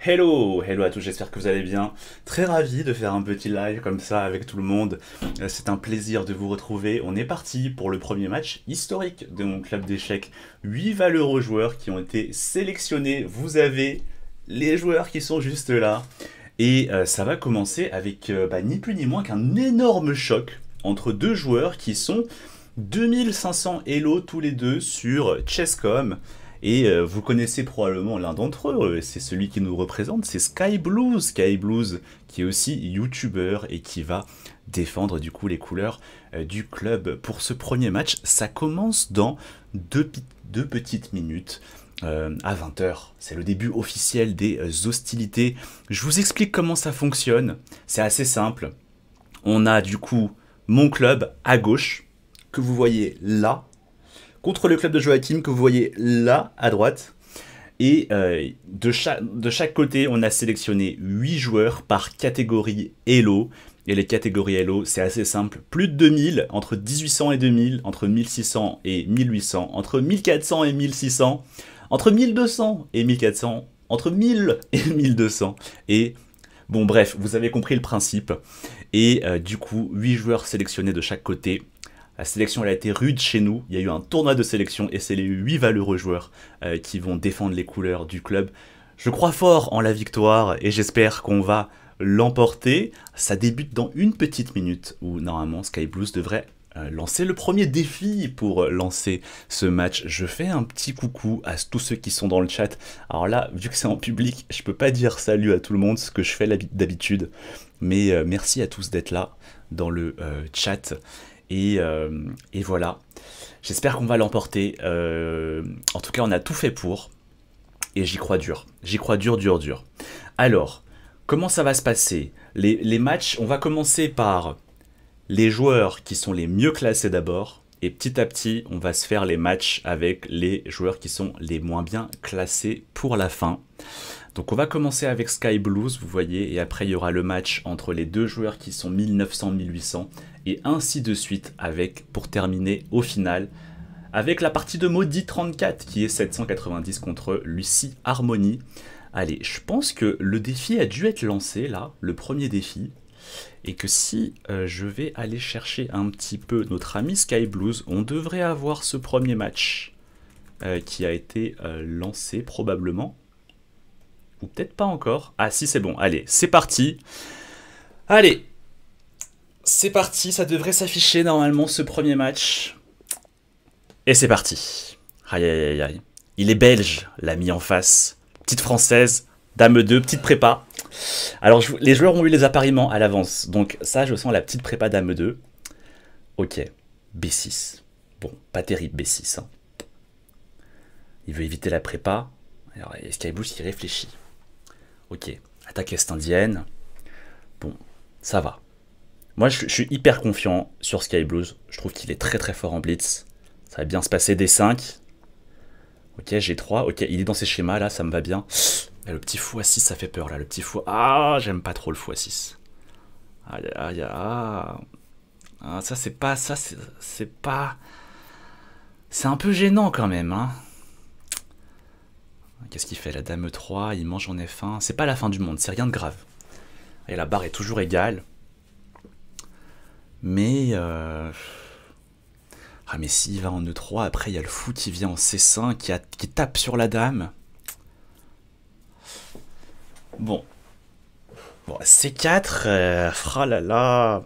Hello, hello à tous, j'espère que vous allez bien. Très ravi de faire un petit live comme ça avec tout le monde. Euh, c'est un plaisir de vous retrouver. On est parti pour le premier match historique de mon club d'échecs. 8 valeureux joueurs qui ont été sélectionnés. Vous avez les joueurs qui sont juste là. Et euh, ça va commencer avec euh, bah, ni plus ni moins qu'un énorme choc entre deux joueurs qui sont 2500 hello tous les deux sur Chesscom. Et euh, vous connaissez probablement l'un d'entre eux, euh, c'est celui qui nous représente, c'est Sky Blues. Sky Blues qui est aussi youtubeur et qui va défendre du coup les couleurs euh, du club pour ce premier match. Ça commence dans deux, petites minutes. à 20h. C'est le début officiel des hostilités. Je vous explique comment ça fonctionne. C'est assez simple. On a du coup mon club à gauche, que vous voyez là, contre le club de Joachim que vous voyez là à droite. Et euh, de, chaque, côté, on a sélectionné 8 joueurs par catégorie Hello. Et les catégories Hello, c'est assez simple. Plus de 2000, entre 1800 et 2000, entre 1600 et 1800, entre 1400 et 1600, entre 1200 et 1400, entre 1000 et 1200. Et bon, bref, vous avez compris le principe. Et euh, du coup, 8 joueurs sélectionnés de chaque côté la sélection, a été rude chez nous. Il y a eu un tournoi de sélection et c'est les 8 valeureux joueurs euh, qui vont défendre les couleurs du club. Je crois fort en la victoire et j'espère qu'on va l'emporter. Ça débute dans une petite minute où normalement Sky Blues devrait euh, lancer le premier défi pour lancer ce match. Je fais un petit coucou à tous ceux qui sont dans le chat. Alors là, vu que c'est en public, je peux pas dire salut à tout le monde, ce que je fais d'habitude. Mais euh, merci à tous d'être là dans le chat. Euh, et, voilà. J'espère qu'on va l'emporter. Euh, en tout cas, on a tout fait pour. Et j'y crois dur. J'y crois dur, dur, dur. Alors, comment ça va se passer les matchs, on va commencer par les joueurs qui sont les mieux classés d'abord. Et petit à petit, on va se faire les matchs avec les joueurs qui sont les moins bien classés pour la fin. Donc on va commencer avec Sky Blues, vous voyez, et après il y aura le match entre les deux joueurs qui sont 1900-1800 et ainsi de suite avec, pour terminer au final, avec la partie de Maudit 34 qui est 790 contre Lucie Harmonie. Allez, je pense que le défi a dû être lancé là, le premier défi, et que si euh, je vais aller chercher un petit peu notre ami Sky Blues, on devrait avoir ce premier match euh, qui a été euh, lancé probablement, ou peut-être pas encore. Ah si, c'est bon, allez, c'est parti Allez, c'est parti, ça devrait s'afficher normalement ce premier match. Et c'est parti. Aïe aïe aïe aïe. Il est belge, l'ami en face. Petite française, dame 2, petite prépa. Alors les joueurs ont eu les appariements à l'avance, donc ça je sens la petite prépa dame 2. Ok, B6. Bon, pas terrible B6. Hein. Il veut éviter la prépa. Alors Skybush il réfléchit. Ok, attaque est indienne. Bon, ça va. Moi, je, suis hyper confiant sur Sky Blues. Je trouve qu'il est très très fort en blitz. Ça va bien se passer. D5. Ok, j'ai 3 Ok, il est dans ses schémas là, ça me va bien. le petit fou à 6, ça fait peur là. Le petit fou. Ah, j'aime pas trop le fou à 6. Aïe aïe aïe. Ah, ça c'est pas. Ça c'est pas. C'est un peu gênant quand même. Hein. Qu'est-ce qu'il fait La dame 3, il mange en F1. C'est pas la fin du monde, c'est rien de grave. Et la barre est toujours égale. Mais. Euh, ah, mais s'il va en E3, après il y a le fou qui vient en C5, qui, tape sur la dame. Bon. Bon, C4, fra ah là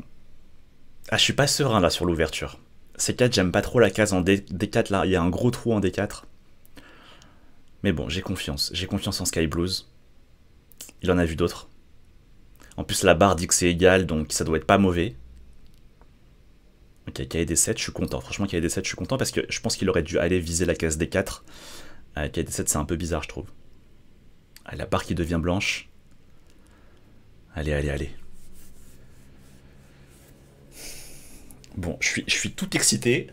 Ah, je suis pas serein là sur l'ouverture. C4, j'aime pas trop la case en D... D4 là, il y a un gros trou en D4. Mais bon, j'ai confiance. J'ai confiance en Sky Blues. Il en a vu d'autres. En plus, la barre dit que c'est égal, donc ça doit être pas mauvais. Ok, kd des 7, je suis content. Franchement, kd des 7, je suis content parce que je pense qu'il aurait dû aller viser la case d 4. kd 7, c'est un peu bizarre, je trouve. la barre qui devient blanche. Allez, allez, allez. Bon, je suis, je suis tout excité.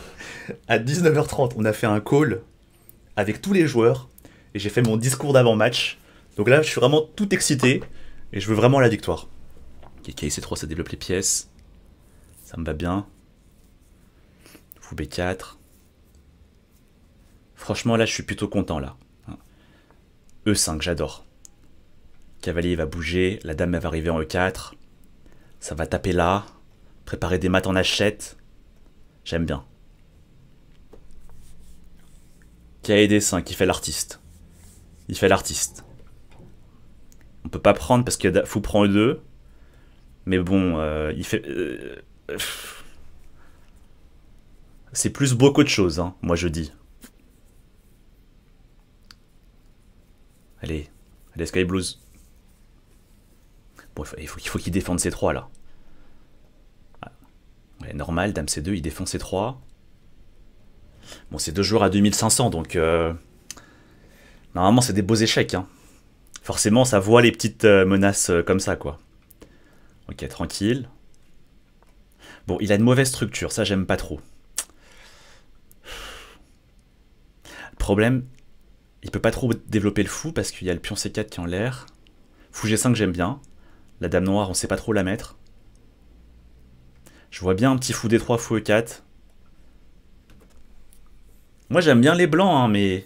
à 19h30, on a fait un call avec tous les joueurs et j'ai fait mon discours d'avant-match. Donc là, je suis vraiment tout excité et je veux vraiment la victoire. Ok, c'est 3 ça développe les pièces. Ça me va bien. Fou B4. Franchement, là, je suis plutôt content, là. E5, hein. e j'adore. Cavalier va bouger, la dame va arriver en E4. Ça va taper là. Préparer des maths en hachette. J'aime bien. kd 5 il fait l'artiste. Il fait l'artiste. On peut pas prendre parce que Fou prend E2. Mais bon, euh, il fait... Euh, euh, c'est plus beaucoup de choses hein, moi je dis. Allez, allez Sky Blues. Bon, il faut, qu'il défende ces trois là. Ah. normal, Dame C2, il défend ces trois. Bon, c'est deux joueurs à 2500, donc... Euh, normalement, c'est des beaux échecs. Hein. Forcément, ça voit les petites euh, menaces comme ça, quoi. Ok, tranquille. Bon, il a une mauvaise structure, ça j'aime pas trop. problème, il peut pas trop développer le fou parce qu'il y a le pion C4 qui est en l'air. Fou G5 j'aime bien. La dame noire, on sait pas trop la mettre. Je vois bien un petit fou D3, fou E4. Moi j'aime bien les blancs, hein, mais...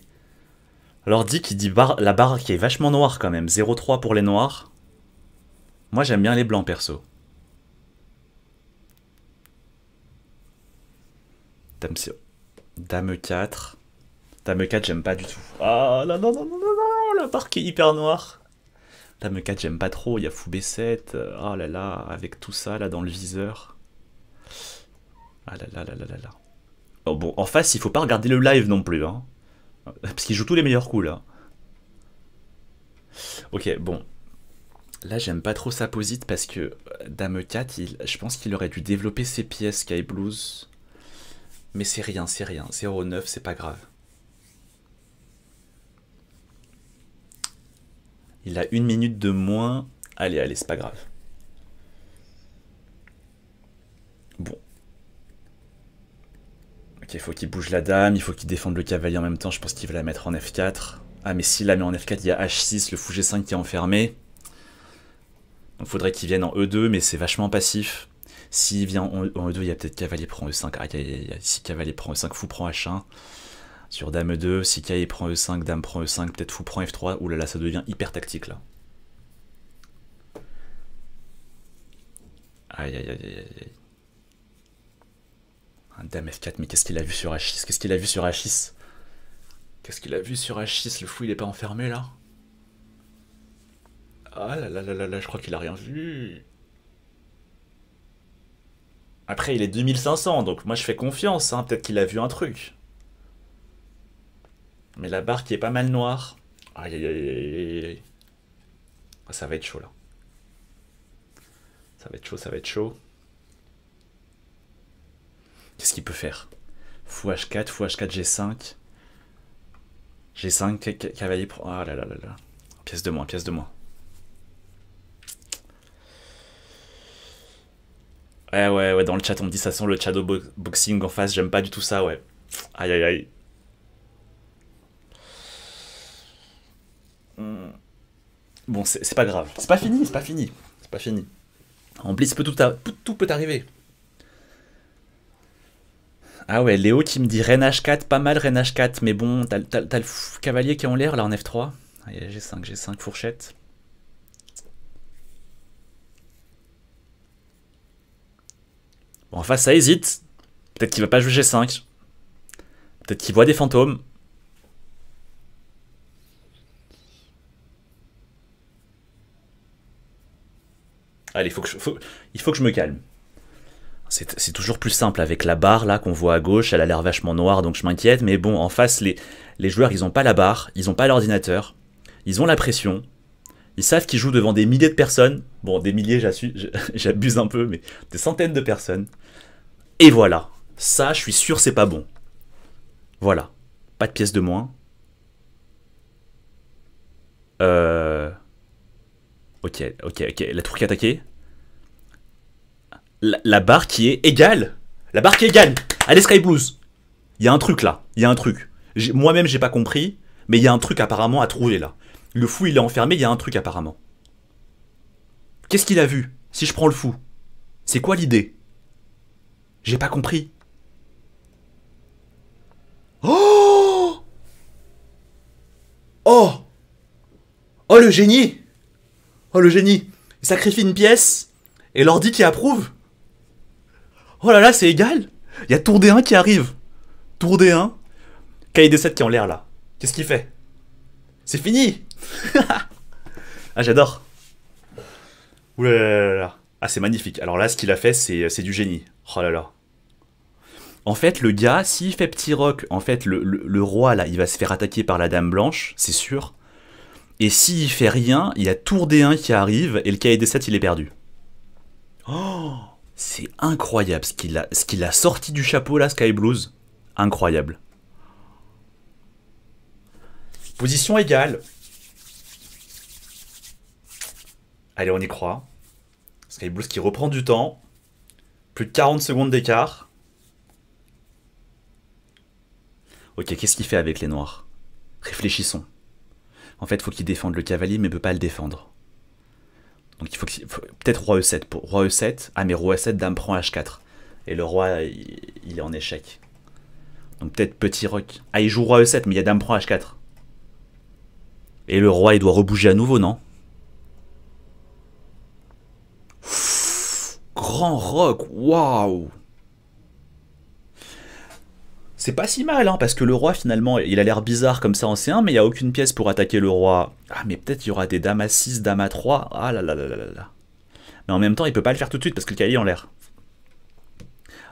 Dick il dit la barre qui est vachement noire quand même. 0,3 pour les noirs. Moi j'aime bien les blancs perso. Dame, 4. Dame 4, j'aime pas du tout. Ah non, non, non, non, non, non, le parc est hyper noir. Dame 4, j'aime pas trop. Il y a Fou B7. Ah là là, avec tout ça là dans le viseur. Ah là là là là là là. Oh, bon, en face, il faut pas regarder le live non plus. Hein. Parce qu'il joue tous les meilleurs coups là. Ok, bon. Là, j'aime pas trop sa posite parce que euh, Dame 4, je pense qu'il aurait dû développer ses pièces Sky Blues mais c'est rien, c'est rien. 0,9, c'est pas grave. Il a une minute de moins. Allez, allez, c'est pas grave. Bon. Ok, il faut qu'il bouge la dame, il faut qu'il défende le cavalier en même temps. Je pense qu'il va la mettre en F4. Ah, mais s'il la met en F4, il y a H6, le fou G5 qui est enfermé. Il faudrait qu'il vienne en E2, mais c'est vachement passif. S'il vient en, E2, e il y a peut-être cavalier prend E5. Ah, y a, si cavalier prend E5, fou prend H1. Sur dame E2, si cavalier prend E5, dame prend E5, peut-être fou prend F3. Ouh là là, ça devient hyper tactique là. Aïe aïe aïe aïe aïe. Un dame F4, mais qu'est-ce qu'il a vu sur H6 Qu'est-ce qu'il a vu sur H6 Qu'est-ce qu'il a vu sur H6 Le fou, il est pas enfermé là Ah là là là là là, je crois qu'il a rien vu. Après, il est 2500, donc moi je fais confiance, hein, peut-être qu'il a vu un truc. Mais la barre qui est pas mal noire. Aïe aïe aïe aïe. Ah, ça va être chaud là. Ça va être chaud, ça va être chaud. Qu'est-ce qu'il peut faire Fou H4, fou H4, G5. G5, cavalier. Oh là là là là. Pièce de moins, pièce de moins. Ouais, ouais, ouais, dans le chat, on me dit ça sent le shadow boxing en face, j'aime pas du tout ça, ouais. Aïe, aïe, aïe. Hmm. Bon, c'est pas grave. C'est pas fini, c'est pas fini. C'est pas fini. En blitz, peut tout, peut arriver. Ah ouais, Léo qui me dit Reine H4, pas mal Reine H4, mais bon, t'as le cavalier qui est en l'air là en F3. G5, G5, fourchette. Bon, en face, ça hésite. Peut-être qu'il va pas jouer G5. Peut-être qu'il voit des fantômes. Allez, faut que il faut que je me calme. C'est toujours plus simple avec la barre là qu'on voit à gauche, elle a l'air vachement noire donc je m'inquiète, mais bon, en face, les, les joueurs ils n'ont pas la barre, ils n'ont pas l'ordinateur, ils ont la pression, ils savent qu'ils jouent devant des milliers de personnes. Bon, des milliers, j'abuse un peu, mais des centaines de personnes. Et voilà. Ça, je suis sûr, c'est pas bon. Voilà. Pas de pièces de moins. Euh... Ok, ok, ok. La tour qui est attaquée. La, barre qui est égale. La barre qui est égale. Allez, Sky Blues. Il y a un truc là. Il y a un truc. Moi-même, j'ai pas compris. Mais il y a un truc apparemment à trouver là. Le fou, il est enfermé, il y a un truc apparemment. Qu'est-ce qu'il a vu Si je prends le fou, c'est quoi l'idée J'ai pas compris. Oh Oh Oh le génie Oh le génie Il sacrifie une pièce et l'ordi qui approuve Oh là là, c'est égal Il y a tour D1 qui arrive Tour D1 KD7 qui est en l'air là. Qu'est-ce qu'il fait C'est fini ah, j'adore. Ouh là là Ah, c'est magnifique. Alors là, ce qu'il a fait, euh, c'est du génie. Oh là là. En fait, le gars, s'il fait petit rock, en fait, le, roi, là, il va se faire attaquer par la dame blanche, c'est sûr. Et s'il fait rien, il y a tour D1 qui arrive et le cahier des 7, il est perdu. Oh C'est incroyable ce qu'il a, a, sorti du chapeau, là, Sky Blues. Incroyable. Position égale. Allez, on y croit. Sky Blues qui reprend du temps. Plus de 40 secondes d'écart. Ok, qu'est-ce qu'il fait avec les noirs Réfléchissons. En fait, faut qu'il défende le cavalier, mais il peut pas le défendre. Donc il faut, faut peut-être roi e7. Pour, roi e7, ah mais roi e7, dame prend h4. Et le roi, il, est en échec. Donc peut-être petit roc. Ah, il joue roi e7, mais il y a dame prend h4. Et le roi, il doit rebouger à nouveau, non grand rock, waouh c'est pas si mal, hein, parce que le roi finalement, il a l'air bizarre comme ça en C1, mais il n'y a aucune pièce pour attaquer le roi. Ah, mais peut-être il y aura des dames à 6, dames à 3, ah là là là là là. Mais en même temps, il peut pas le faire tout de suite, parce que le cavalier en l'air.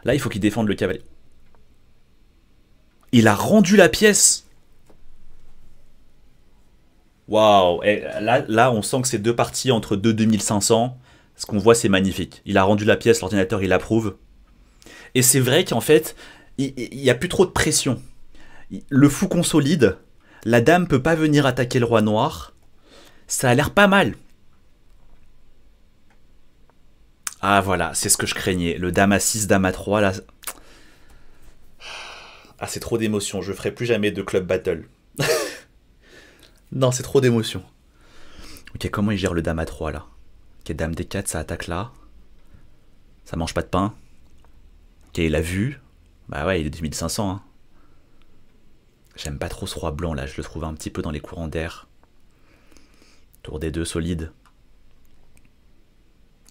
Là, il faut qu'il défende le cavalier. Il a rendu la pièce Waouh là, là, on sent que c'est deux parties entre deux 2500 ce qu'on voit, c'est magnifique. Il a rendu la pièce, l'ordinateur, il approuve. Et c'est vrai qu'en fait, il n'y a plus trop de pression. Le fou consolide, la dame peut pas venir attaquer le roi noir. Ça a l'air pas mal. Ah voilà, c'est ce que je craignais. Le dame à 6, dame à 3, là... Ah c'est trop d'émotion, je ferai plus jamais de club battle. non, c'est trop d'émotion. Ok, comment il gère le dame à 3 là Ok, dame d4, ça attaque là. Ça mange pas de pain. Ok, a vu. Bah ouais, il est 2500. Hein. J'aime pas trop ce roi blanc là, je le trouve un petit peu dans les courants d'air. Tour des deux solides.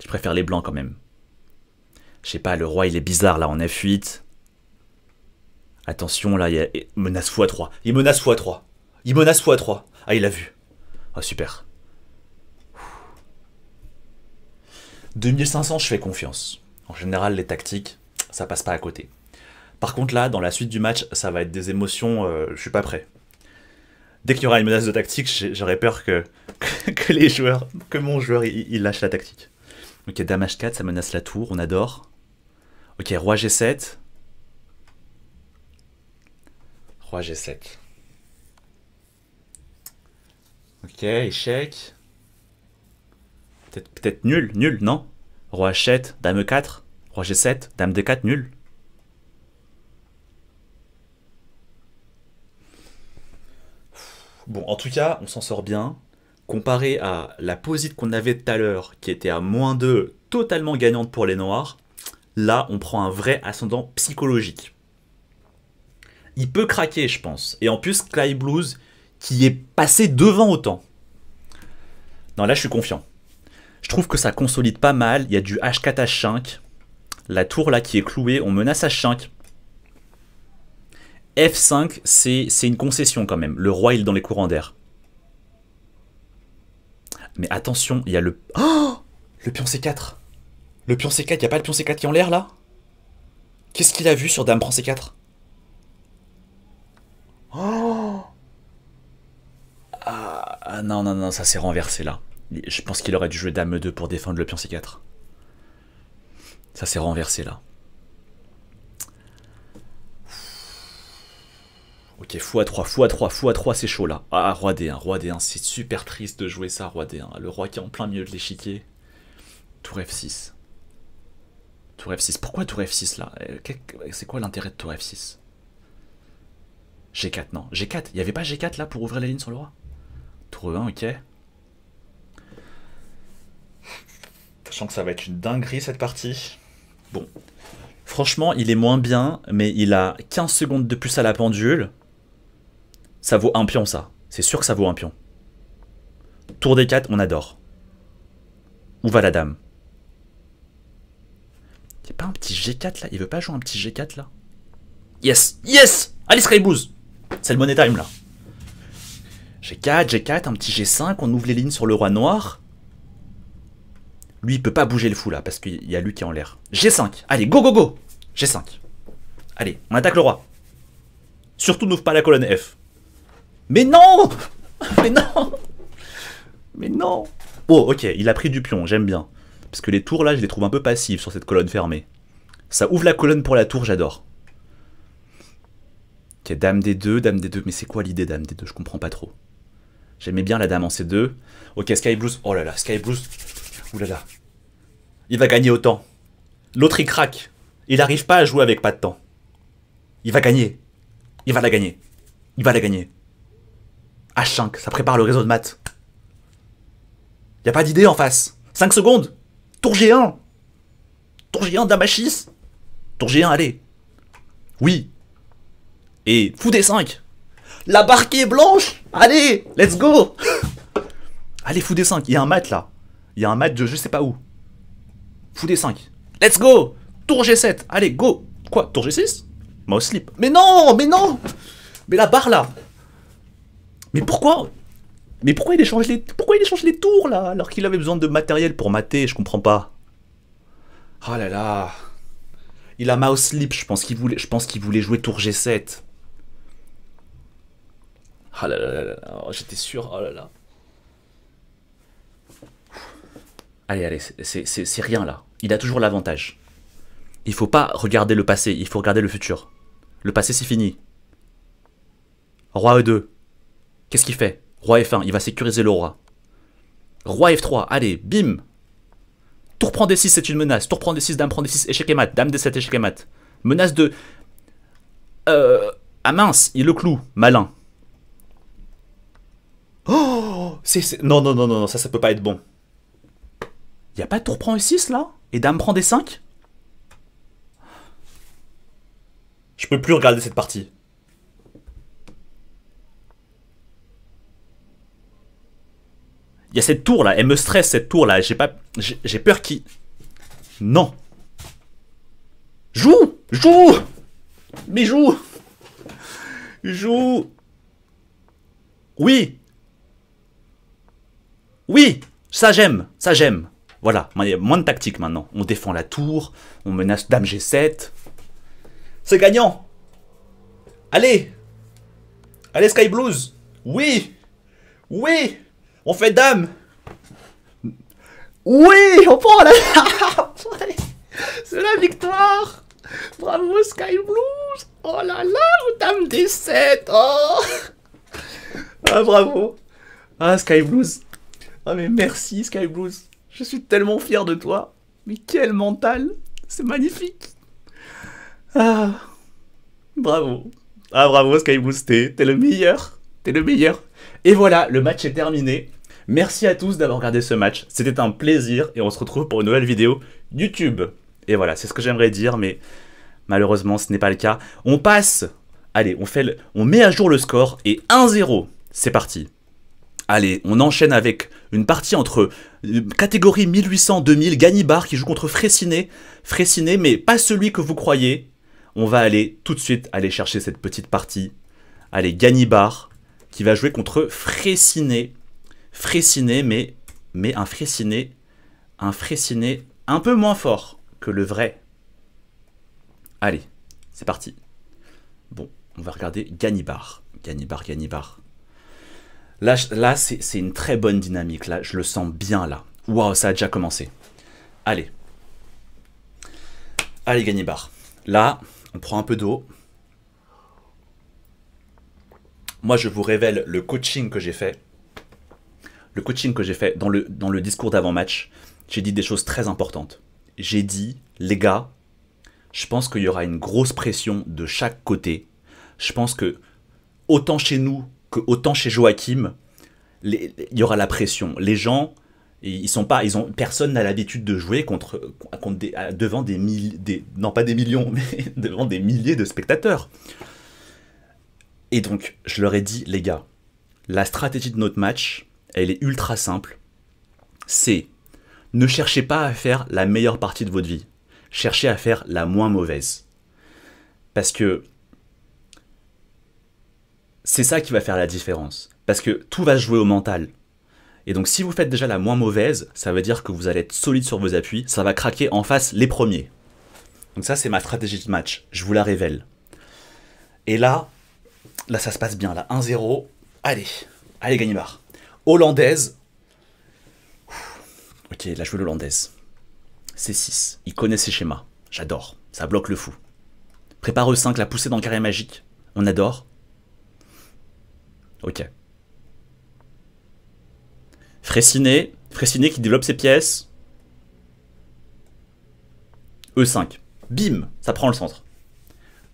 Je préfère les blancs quand même. Je sais pas, le roi il est bizarre là en F8. Attention là, il y a... menace x3. Il menace x3. Il menace x3. Ah, il a vu. Ah, super. 2500, je fais confiance. En général, les tactiques, ça passe pas à côté. Par contre, là, dans la suite du match, ça va être des émotions, euh, je suis pas prêt. Dès qu'il y aura une menace de tactique, j'aurais peur que, que les joueurs, que mon joueur, il, lâche la tactique. Ok, dame 4 ça menace la tour, on adore. Ok, roi g7. Roi g7. Ok, échec. Peut-être nul, nul, non Roi h7, dame e4, roi g7, dame d4, nul. Bon, en tout cas, on s'en sort bien. Comparé à la posite qu'on avait tout à l'heure, qui était à moins 2, totalement gagnante pour les noirs, là, on prend un vrai ascendant psychologique. Il peut craquer, je pense. Et en plus, Clyde Blues, qui est passé devant autant. Non, là, je suis confiant. Je trouve que ça consolide pas mal. Il y a du H4, H5. La tour là qui est clouée, on menace H5. F5, c'est une concession quand même. Le roi, il est dans les courants d'air. Mais attention, il y a le... Oh le pion C4. Le pion C4, il n'y a pas le pion C4 qui est en l'air là Qu'est-ce qu'il a vu sur Dame prend C4 Oh ah, non, non, non, ça s'est renversé là. Je pense qu'il aurait dû jouer Dame 2 pour défendre le pion C4. Ça s'est renversé là. Ok, fou à 3 fou à 3 fou à 3 c'est chaud là. Ah, roi D1, roi D1, c'est super triste de jouer ça, roi D1. Le roi qui est en plein milieu de l'échiquier. Tour F6. Tour F6. Pourquoi tour F6 là euh, C'est quoi l'intérêt de tour F6 G4, non. G4, il n'y avait pas G4 là pour ouvrir la ligne sur le roi Tour E1, ok. Je sens que ça va être une dinguerie cette partie. Bon. Franchement, il est moins bien, mais il a 15 secondes de plus à la pendule. Ça vaut un pion, ça. C'est sûr que ça vaut un pion. Tour des 4, on adore. Où va la dame Y'a pas un petit G4 là Il veut pas jouer un petit G4 là Yes Yes Alice Raybouze, C'est le money time hum, là. G4, G4, un petit G5, on ouvre les lignes sur le roi noir. Lui, il peut pas bouger le fou là, parce qu'il y a lui qui est en l'air. G5. Allez, go, go, go. G5. Allez, on attaque le roi. Surtout, n'ouvre pas la colonne F. Mais non Mais non Mais non Oh, ok, il a pris du pion, j'aime bien. Parce que les tours là, je les trouve un peu passives sur cette colonne fermée. Ça ouvre la colonne pour la tour, j'adore. Ok, dame d deux dame d deux mais c'est quoi l'idée dame d deux Je comprends pas trop. J'aimais bien la dame en C2. Ok, Sky Blues, oh là là, Sky Blues, Oulala. Il va gagner autant. L'autre il craque. Il n'arrive pas à jouer avec pas de temps. Il va gagner. Il va la gagner. Il va la gagner. H5, ça prépare le réseau de maths. Y a pas d'idée en face. 5 secondes. Tour G1. Tour G1 Damachis. Tour G1, allez. Oui. Et fou des 5. La barque est blanche. Allez, let's go. allez, fou des 5. Il y a un mat là. Il y a un match de je sais pas où. Fou des 5. Let's go Tour G7, allez, go Quoi Tour G6 Mouse slip. Mais non Mais non Mais la barre là Mais pourquoi Mais pourquoi il échange les, pourquoi il échange les tours là Alors qu'il avait besoin de matériel pour mater, je comprends pas. Oh là là Il a mouse slip, je pense qu'il voulait, voulait jouer tour G7. oh là là là là, oh, j'étais sûr, oh là là. Allez, allez, c'est rien là. Il a toujours l'avantage. Il faut pas regarder le passé, il faut regarder le futur. Le passé, c'est fini. Roi E2. Qu'est-ce qu'il fait Roi F1, il va sécuriser le roi. Roi F3, allez, bim Tour prend D6, c'est une menace. Tour prend D6, dame prend D6, échec et mat. Dame D7, échec et mat. Menace de... Euh... Ah mince, il le cloue, malin. Oh Non, non, non, non, ça, ça peut pas être bon. Il a pas de tour prend E6 là Et dame prend des 5 Je peux plus regarder cette partie. Il y a cette tour là, elle me stresse cette tour là, j'ai pas. J'ai peur qui. Non Joue Joue Mais joue Joue Oui Oui Ça j'aime Ça j'aime voilà, il y moins de tactique maintenant. On défend la tour, on menace Dame G7. C'est gagnant Allez Allez Sky Blues Oui Oui On fait Dame Oui On prend la... C'est la victoire Bravo Sky Blues Oh là là, Dame D7 Ah bravo Ah Sky Blues Ah mais merci Sky Blues je suis tellement fier de toi. Mais quel mental C'est magnifique Ah Bravo Ah bravo Skyboosté, t'es le meilleur T'es le meilleur Et voilà, le match est terminé. Merci à tous d'avoir regardé ce match. C'était un plaisir et on se retrouve pour une nouvelle vidéo YouTube. Et voilà, c'est ce que j'aimerais dire, mais malheureusement ce n'est pas le cas. On passe Allez, on, fait on met à jour le score et 1-0. C'est parti Allez, on enchaîne avec une partie entre euh, catégorie 1800-2000, Ganibar qui joue contre Fressinet. Fressinet, mais pas celui que vous croyez. On va aller tout de suite aller chercher cette petite partie. Allez, Ganibar qui va jouer contre Fressinet. Fressinet, mais, mais un Frécinet, un Fressinet un peu moins fort que le vrai. Allez, c'est parti. Bon, on va regarder Ganibar. Ganibar, Ganibar. Là, c'est une très bonne dynamique. Là, je le sens bien là. Waouh, ça a déjà commencé. Allez. Allez, gagner barre. Là, on prend un peu d'eau. Moi, je vous révèle le coaching que j'ai fait. Le coaching que j'ai fait dans le, dans le discours d'avant-match, j'ai dit des choses très importantes. J'ai dit, les gars, je pense qu'il y aura une grosse pression de chaque côté. Je pense que, autant chez nous autant chez Joachim, il y aura la pression. Les gens, ils sont pas, ils ont, personne n'a l'habitude de jouer contre, devant des, des, non pas des millions, mais devant des milliers de spectateurs. Et donc, je leur ai dit, les gars, la stratégie de notre match, elle est ultra simple. C'est ne cherchez pas à faire la meilleure partie de votre vie. Cherchez à faire la moins mauvaise. Parce que c'est ça qui va faire la différence. Parce que tout va jouer au mental. Et donc si vous faites déjà la moins mauvaise, ça veut dire que vous allez être solide sur vos appuis, ça va craquer en face les premiers. Donc ça c'est ma stratégie de match, je vous la révèle. Et là, là ça se passe bien, là 1-0, allez, allez Ganimard. Hollandaise. Ok, là je joue l'hollandaise. c 6, il connaît ses schémas, j'adore, ça bloque le fou. Prépare E5, la poussée dans le carré magique, on adore. Ok. Fraissinet. Fraissinet qui développe ses pièces. E5. Bim Ça prend le centre.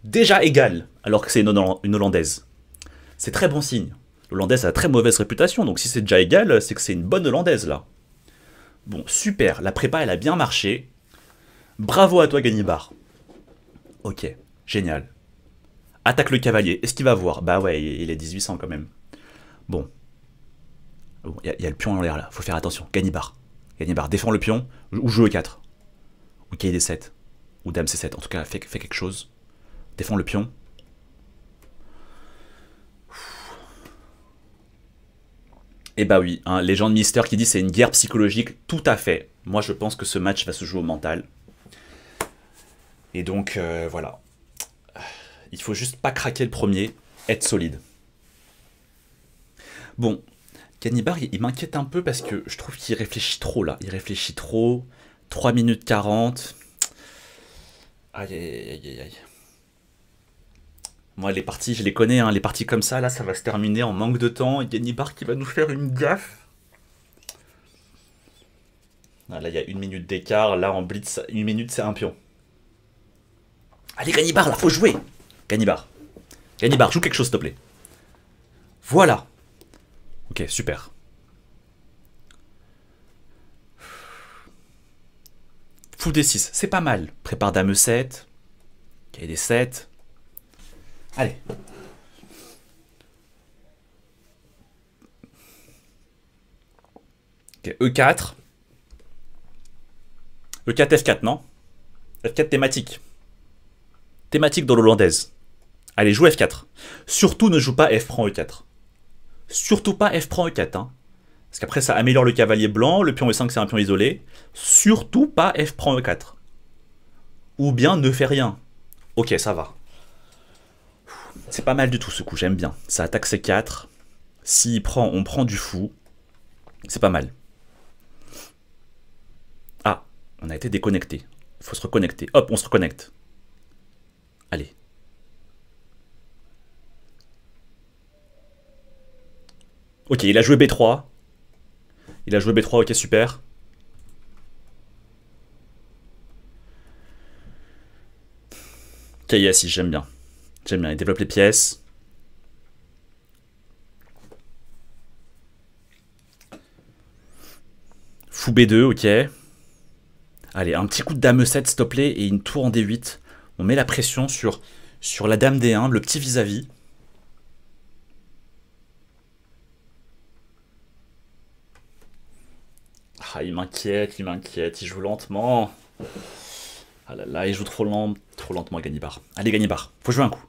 Déjà égal, alors que c'est une, Hollandaise. C'est très bon signe. L'Hollandaise a très mauvaise réputation, donc si c'est déjà égal, c'est que c'est une bonne Hollandaise, là. Bon, super, la prépa, elle a bien marché. Bravo à toi, Gannibar. Ok, génial. Attaque le cavalier, est-ce qu'il va voir Bah ouais, il est 1800 quand même. Bon. Il y, a le pion en l'air là, faut faire attention. Ganibar. Ganibar, défend le pion, ou joue e4. Ou kd 7 Ou dame c7. En tout cas, fais quelque chose. Défend le pion. Et eh bah oui, hein, légende Mister qui dit c'est une guerre psychologique, tout à fait. Moi je pense que ce match va se jouer au mental. Et donc euh, voilà. Il faut juste pas craquer le premier, être solide. Bon, Canibar, il m'inquiète un peu parce que je trouve qu'il réfléchit trop là. Il réfléchit trop. 3 minutes 40. Aïe, aïe, aïe, aïe. Moi, les parties, je les connais, hein, les parties comme ça, là, ça va se terminer en manque de temps. Et qui va nous faire une gaffe. Ah, là, il y a une minute d'écart. Là, en blitz, une minute, c'est un pion. Allez, Ganibar, là, faut jouer ganibar Ganibar, joue quelque chose, s'il te plaît. Voilà Ok, super. Fou d 6, c'est pas mal. Prépare dame 7. Cahier des 7. Allez. Ok, E4. E4, F4, non F4 thématique. Thématique dans l'hollandaise. Allez, joue F4. Surtout ne joue pas F prend E4. Surtout pas f prend e4. Hein. Parce qu'après, ça améliore le cavalier blanc. Le pion e5, c'est un pion isolé. Surtout pas f prend e4. Ou bien ne fait rien. Ok, ça va. C'est pas mal du tout ce coup, j'aime bien. Ça attaque c4. S'il prend, on prend du fou. C'est pas mal. Ah, on a été déconnecté. Il faut se reconnecter. Hop, on se reconnecte. Allez. Ok, il a joué B3. Il a joué B3, ok, super. Ok, si, j'aime bien. J'aime bien, il développe les pièces. Fou B2, ok. Allez, un petit coup de dame 7 s'il te plaît, et une tour en D8. On met la pression sur, sur la dame D1, le petit vis-à-vis. vis à vis Ah, il m'inquiète, il m'inquiète, il joue lentement. Ah là là, il joue trop lent, trop lentement Ganibar. Allez Ganibar, faut jouer un coup.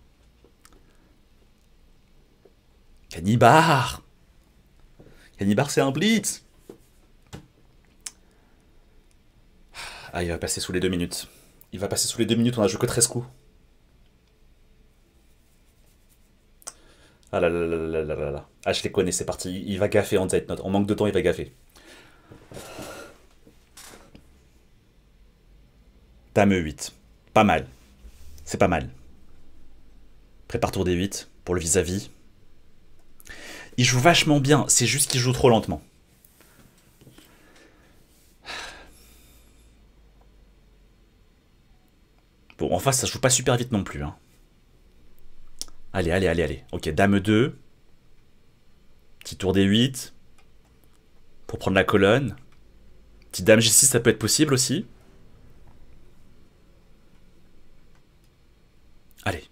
Ganibar Ganibar c'est un blitz Ah, il va passer sous les deux minutes. Il va passer sous les deux minutes, on a joué que 13 coups. Ah là là là là là là Ah, je les connais, c'est parti. Il va gaffer en Z-Note. En manque de temps, il va gaffer. Dame 8. Pas mal. C'est pas mal. Prépare tour des 8 pour le vis-à-vis. Il joue vachement bien, c'est juste qu'il joue trop lentement. Bon, en face, ça joue pas super vite non plus. Hein. Allez, allez, allez, allez. Ok, dame 2. Petit tour des 8 pour prendre la colonne. Petite dame G6, ça peut être possible aussi. Allez.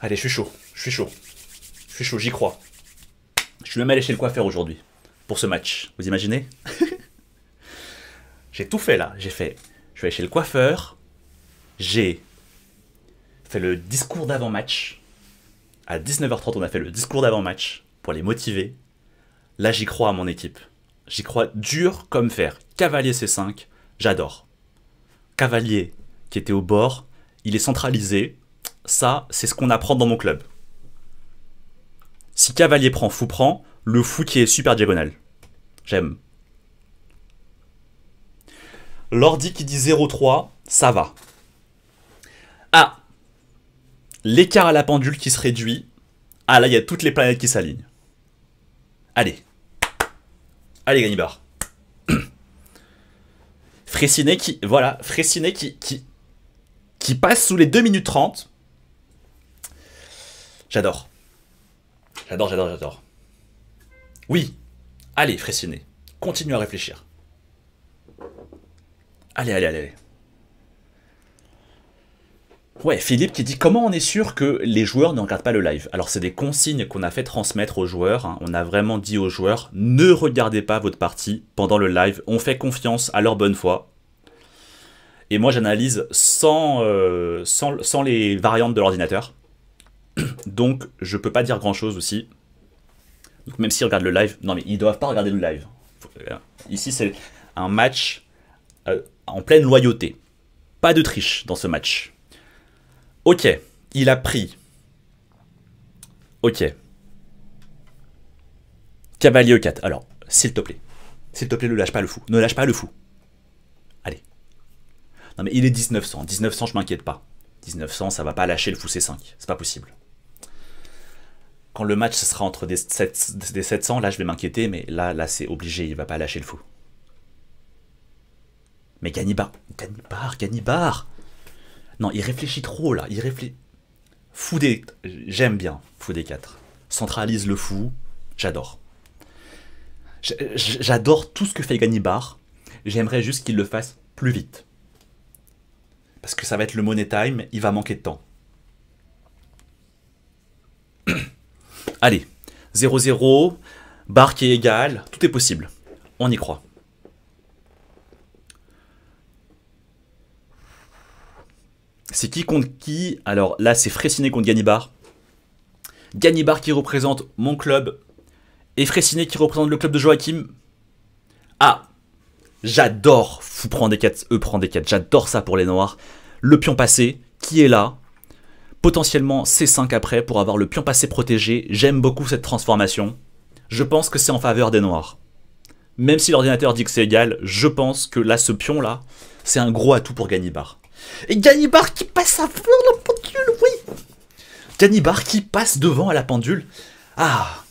Allez, je suis chaud, je suis chaud. Je suis chaud, j'y crois. Je suis même allé chez le coiffeur aujourd'hui, pour ce match. Vous imaginez J'ai tout fait là, j'ai fait... Je suis allé chez le coiffeur, j'ai fait le discours d'avant-match. À 19h30, on a fait le discours d'avant-match pour les motiver. Là, j'y crois à mon équipe. J'y crois dur comme fer. Cavalier C5, j'adore. Cavalier qui était au bord, il est centralisé. Ça, c'est ce qu'on apprend dans mon club. Si cavalier prend, fou prend, le fou qui est super diagonal. J'aime. L'ordi qui dit 0-3, ça va l'écart à la pendule qui se réduit. Ah là, il y a toutes les planètes qui s'alignent. Allez. Allez, Gannibar. Fressinet qui. Voilà, qui, qui. qui passe sous les 2 minutes 30. J'adore. J'adore, j'adore, j'adore. Oui. Allez, Fressinet. Continue à réfléchir. allez, allez. allez. Ouais, Philippe qui dit comment on est sûr que les joueurs ne regardent pas le live. Alors c'est des consignes qu'on a fait transmettre aux joueurs. Hein. On a vraiment dit aux joueurs ne regardez pas votre partie pendant le live. On fait confiance à leur bonne foi. Et moi j'analyse sans, euh, sans, les variantes de l'ordinateur. Donc je peux pas dire grand chose aussi. Donc même s'ils regardent le live, non mais ils doivent pas regarder le live. Euh, ici c'est un match euh, en pleine loyauté. Pas de triche dans ce match. Ok, il a pris. Ok. Cavalier 4. E Alors, s'il te plaît. S'il te plaît, ne lâche pas le fou. Ne lâche pas le fou. Allez. Non mais il est 1900. 1900, je m'inquiète pas. 1900, ça va pas lâcher le fou C5. C'est pas possible. Quand le match, sera entre des, 700, là, je vais m'inquiéter. Mais là, là c'est obligé. Il va pas lâcher le fou. Mais Gannibar. Gannibar, Gannibar. Non, il réfléchit trop là. Il réfléchit. des j'aime bien Fou des 4. Centralise le fou, j'adore. J'adore tout ce que fait Ganibar. J'aimerais juste qu'il le fasse plus vite. Parce que ça va être le money time, il va manquer de temps. Allez, 0-0, Bar qui est égal, tout est possible. On y croit. C'est qui contre qui Alors là, c'est Fressiné contre Ganibar. Ganibar qui représente mon club. Et Fressiné qui représente le club de Joachim. Ah J'adore fou prend des 4, eux prend des 4. J'adore ça pour les noirs. Le pion passé, qui est là. Potentiellement C5 après pour avoir le pion passé protégé. J'aime beaucoup cette transformation. Je pense que c'est en faveur des noirs. Même si l'ordinateur dit que c'est égal, je pense que là, ce pion-là, c'est un gros atout pour Ganibar. Et Gannibar qui passe à avant la pendule, oui Gannibar qui passe devant à la pendule. Ah,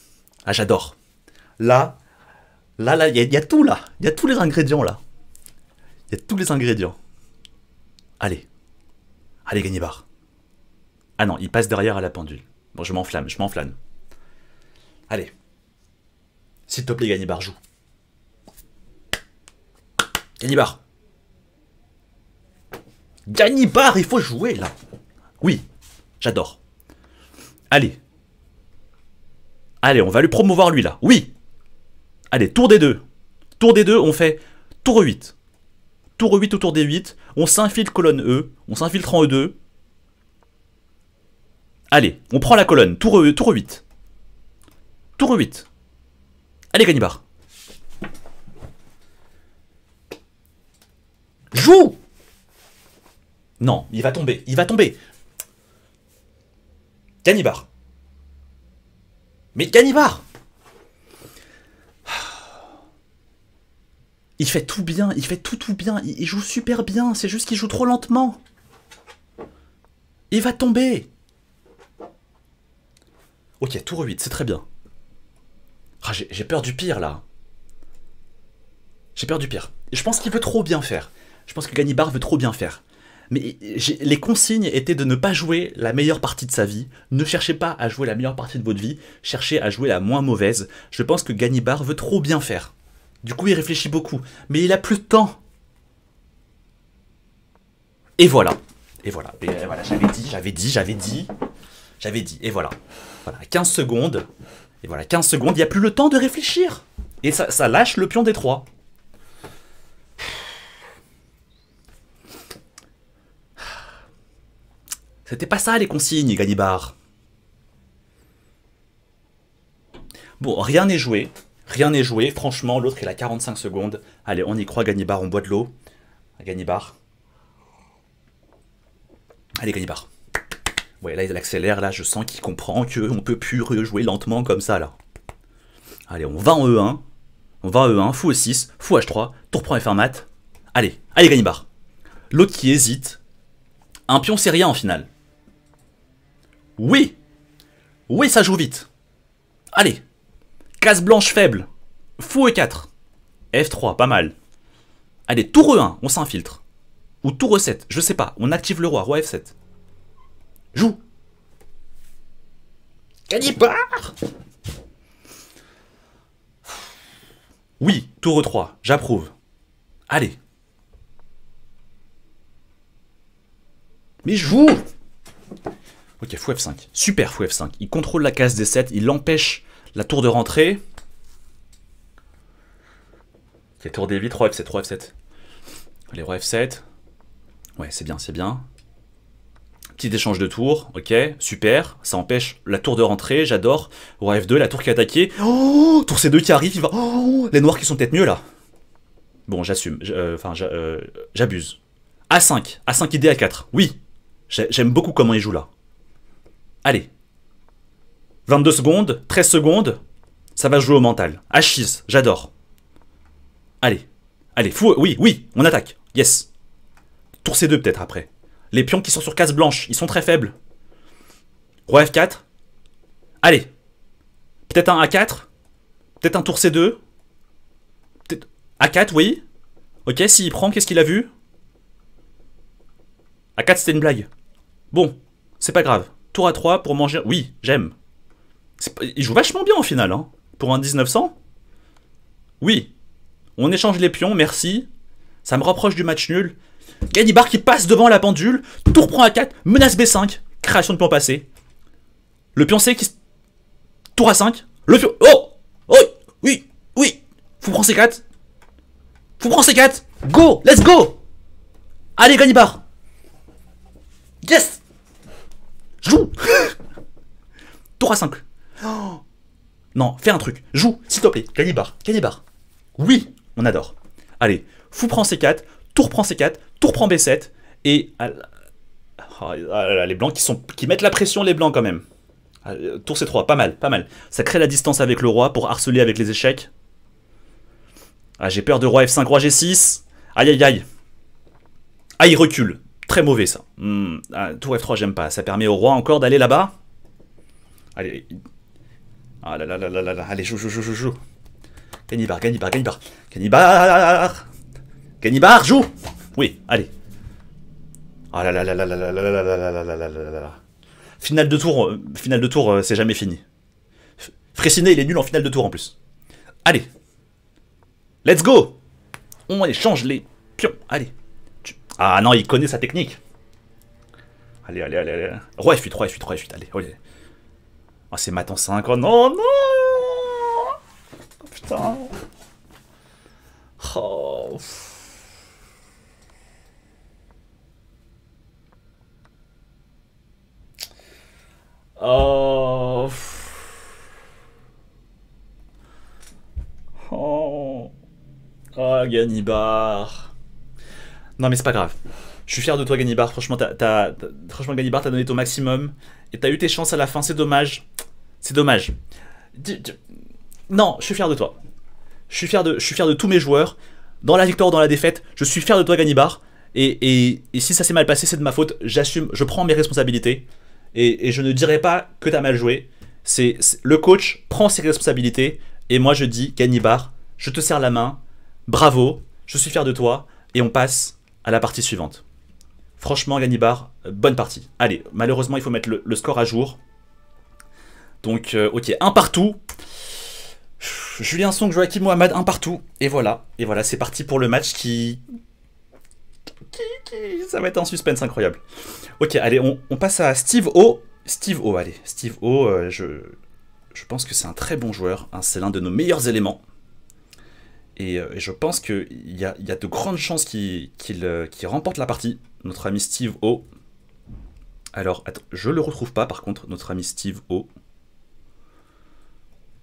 ah j'adore. Là, là, là, il y, a tout là. Il y a tous les ingrédients là. Il y a tous les ingrédients. Allez. Allez, Gannibar. Ah non, il passe derrière à la pendule. Bon, je m'enflamme, je m'enflamme. Allez. S'il te plaît, Gannibar, joue. Gannibar. Danny il faut jouer là. Oui, j'adore. Allez. Allez, on va lui promouvoir lui là. Oui. Allez, tour des deux. Tour des deux, on fait tour 8. Tour 8 tour des 8. On s'infiltre colonne E. On s'infiltre en E2. Allez, on prend la colonne. Tour, e, tour 8. Tour 8. Allez, Ganibar. Joue non, il va tomber, il va tomber. Ganibar. Mais Ganibar Il fait tout bien, il fait tout tout bien, il joue super bien, c'est juste qu'il joue trop lentement. Il va tomber Ok, tour 8, c'est très bien. Ah, j'ai peur du pire, là. J'ai peur du pire. Je pense qu'il veut trop bien faire. Je pense que Ganibar veut trop bien faire mais les consignes étaient de ne pas jouer la meilleure partie de sa vie, ne cherchez pas à jouer la meilleure partie de votre vie, cherchez à jouer la moins mauvaise. Je pense que Gannibar veut trop bien faire. Du coup, il réfléchit beaucoup, mais il a plus de temps. Et voilà. Et voilà. Et euh, voilà, j'avais dit, j'avais dit, j'avais dit. J'avais dit. Et voilà. Voilà, 15 secondes. Et voilà, 15 secondes, il n'y a plus le temps de réfléchir. Et ça lâche le pion des trois. C'était pas ça les consignes, Gannibar Bon, rien n'est joué. Rien n'est joué. Franchement, l'autre, il a 45 secondes. Allez, on y croit, Ganibar. on boit de l'eau. Ganibar. Allez, Vous Ouais, là, il accélère. Là, je sens qu'il comprend qu'on peut plus rejouer lentement comme ça, là. Allez, on va en E1. On va en E1, fou E6, fou H3, tour prend mat. Allez, allez, Ganibar. L'autre qui hésite. Un pion, c'est rien, en finale. Oui Oui, ça joue vite. Allez Case blanche faible. Fou E4. F3, pas mal. Allez, tour E1, on s'infiltre. Ou tour E7, je sais pas. On active le roi, roi F7. Joue part Oui, tour e 3, j'approuve. Allez. Mais joue Ok, fou F5. Super fou F5. Il contrôle la case D7, il empêche la tour de rentrée. Ok, tour D8, 3 F7, 3 F7. Allez, roi F7. Ouais, c'est bien, c'est bien. Petit échange de tours, ok, super. Ça empêche la tour de rentrée, j'adore. Roi F2, la tour qui est attaquée. Oh, tour C2 qui arrive, va... Oh, les noirs qui sont peut-être mieux là. Bon, j'assume, euh, enfin, euh, j'abuse. A5, A5 idée A4, oui. J'aime beaucoup comment il joue là. Allez. 22 secondes, 13 secondes, ça va jouer au mental. Achise, j'adore. Allez. Allez, oui, oui, on attaque. Yes. Tour C2 peut-être après. Les pions qui sont sur case blanche, ils sont très faibles. Roi F4. Allez. Peut-être un A4. Peut-être un tour C2. A4, oui. Ok, s'il prend, qu'est-ce qu'il a vu A4, c'était une blague. Bon, c'est pas grave tour à 3 pour manger. Oui, j'aime. Il joue vachement bien au final. Hein. Pour un 1900 Oui. On échange les pions, merci. Ça me rapproche du match nul. Gadibar qui passe devant la pendule. Tour prend A4. Menace B5. Création de pion passé. Le pion C qui. Tour à 5 Le pion. Oh, oh Oui Oui Faut prend C4. Faut prend C4. Go Let's go Allez, Gadibar Yes Joue Tour a 5. Non, fais un truc. Joue, s'il te plaît. calibar calibar Oui, on adore. Allez, fou prend C4, tour prend C4, tour prend B7, et... Oh, ah les blancs qui, sont, qui mettent la pression, les blancs quand même. Ah, tour C3, pas mal, pas mal. Ça crée la distance avec le roi pour harceler avec les échecs. Ah, j'ai peur de roi F5, roi G6. Aïe, aïe, aïe. Aïe, ah, recule. Très mauvais ça. tour F3, j'aime pas. Ça permet au roi encore d'aller là-bas. Allez. Ah là là là là Allez, joue, joue, joue, joue. Canibar, Canibar, Canibar. Canibar Canibar, joue Oui, allez. Ah là là là là là là là là là Finale de tour, finale de tour, c'est jamais fini. Fressinet, il est nul en finale de tour en plus. Allez. Let's go On échange les pions. Allez. Ah non, il connaît sa technique. Allez, allez, allez, allez. Roi F8, roi F8, roi F8, allez, allez. Oh, c'est mat en 5, oh non, non oh, Putain Oh oh, oh Oh, oh non, mais c'est pas grave. Je suis fier de toi, Ganibar. Franchement, t franchement t'as donné ton maximum. Et t'as eu tes chances à la fin. C'est dommage. C'est dommage. Non, je suis fier de toi. Je suis fier de, je suis fier de tous mes joueurs. Dans la victoire ou dans la défaite, je suis fier de toi, Ganibar. Et, si ça s'est mal passé, c'est de ma faute. J'assume, je prends mes responsabilités. Et, je ne dirai pas que t'as mal joué. C'est Le coach prend ses responsabilités. Et moi, je dis, Ganibar, je te serre la main. Bravo. Je suis fier de toi. Et on passe à la partie suivante. Franchement, Ganibar, euh, bonne partie. Allez, malheureusement, il faut mettre le, score à jour. Donc, euh, ok, un partout. Julien Song, Joachim Mohamed, un partout. Et voilà, et voilà, c'est parti pour le match qui... Ça va être un suspense incroyable. Ok, allez, on, passe à Steve O. Steve O, allez. Steve O, euh, je, pense que c'est un très bon joueur. Hein. c'est l'un de nos meilleurs éléments. Euh, et, je pense qu'il y a, de grandes chances euh, qu'il remporte la partie. Notre ami Steve O. Alors, attends, je le retrouve pas par contre, notre ami Steve O.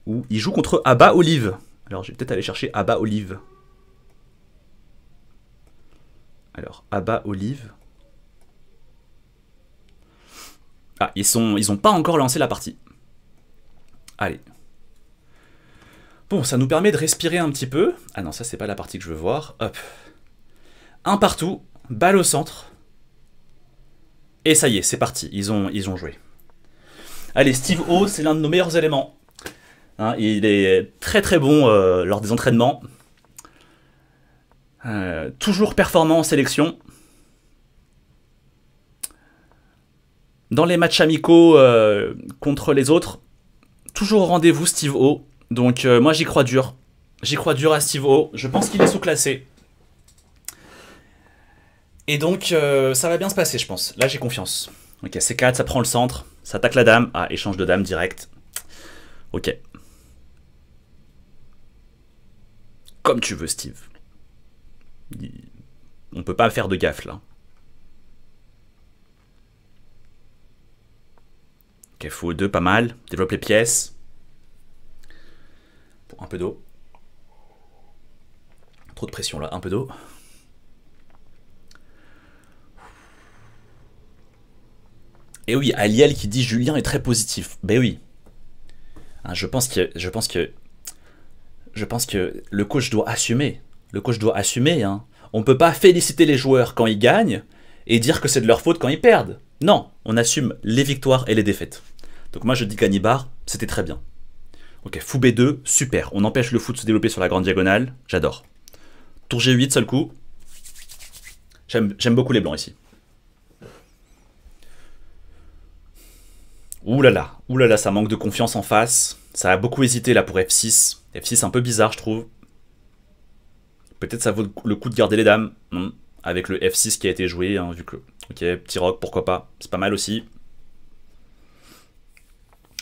Où il joue contre Abba Olive. Alors, je vais peut-être aller chercher Abba Olive. Alors, Abba Olive. Ah, ils n'ont ils pas encore lancé la partie. Allez, Bon, ça nous permet de respirer un petit peu. Ah non, ça c'est pas la partie que je veux voir. Hop. Un partout, balle au centre. Et ça y est, c'est parti, ils ont, ils ont joué. Allez, Steve O, c'est l'un de nos meilleurs éléments. Hein, il est très très bon euh, lors des entraînements. Euh, toujours performant en sélection. Dans les matchs amicaux euh, contre les autres, toujours au rendez-vous Steve O. Donc euh, moi j'y crois dur. J'y crois dur à Steve O. Je pense qu'il est sous-classé. Et donc euh, ça va bien se passer, je pense. Là j'ai confiance. Ok, C4, ça prend le centre, ça attaque la dame. Ah, échange de dame direct. Ok. Comme tu veux, Steve. On peut pas faire de gaffe là. Ok, faux 2, pas mal. Développe les pièces un peu d'eau. Trop de pression là, un peu d'eau. Et oui, Aliel qui dit Julien est très positif. Ben oui. Hein, je pense que je pense que je pense que le coach doit assumer. Le coach doit assumer. Hein. On ne peut pas féliciter les joueurs quand ils gagnent et dire que c'est de leur faute quand ils perdent. Non, on assume les victoires et les défaites. Donc moi je dis qu'Anibar, c'était très bien. Ok, fou B2, super. On empêche le fou de se développer sur la grande diagonale. J'adore. Tour G8, seul coup. J'aime beaucoup les blancs ici. Ouh là là, ouh là là, ça manque de confiance en face. Ça a beaucoup hésité là pour F6. F6 un peu bizarre, je trouve. Peut-être ça vaut le coup de garder les dames. Hmm, avec le F6 qui a été joué, hein, vu que... Ok, petit rock, pourquoi pas. C'est pas mal aussi.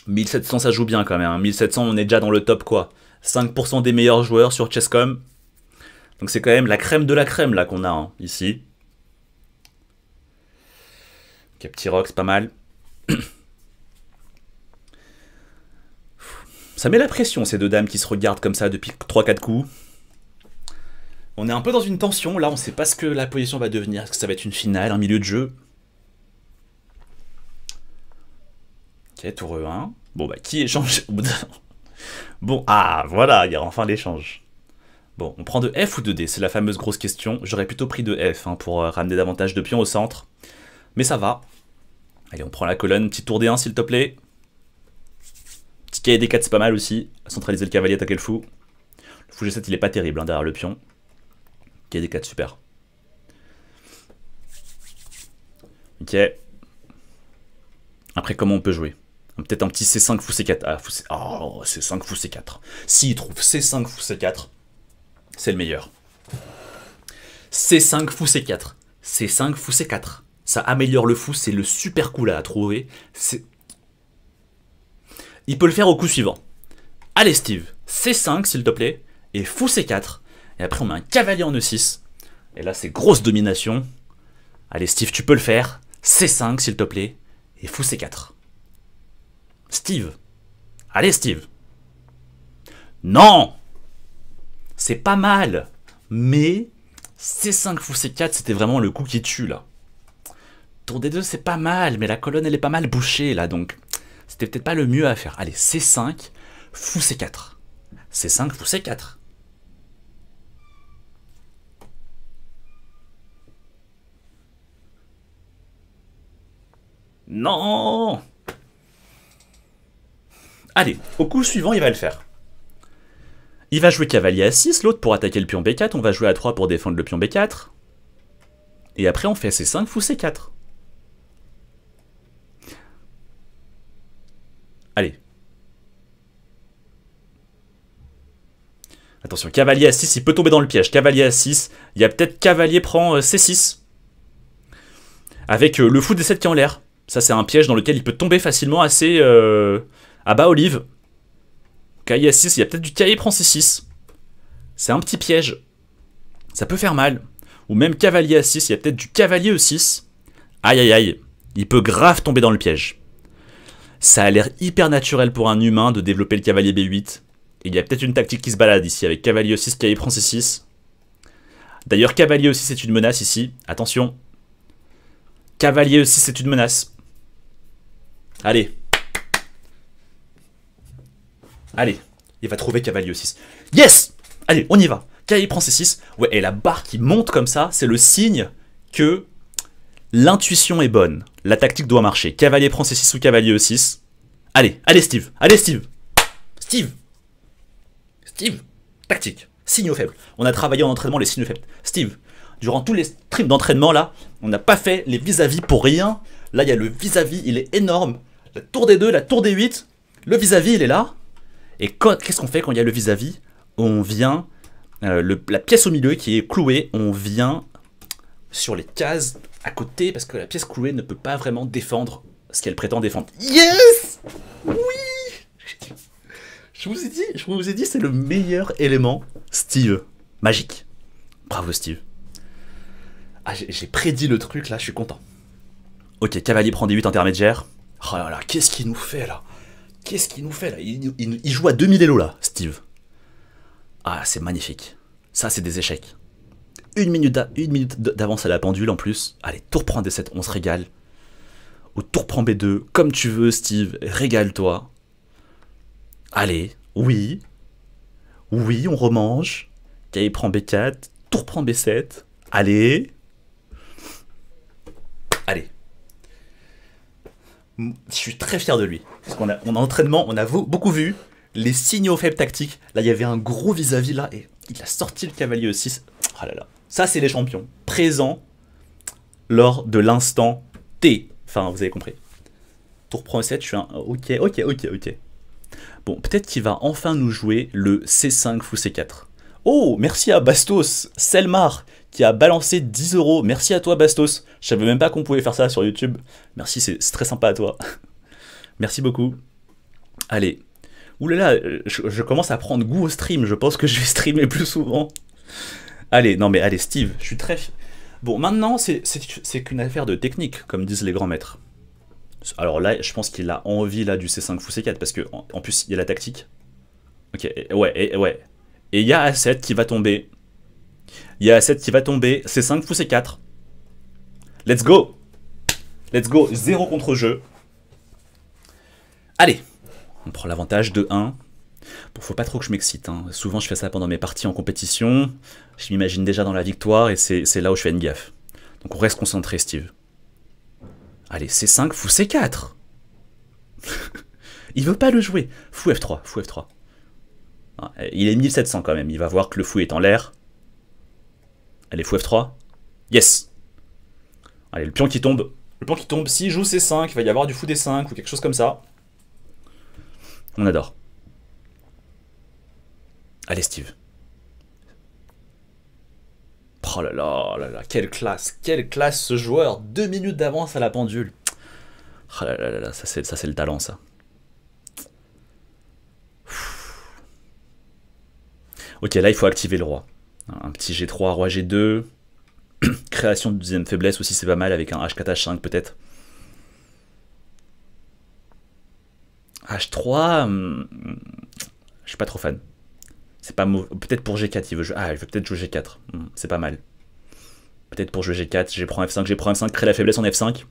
1700, ça joue bien quand même. 1700, hein. on est déjà dans le top, quoi. 5% des meilleurs joueurs sur Chesscom. Donc c'est quand même la crème de la crème, là, qu'on a, hein, ici. Ok, petit rock, c'est pas mal. Ça met la pression, ces deux dames qui se regardent comme ça depuis 3-4 coups. On est un peu dans une tension, là, on sait pas ce que la position va devenir. Est-ce que ça va être une finale, un milieu de jeu Ok, tour E1. Bon, bah, qui échange Bon, ah, voilà, il y a enfin l'échange. Bon, on prend de F ou de D C'est la fameuse grosse question. J'aurais plutôt pris de F hein, pour euh, ramener davantage de pions au centre. Mais ça va. Allez, on prend la colonne. Petit tour D1, s'il te plaît. Petit cahier D4, c'est pas mal aussi. Centraliser le cavalier, attaquer le fou. Le fou G7, il est pas terrible hein, derrière le pion. Cahier D4, super. Ok. Après, comment on peut jouer Peut-être un petit C5 fou C4. Ah, fou, c... Oh, C5 fou C4. S'il trouve C5 fou C4, c'est le meilleur. C5 fou C4. C5 fou C4. Ça améliore le fou, c'est le super cool à trouver. Il peut le faire au coup suivant. Allez Steve, C5 s'il te plaît, et fou C4. Et après on met un cavalier en E6. Et là c'est grosse domination. Allez Steve, tu peux le faire. C5 s'il te plaît, et fou C4. Steve. Allez, Steve. Non C'est pas mal, mais C5 fou C4, c'était vraiment le coup qui tue, là. Tour D2, c'est pas mal, mais la colonne, elle est pas mal bouchée, là, donc c'était peut-être pas le mieux à faire. Allez, C5, fou C4. C5, fou C4. Non Allez, au coup suivant, il va le faire. Il va jouer cavalier à 6, l'autre pour attaquer le pion B4, on va jouer à 3 pour défendre le pion B4. Et après, on fait C5 fou C4. Allez. Attention, cavalier à 6, il peut tomber dans le piège. Cavalier à 6, il y a peut-être cavalier prend euh, C6. Avec euh, le fou D7 qui est en l'air. Ça, c'est un piège dans lequel il peut tomber facilement assez... Euh, ah bah Olive. Cahier a 6, il y a peut-être du cahier prend 6 C'est un petit piège. Ça peut faire mal. Ou même cavalier a 6, il y a peut-être du cavalier E6. Aïe aïe aïe, il peut grave tomber dans le piège. Ça a l'air hyper naturel pour un humain de développer le cavalier B8. il y a peut-être une tactique qui se balade ici avec cavalier E6, cahier prend 6 D'ailleurs, cavalier E6 c'est une menace ici. Attention. Cavalier E6 c'est une menace. Allez, Allez, il va trouver cavalier e 6. Yes Allez, on y va. Cavalier prend C6. Ouais, et la barre qui monte comme ça, c'est le signe que l'intuition est bonne. La tactique doit marcher. Cavalier prend C6 ou cavalier E6. Allez, allez Steve, allez Steve. Steve. Steve. Tactique. Signaux faibles. On a travaillé en entraînement les signes faibles. Steve, durant tous les streams d'entraînement là, on n'a pas fait les vis-à-vis pour rien. Là, il y a le vis-à-vis, il est énorme. La tour des 2, la tour des 8, le vis à -vis, il est là. Et qu'est-ce qu'on fait quand il y a le vis-à-vis On vient, euh, la pièce au milieu qui est clouée, on vient sur les cases à côté parce que la pièce clouée ne peut pas vraiment défendre ce qu'elle prétend défendre. Yes Oui Je vous ai dit, je vous ai dit, c'est le meilleur élément, Steve. Magique. Bravo Steve. Ah, j'ai prédit le truc là, je suis content. Ok, cavalier prend des 8 intermédiaires. Oh là là, qu'est-ce qu'il nous fait là Qu'est-ce qu'il nous fait là il, joue à 2000 Elo là, Steve. Ah, c'est magnifique. Ça, c'est des échecs. Une minute d'avance à la pendule en plus. Allez, tour prend D7, on se régale. Ou tour prend B2, comme tu veux, Steve, régale-toi. Allez, oui. Oui, on remange. Kay prend B4, tour prend B7. Allez. Allez, je suis très fier de lui. Parce qu'on a, on a entraînement, on a beaucoup vu les signaux faibles tactiques. Là, il y avait un gros vis-à-vis là, et il a sorti le cavalier E6. Ah là là. Ça, c'est les champions présents lors de l'instant T. Enfin, vous avez compris. Tour prend 7 je suis un. Ok, ok, ok, ok. Bon, peut-être qu'il va enfin nous jouer le C5 ou C4. Oh, merci à Bastos, Selmar qui a balancé 10 euros. Merci à toi, Bastos. Je savais même pas qu'on pouvait faire ça sur YouTube. Merci, c'est très sympa à toi. Merci beaucoup. Allez. Ouh là je, commence à prendre goût au stream. Je pense que je vais streamer plus souvent. Allez, non mais allez, Steve, je suis très. Bon, maintenant, c'est qu'une affaire de technique, comme disent les grands maîtres. Alors là, je pense qu'il a envie là du C5 fou C4 parce que plus il y a la tactique. Ok, ouais, et, ouais. Et il y a A7 qui va tomber. Il y a A7 qui va tomber. C5 fou C4. Let's go Let's go zéro contre jeu. Allez On prend l'avantage de 1. Bon, faut pas trop que je m'excite. Hein. Souvent, je fais ça pendant mes parties en compétition. Je m'imagine déjà dans la victoire et c'est là où je fais une gaffe. Donc, on reste concentré, Steve. Allez, C5, fou C4 Il veut pas le jouer. Fou F3, fou F3. Ah, il est 1700 quand même. Il va voir que le fou est en l'air. Allez, fou F3. Yes Allez, le pion qui tombe. Le pion qui tombe, s'il joue C5, il va y avoir du fou D5 ou quelque chose comme ça. On adore. Allez, Steve. Oh là là, oh là, là quelle classe, quelle classe ce joueur. Deux minutes d'avance à la pendule. Oh là là là, là ça c'est le talent ça. Ok, là il faut activer le roi. Un petit G3, Roi G2. Création de deuxième faiblesse aussi, c'est pas mal avec un H4, H5 peut-être. H3, hmm, je suis pas trop fan. C'est pas Peut-être pour G4, il veut jouer. Ah, il veut peut-être jouer G4. Hmm, c'est pas mal. Peut-être pour jouer G4, pris un F5, pris prend F5, crée la faiblesse en F5.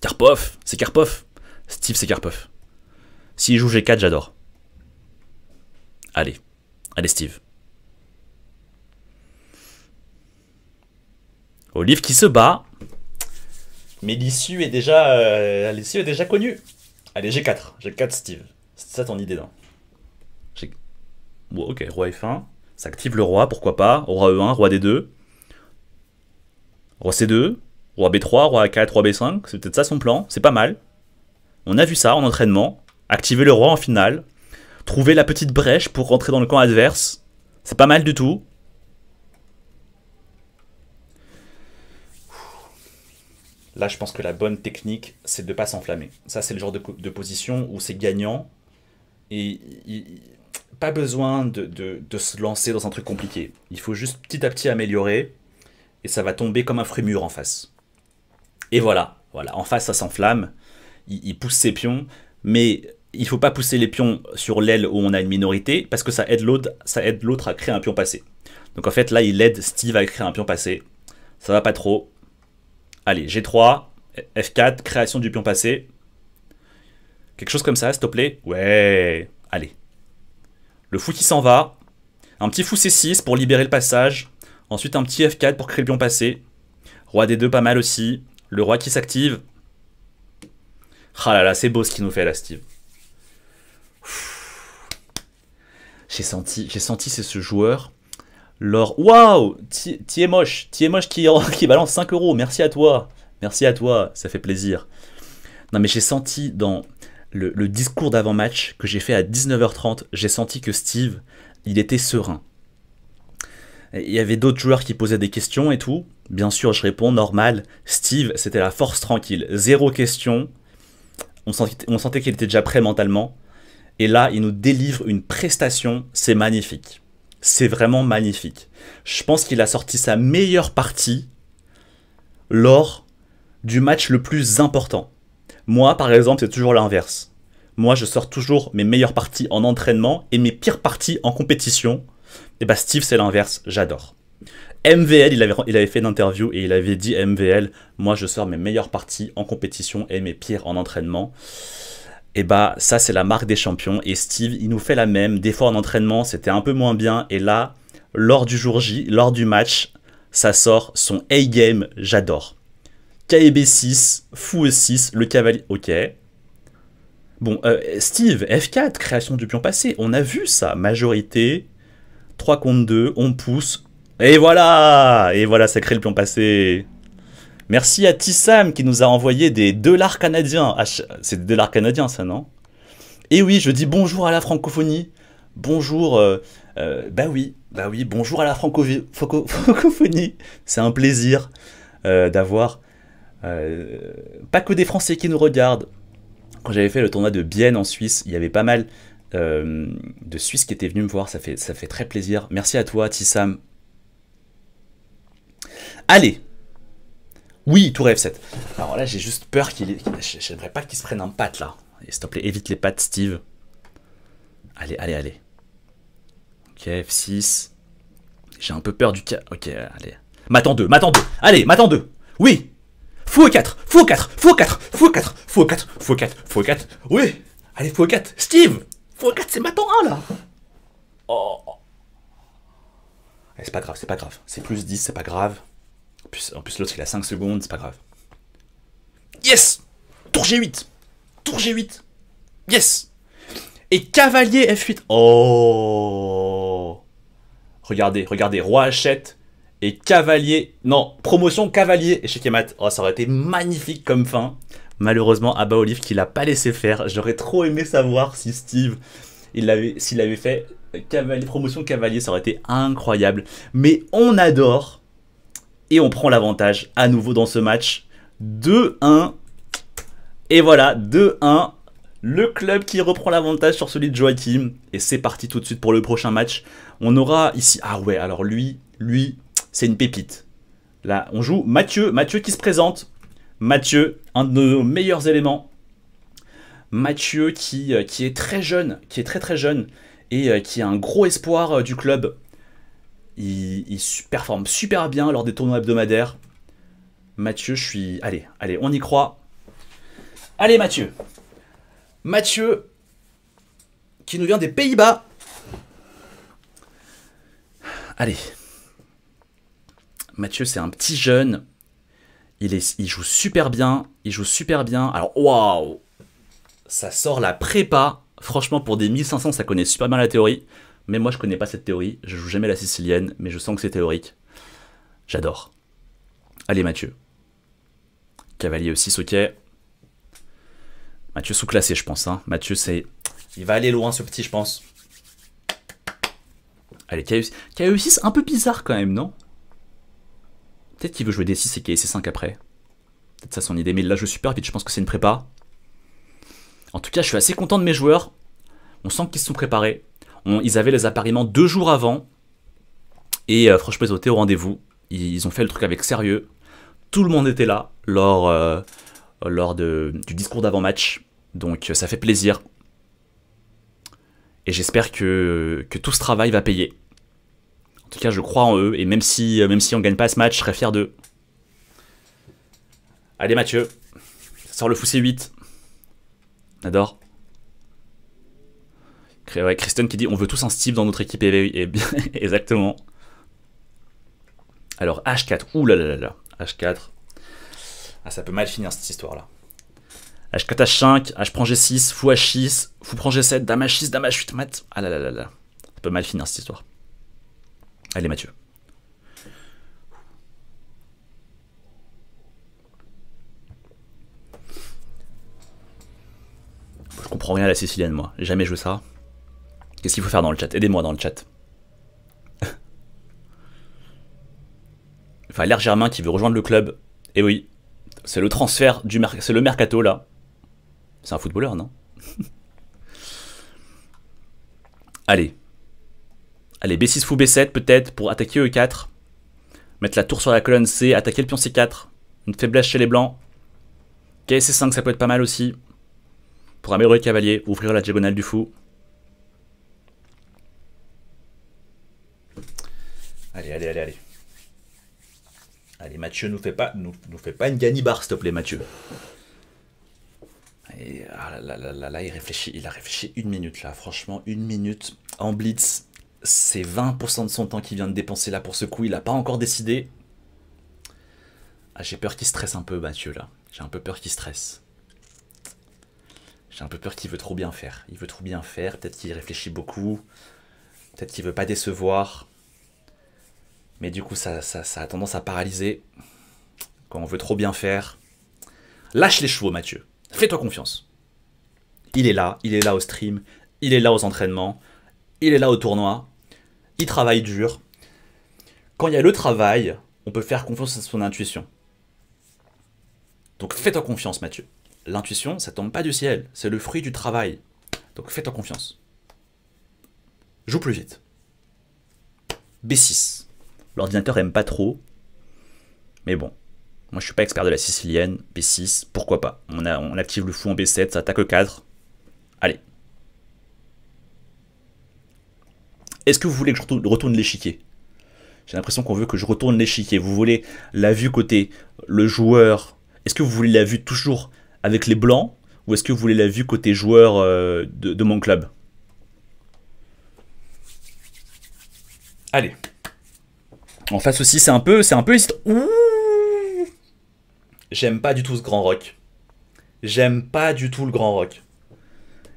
Karpov, c'est Karpov. Steve, c'est Karpov. S'il joue G4, j'adore. Allez, allez Steve. Olive qui se bat. Mais l'issue est déjà euh, l'issue est déjà connue. Allez, G4. G4 Steve. C'est ça ton idée, non ok, roi F1. Ça active le roi, pourquoi pas. Roi E1, roi D2. Roi C2. Roi B3, roi A4, roi B5. C'est peut-être ça son plan. C'est pas mal. On a vu ça en entraînement. Activer le roi en finale. Trouver la petite brèche pour rentrer dans le camp adverse. C'est pas mal du tout. Là, je pense que la bonne technique, c'est de ne pas s'enflammer. Ça, c'est le genre de, position où c'est gagnant et pas besoin de, se lancer dans un truc compliqué. Il faut juste petit à petit améliorer et ça va tomber comme un fruit mûr en face. Et voilà, voilà. En face, ça s'enflamme. Il, pousse ses pions, mais il faut pas pousser les pions sur l'aile où on a une minorité parce que ça aide l'autre, ça aide l'autre à créer un pion passé. Donc en fait, là, il aide Steve à créer un pion passé. Ça va pas trop, Allez, G3, F4, création du pion passé. Quelque chose comme ça, s'il te plaît. Ouais, allez. Le fou qui s'en va. Un petit fou C6 pour libérer le passage. Ensuite, un petit F4 pour créer le pion passé. Roi D2, pas mal aussi. Le roi qui s'active. Ah là là, c'est beau ce qu'il nous fait là, Steve. J'ai senti, j'ai senti c'est ce joueur leur... Waouh T'y es moche tu es moche qui, balance 5 euros, merci à toi Merci à toi, ça fait plaisir. Non mais j'ai senti dans le, discours d'avant-match que j'ai fait à 19h30, j'ai senti que Steve, il était serein. Il y avait d'autres joueurs qui posaient des questions et tout. Bien sûr, je réponds, normal. Steve, c'était la force tranquille. Zéro question. on sentait qu'il était déjà prêt mentalement. Et là, il nous délivre une prestation. C'est magnifique c'est vraiment magnifique. Je pense qu'il a sorti sa meilleure partie lors du match le plus important. Moi, par exemple, c'est toujours l'inverse. Moi, je sors toujours mes meilleures parties en entraînement et mes pires parties en compétition. Et eh bah ben, Steve, c'est l'inverse, j'adore. MVL, il avait, il avait, fait une interview et il avait dit MVL, moi je sors mes meilleures parties en compétition et mes pires en entraînement. Et eh bah ça c'est la marque des champions et Steve il nous fait la même. Des fois en entraînement c'était un peu moins bien et là lors du jour J, lors du match, ça sort son A-game, j'adore. KEB 6, fou E6, le cavalier, ok. Bon, euh, Steve, F4, création du pion passé, on a vu ça, majorité, 3 contre 2, on pousse, et voilà Et voilà, ça crée le pion passé Merci à Tissam qui nous a envoyé des dollars canadiens. Ah, c'est des dollars canadiens, ça, non Et eh oui, je dis bonjour à la francophonie. Bonjour. Euh, euh, bah oui, bah oui, bonjour à la francophonie. C'est un plaisir euh, d'avoir pas que des Français qui nous regardent. Quand j'avais fait le tournoi de Bienne en Suisse, il y avait pas mal de Suisses qui étaient venus me voir. Ça fait, ça fait très plaisir. Merci à toi, Tissam. Allez, oui, tour F7. Alors là, j'ai juste peur qu'il. J'aimerais pas qu'il se prenne un patte là. S'il te plaît, évite les pattes, Steve. Allez, allez, allez. Ok, F6. J'ai un peu peur du cas. Ok, allez. M'attends 2, m'attends 2. Allez, m'attends 2. Oui. Faux 4, faux 4, faux 4, faux 4, faux 4, faux 4, faux 4. Oui. Allez, faux 4. Steve Faux 4, c'est maintenant 1 là. Oh. Eh, c'est pas grave, c'est pas grave. C'est plus 10, c'est pas grave. En plus, l'autre il a 5 secondes, c'est pas grave. Yes Tour G8 Tour G8 Yes Et cavalier F8 Oh Regardez, regardez, roi Hachette et cavalier... Non, promotion cavalier et mat. Oh, ça aurait été magnifique comme fin. Malheureusement, Abba Olive qui l'a pas laissé faire. J'aurais trop aimé savoir si Steve, s'il avait, fait promotion cavalier, ça aurait été incroyable. Mais on adore et on prend l'avantage à nouveau dans ce match. 2-1. Et voilà, 2-1. Le club qui reprend l'avantage sur celui de Joachim. Et c'est parti tout de suite pour le prochain match. On aura ici... Ah ouais, alors lui, lui, c'est une pépite. Là, on joue Mathieu. Mathieu qui se présente. Mathieu, un de nos meilleurs éléments. Mathieu qui, euh, qui est très jeune, qui est très très jeune et euh, qui est un gros espoir euh, du club. Il, performe super bien lors des tournois hebdomadaires. Mathieu, je suis... Allez, allez, on y croit. Allez, Mathieu. Mathieu, qui nous vient des Pays-Bas. Allez. Mathieu, c'est un petit jeune. Il, est, il joue super bien. Il joue super bien. Alors, waouh Ça sort la prépa. Franchement, pour des 1500, ça connaît super bien la théorie. Mais moi, je connais pas cette théorie. Je joue jamais la sicilienne, mais je sens que c'est théorique. J'adore. Allez, Mathieu. Cavalier E6, ok. Mathieu sous-classé, je pense. Hein. Mathieu, c'est. Il va aller loin, ce petit, je pense. Allez, KE6. 6 un peu bizarre quand même, non Peut-être qu'il veut jouer D6 et kc 5 après. Peut-être ça son idée, mais là, je super vite. Je pense que c'est une prépa. En tout cas, je suis assez content de mes joueurs. On sent qu'ils se sont préparés ils avaient les appariements deux jours avant. Et euh, franchement, ils au rendez-vous. Ils, ont fait le truc avec sérieux. Tout le monde était là lors, euh, lors de, du discours d'avant-match. Donc ça fait plaisir. Et j'espère que, que tout ce travail va payer. En tout cas, je crois en eux. Et même si, euh, même si on gagne pas ce match, je serais fier d'eux. Allez Mathieu, sors le Foussé 8. J'adore Ouais, Kristen qui dit on veut tous un Steve dans notre équipe. Et, bien, exactement. Alors H4, ouh là là là H4. Ah, ça peut mal finir cette histoire là. H4, H5, H prend G6, fou H6, fou prend G7, dame H6, dame H8, mat. Ah là là là. Ça peut mal finir cette histoire. Allez Mathieu. Je comprends rien à la sicilienne moi, j'ai jamais joué ça. Qu'est-ce qu'il faut faire dans le chat Aidez-moi dans le chat. enfin, l'air Germain qui veut rejoindre le club. Et eh oui, c'est le transfert du mercato. C'est le mercato là. C'est un footballeur, non Allez. Allez, B6 fou B7 peut-être pour attaquer E4. Mettre la tour sur la colonne C, attaquer le pion C4. Une faiblesse chez les blancs. ksc 5 ça peut être pas mal aussi. Pour améliorer le cavalier, ouvrir la diagonale du fou. Allez, allez, allez, allez. Allez, Mathieu, nous fais pas, nous, nous pas une ganibar, s'il te plaît, Mathieu. Et, ah, là, il réfléchit, il a réfléchi une minute là, franchement, une minute en blitz. C'est 20% de son temps qu'il vient de dépenser là pour ce coup, il n'a pas encore décidé. Ah, j'ai peur qu'il stresse un peu, Mathieu, là. J'ai un peu peur qu'il stresse. J'ai un peu peur qu'il veut trop bien faire. Il veut trop bien faire, peut-être qu'il réfléchit beaucoup, peut-être qu'il veut pas décevoir. Mais du coup, ça, ça, a tendance à paralyser quand on veut trop bien faire. Lâche les chevaux, Mathieu. Fais-toi confiance. Il est là, il est là au stream, il est là aux entraînements, il est là au tournoi, il travaille dur. Quand il y a le travail, on peut faire confiance à son intuition. Donc fais-toi confiance, Mathieu. L'intuition, ça tombe pas du ciel, c'est le fruit du travail. Donc fais-toi confiance. Joue plus vite. B6. L'ordinateur aime pas trop. Mais bon, moi je suis pas expert de la sicilienne. B6, pourquoi pas on, active le fou en B7, ça attaque le cadre. Allez. Est-ce que vous voulez que je retourne l'échiquier J'ai l'impression qu'on veut que je retourne l'échiquier. Vous voulez la vue côté le joueur. Est-ce que vous voulez la vue toujours avec les blancs ou est-ce que vous voulez la vue côté joueur euh, de, de mon club Allez. En face aussi, c'est un peu, c'est un peu. J'aime pas du tout ce grand rock. J'aime pas du tout le grand rock.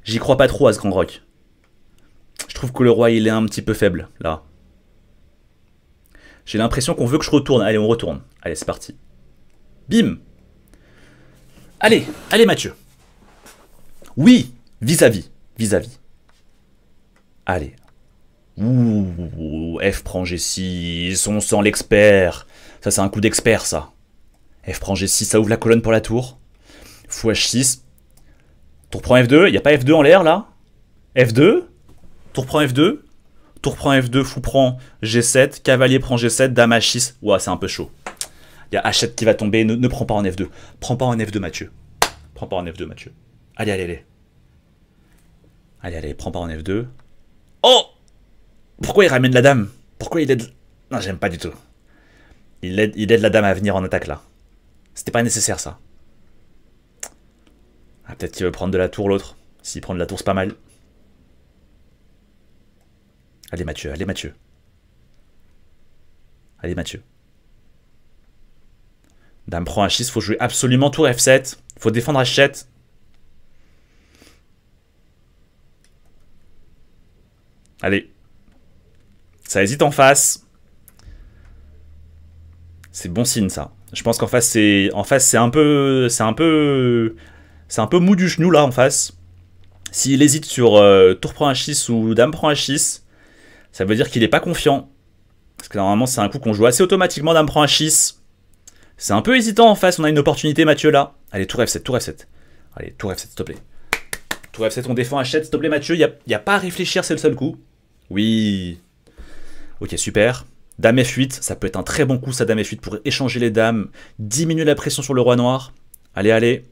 J'y crois pas trop à ce grand rock. Je trouve que le roi il est un petit peu faible là. J'ai l'impression qu'on veut que je retourne. Allez, on retourne. Allez, c'est parti. Bim. Allez, allez Mathieu. Oui, vis-à-vis, vis-à-vis. Allez, Ouh, F prend G6, on sent l'expert. Ça, c'est un coup d'expert, ça. F prend G6, ça ouvre la colonne pour la tour. Fou H6. Tour prend F2, il a pas F2 en l'air, là F2 Tour prend F2 Tour prend F2, fou prend G7, cavalier prend G7, dame H6. Ouah, c'est un peu chaud. Il y a H7 qui va tomber, ne, ne prends pas en F2. Prends pas en F2, Mathieu. Prends pas en F2, Mathieu. Allez, allez, allez. Allez, allez, prends pas en F2. Oh pourquoi il ramène la dame Pourquoi il aide... Non, j'aime pas du tout. Il aide, il aide la dame à venir en attaque, là. C'était pas nécessaire, ça. Ah, peut-être qu'il veut prendre de la tour, l'autre. S'il prend de la tour, c'est pas mal. Allez, Mathieu, allez, Mathieu. Allez, Mathieu. Dame prend H6, faut jouer absolument tour F7. Faut défendre H7. Allez. Ça hésite en face. C'est bon signe ça. Je pense qu'en face c'est en face c'est un peu c'est un peu c'est un peu mou du genou là en face. S'il hésite sur euh, tour prend H6 ou dame prend un 6 ça veut dire qu'il n'est pas confiant. Parce que normalement c'est un coup qu'on joue assez automatiquement dame prend H6. C'est un peu hésitant en face, on a une opportunité Mathieu là. Allez tour F7, tour F7. Allez tour F7 s'il te plaît. Tour F7 on défend H7 s'il te plaît Mathieu, il n'y a, pas à réfléchir, c'est le seul coup. Oui, Ok, super. Dame F8, ça peut être un très bon coup, ça, Dame F8, pour échanger les dames, diminuer la pression sur le roi noir. Allez, allez.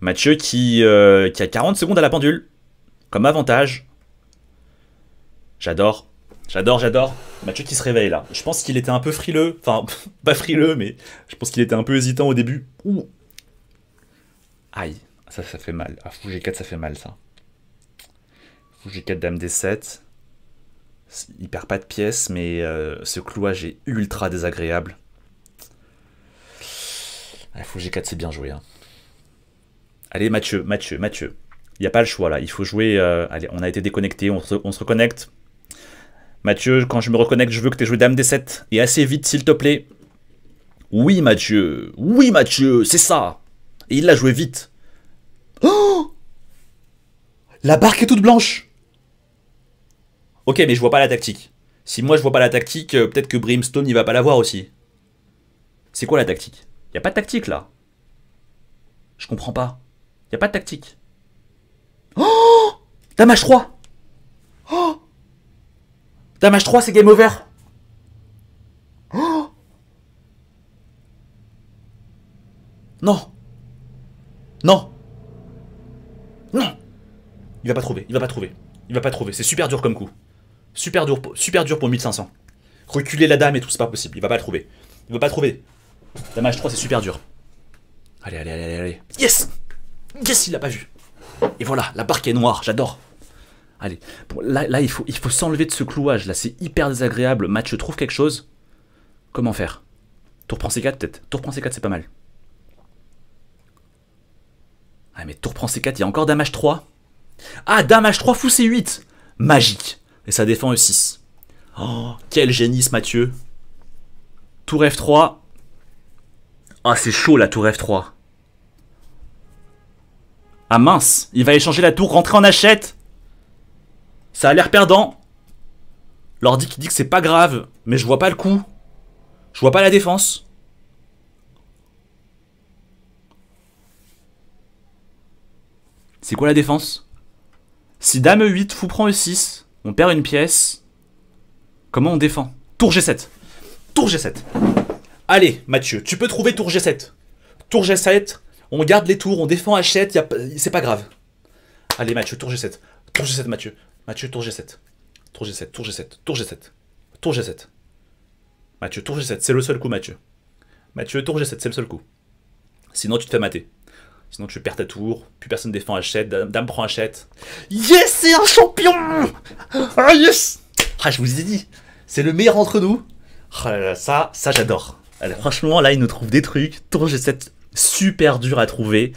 Mathieu qui, euh, qui a 40 secondes à la pendule, comme avantage. J'adore, j'adore, j'adore. Mathieu qui se réveille là. Je pense qu'il était un peu frileux, enfin, pas frileux, mais je pense qu'il était un peu hésitant au début. Ouh Aïe, ça, ça fait mal. Ah, fou 4 ça fait mal, ça. Fou G4, dame D7. Il perd pas de pièces, mais euh, ce clouage est ultra désagréable. Il faut G4, c'est bien joué. Hein. Allez, Mathieu, Mathieu, Mathieu. Il n'y a pas le choix là. Il faut jouer. Euh, allez, on a été déconnecté, on, se, reconnecte. Mathieu, quand je me reconnecte, je veux que tu aies joué Dame D7. Et assez vite, s'il te plaît. Oui, Mathieu. Oui, Mathieu, c'est ça. Et il l'a joué vite. Oh La barque est toute blanche. Ok, mais je vois pas la tactique. Si moi je vois pas la tactique, euh, peut-être que Brimstone il va pas la voir aussi. C'est quoi la tactique Y a pas de tactique là. Je comprends pas. Y a pas de tactique. Oh Damage 3 Oh Damage 3 c'est game over Oh Non Non Non Il va pas trouver, il va pas trouver. Il va pas trouver, c'est super dur comme coup. Super dur, super dur pour 1500. Reculer la dame et tout, c'est pas possible. Il va pas le trouver. Il va pas trouver. Dame 3 c'est super dur. Allez, allez, allez, allez, Yes Yes, il l'a pas vu. Et voilà, la barque est noire, j'adore. Allez, bon, là, il faut, il faut s'enlever de ce clouage. Là, c'est hyper désagréable. Match trouve quelque chose. Comment faire Tour prend C4 peut-être. Tour prend C4, c'est pas mal. Ah, mais tour prend C4, il y a encore Damage 3 Ah, Damage H3, fou C8 Magique et ça défend E6. Oh, quel génie ce Mathieu. Tour F3. Ah, c'est chaud la tour F3. Ah mince, il va échanger la tour, rentrer en achète. Ça a l'air perdant. L'ordi qui dit que c'est pas grave, mais je vois pas le coup. Je vois pas la défense. C'est quoi la défense Si dame E8, fou prend E6. On perd une pièce. Comment on défend Tour G7. Tour G7. Allez, Mathieu, tu peux trouver tour G7. Tour G7, on garde les tours, on défend H7, c'est pas grave. Allez, Mathieu, tour G7. Tour G7, Mathieu. Mathieu, tour G7. Tour G7, tour G7, tour G7. Tour G7. Mathieu, tour G7, c'est le seul coup, Mathieu. Mathieu, tour G7, c'est le seul coup. Sinon, tu te fais mater. Sinon, tu perds ta tour, plus personne défend Hachette, Dame prend Hachette. Yes, c'est un champion Ah, yes Ah, je vous ai dit, c'est le meilleur entre nous. Oh ça, ça j'adore. Euh, franchement, là, il nous trouve des trucs. Tour G7, super dur à trouver.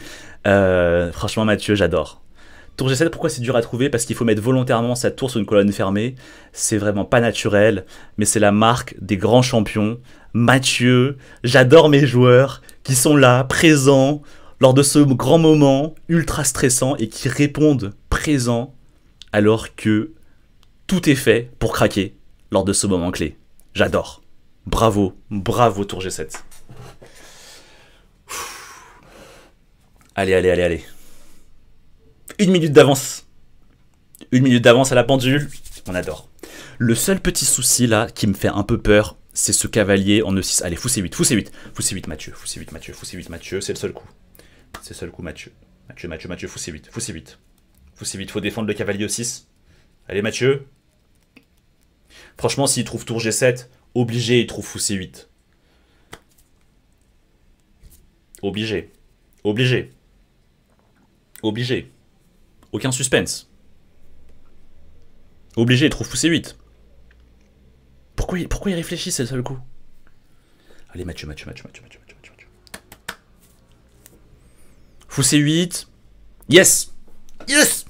Euh, franchement, Mathieu, j'adore. Tour G7, pourquoi c'est dur à trouver Parce qu'il faut mettre volontairement sa tour sur une colonne fermée. C'est vraiment pas naturel, mais c'est la marque des grands champions. Mathieu, j'adore mes joueurs qui sont là, présents, lors de ce grand moment ultra stressant et qui répondent présent alors que tout est fait pour craquer lors de ce moment clé. J'adore. Bravo, bravo Tour G7. Allez, allez, allez, allez. Une minute d'avance. Une minute d'avance à la pendule. On adore. Le seul petit souci là qui me fait un peu peur, c'est ce cavalier en E6. Allez, fou C8, fou C8, fou C8 Mathieu, fou C8 Mathieu, fou C8 Mathieu, c'est le seul coup. C'est seul coup, Mathieu. Mathieu, Mathieu, Mathieu, faut 8 vite, faut 8 vite. Faut vite, faut défendre le cavalier 6. Allez, Mathieu. Franchement, s'il trouve tour G7, obligé, il trouve fou C8. Obligé. Obligé. Obligé. Aucun suspense. Obligé, il trouve fou C8. Pourquoi, pourquoi il réfléchit, c'est le seul coup Allez, Mathieu, Mathieu, Mathieu, Mathieu, Mathieu. Fou C8. Yes Yes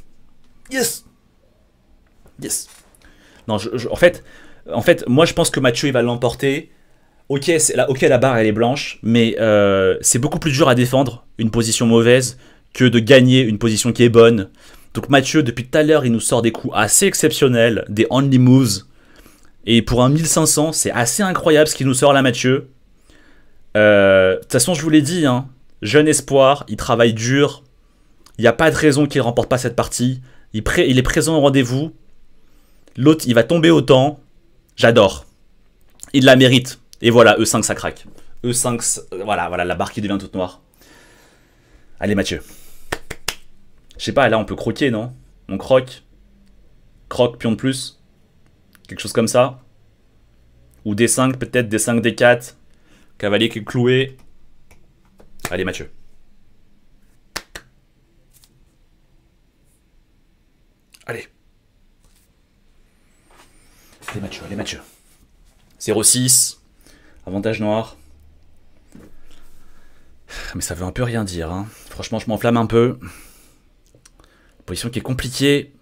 Yes Yes Non, en, fait, en fait, moi je pense que Mathieu, il va l'emporter. Ok, la, ok, la barre elle est blanche, mais euh, c'est beaucoup plus dur à défendre une position mauvaise que de gagner une position qui est bonne. Donc Mathieu, depuis tout à l'heure, il nous sort des coups assez exceptionnels, des only moves. Et pour un 1500, c'est assez incroyable ce qu'il nous sort là, Mathieu. Euh, de toute façon, je vous l'ai dit, hein, jeune espoir, il travaille dur, il n'y a pas de raison qu'il ne remporte pas cette partie, il, est présent au rendez-vous, l'autre il va tomber au temps, j'adore, il la mérite, et voilà, E5 ça craque, E5, euh, voilà, voilà, la barre qui devient toute noire. Allez Mathieu, je sais pas, là on peut croquer, non On croque, croque, pion de plus, quelque chose comme ça, ou D5 peut-être, D5, D4, cavalier qui est cloué, Allez, Mathieu. Allez. Allez, Mathieu, allez, Mathieu. 0-6. Avantage noir. Mais ça veut un peu rien dire. Hein. Franchement, je m'enflamme un peu. Position qui est compliquée.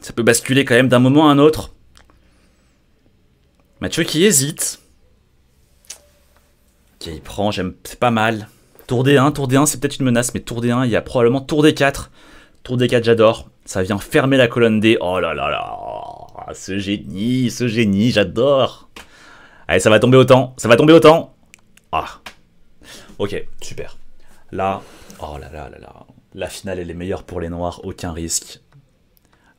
Ça peut basculer quand même d'un moment à un autre. Mathieu qui hésite. Qui il prend, j'aime, c'est pas mal. Tour D1, Tour D1 c'est peut-être une menace, mais Tour D1, il y a probablement Tour D4. Tour D4 j'adore, ça vient fermer la colonne D. Oh là là là, ce génie, ce génie, j'adore. Allez, ça va tomber autant, ça va tomber autant. Ah, ok, super. Là, oh là là là là, la finale elle est meilleure pour les noirs, aucun risque.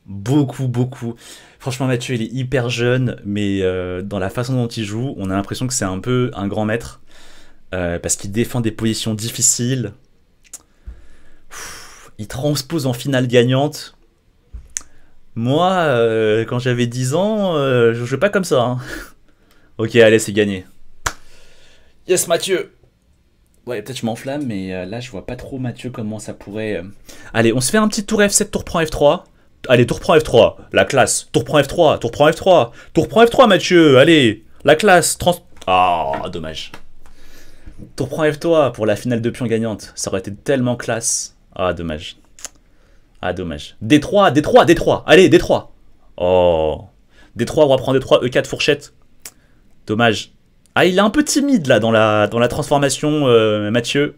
Beaucoup, beaucoup. Franchement, Mathieu, il est hyper jeune, mais euh, dans la façon dont il joue, on a l'impression que c'est un peu un grand maître. Euh, parce qu'il défend des positions difficiles. il transpose en finale gagnante. Moi, euh, quand j'avais 10 ans, euh, je jouais pas comme ça. Hein. ok, allez, c'est gagné. Yes, Mathieu Ouais, peut-être je m'enflamme, mais là, je vois pas trop Mathieu comment ça pourrait... Allez, on se fait un petit tour F7, tour prend F3. Allez, tour prend F3, la classe. Tour prend F3, tour prend F3. Tour prend F3, Mathieu, allez, la classe. Trans... Ah, dommage. Tour prends-toi pour la finale de pion gagnante. Ça aurait été tellement classe. Ah, dommage. Ah, dommage. D3, D3, D3. Allez, D3. Oh. D3, roi prend D3, E4, fourchette. Dommage. Ah, il est un peu timide, là, dans la, dans la transformation, euh, Mathieu.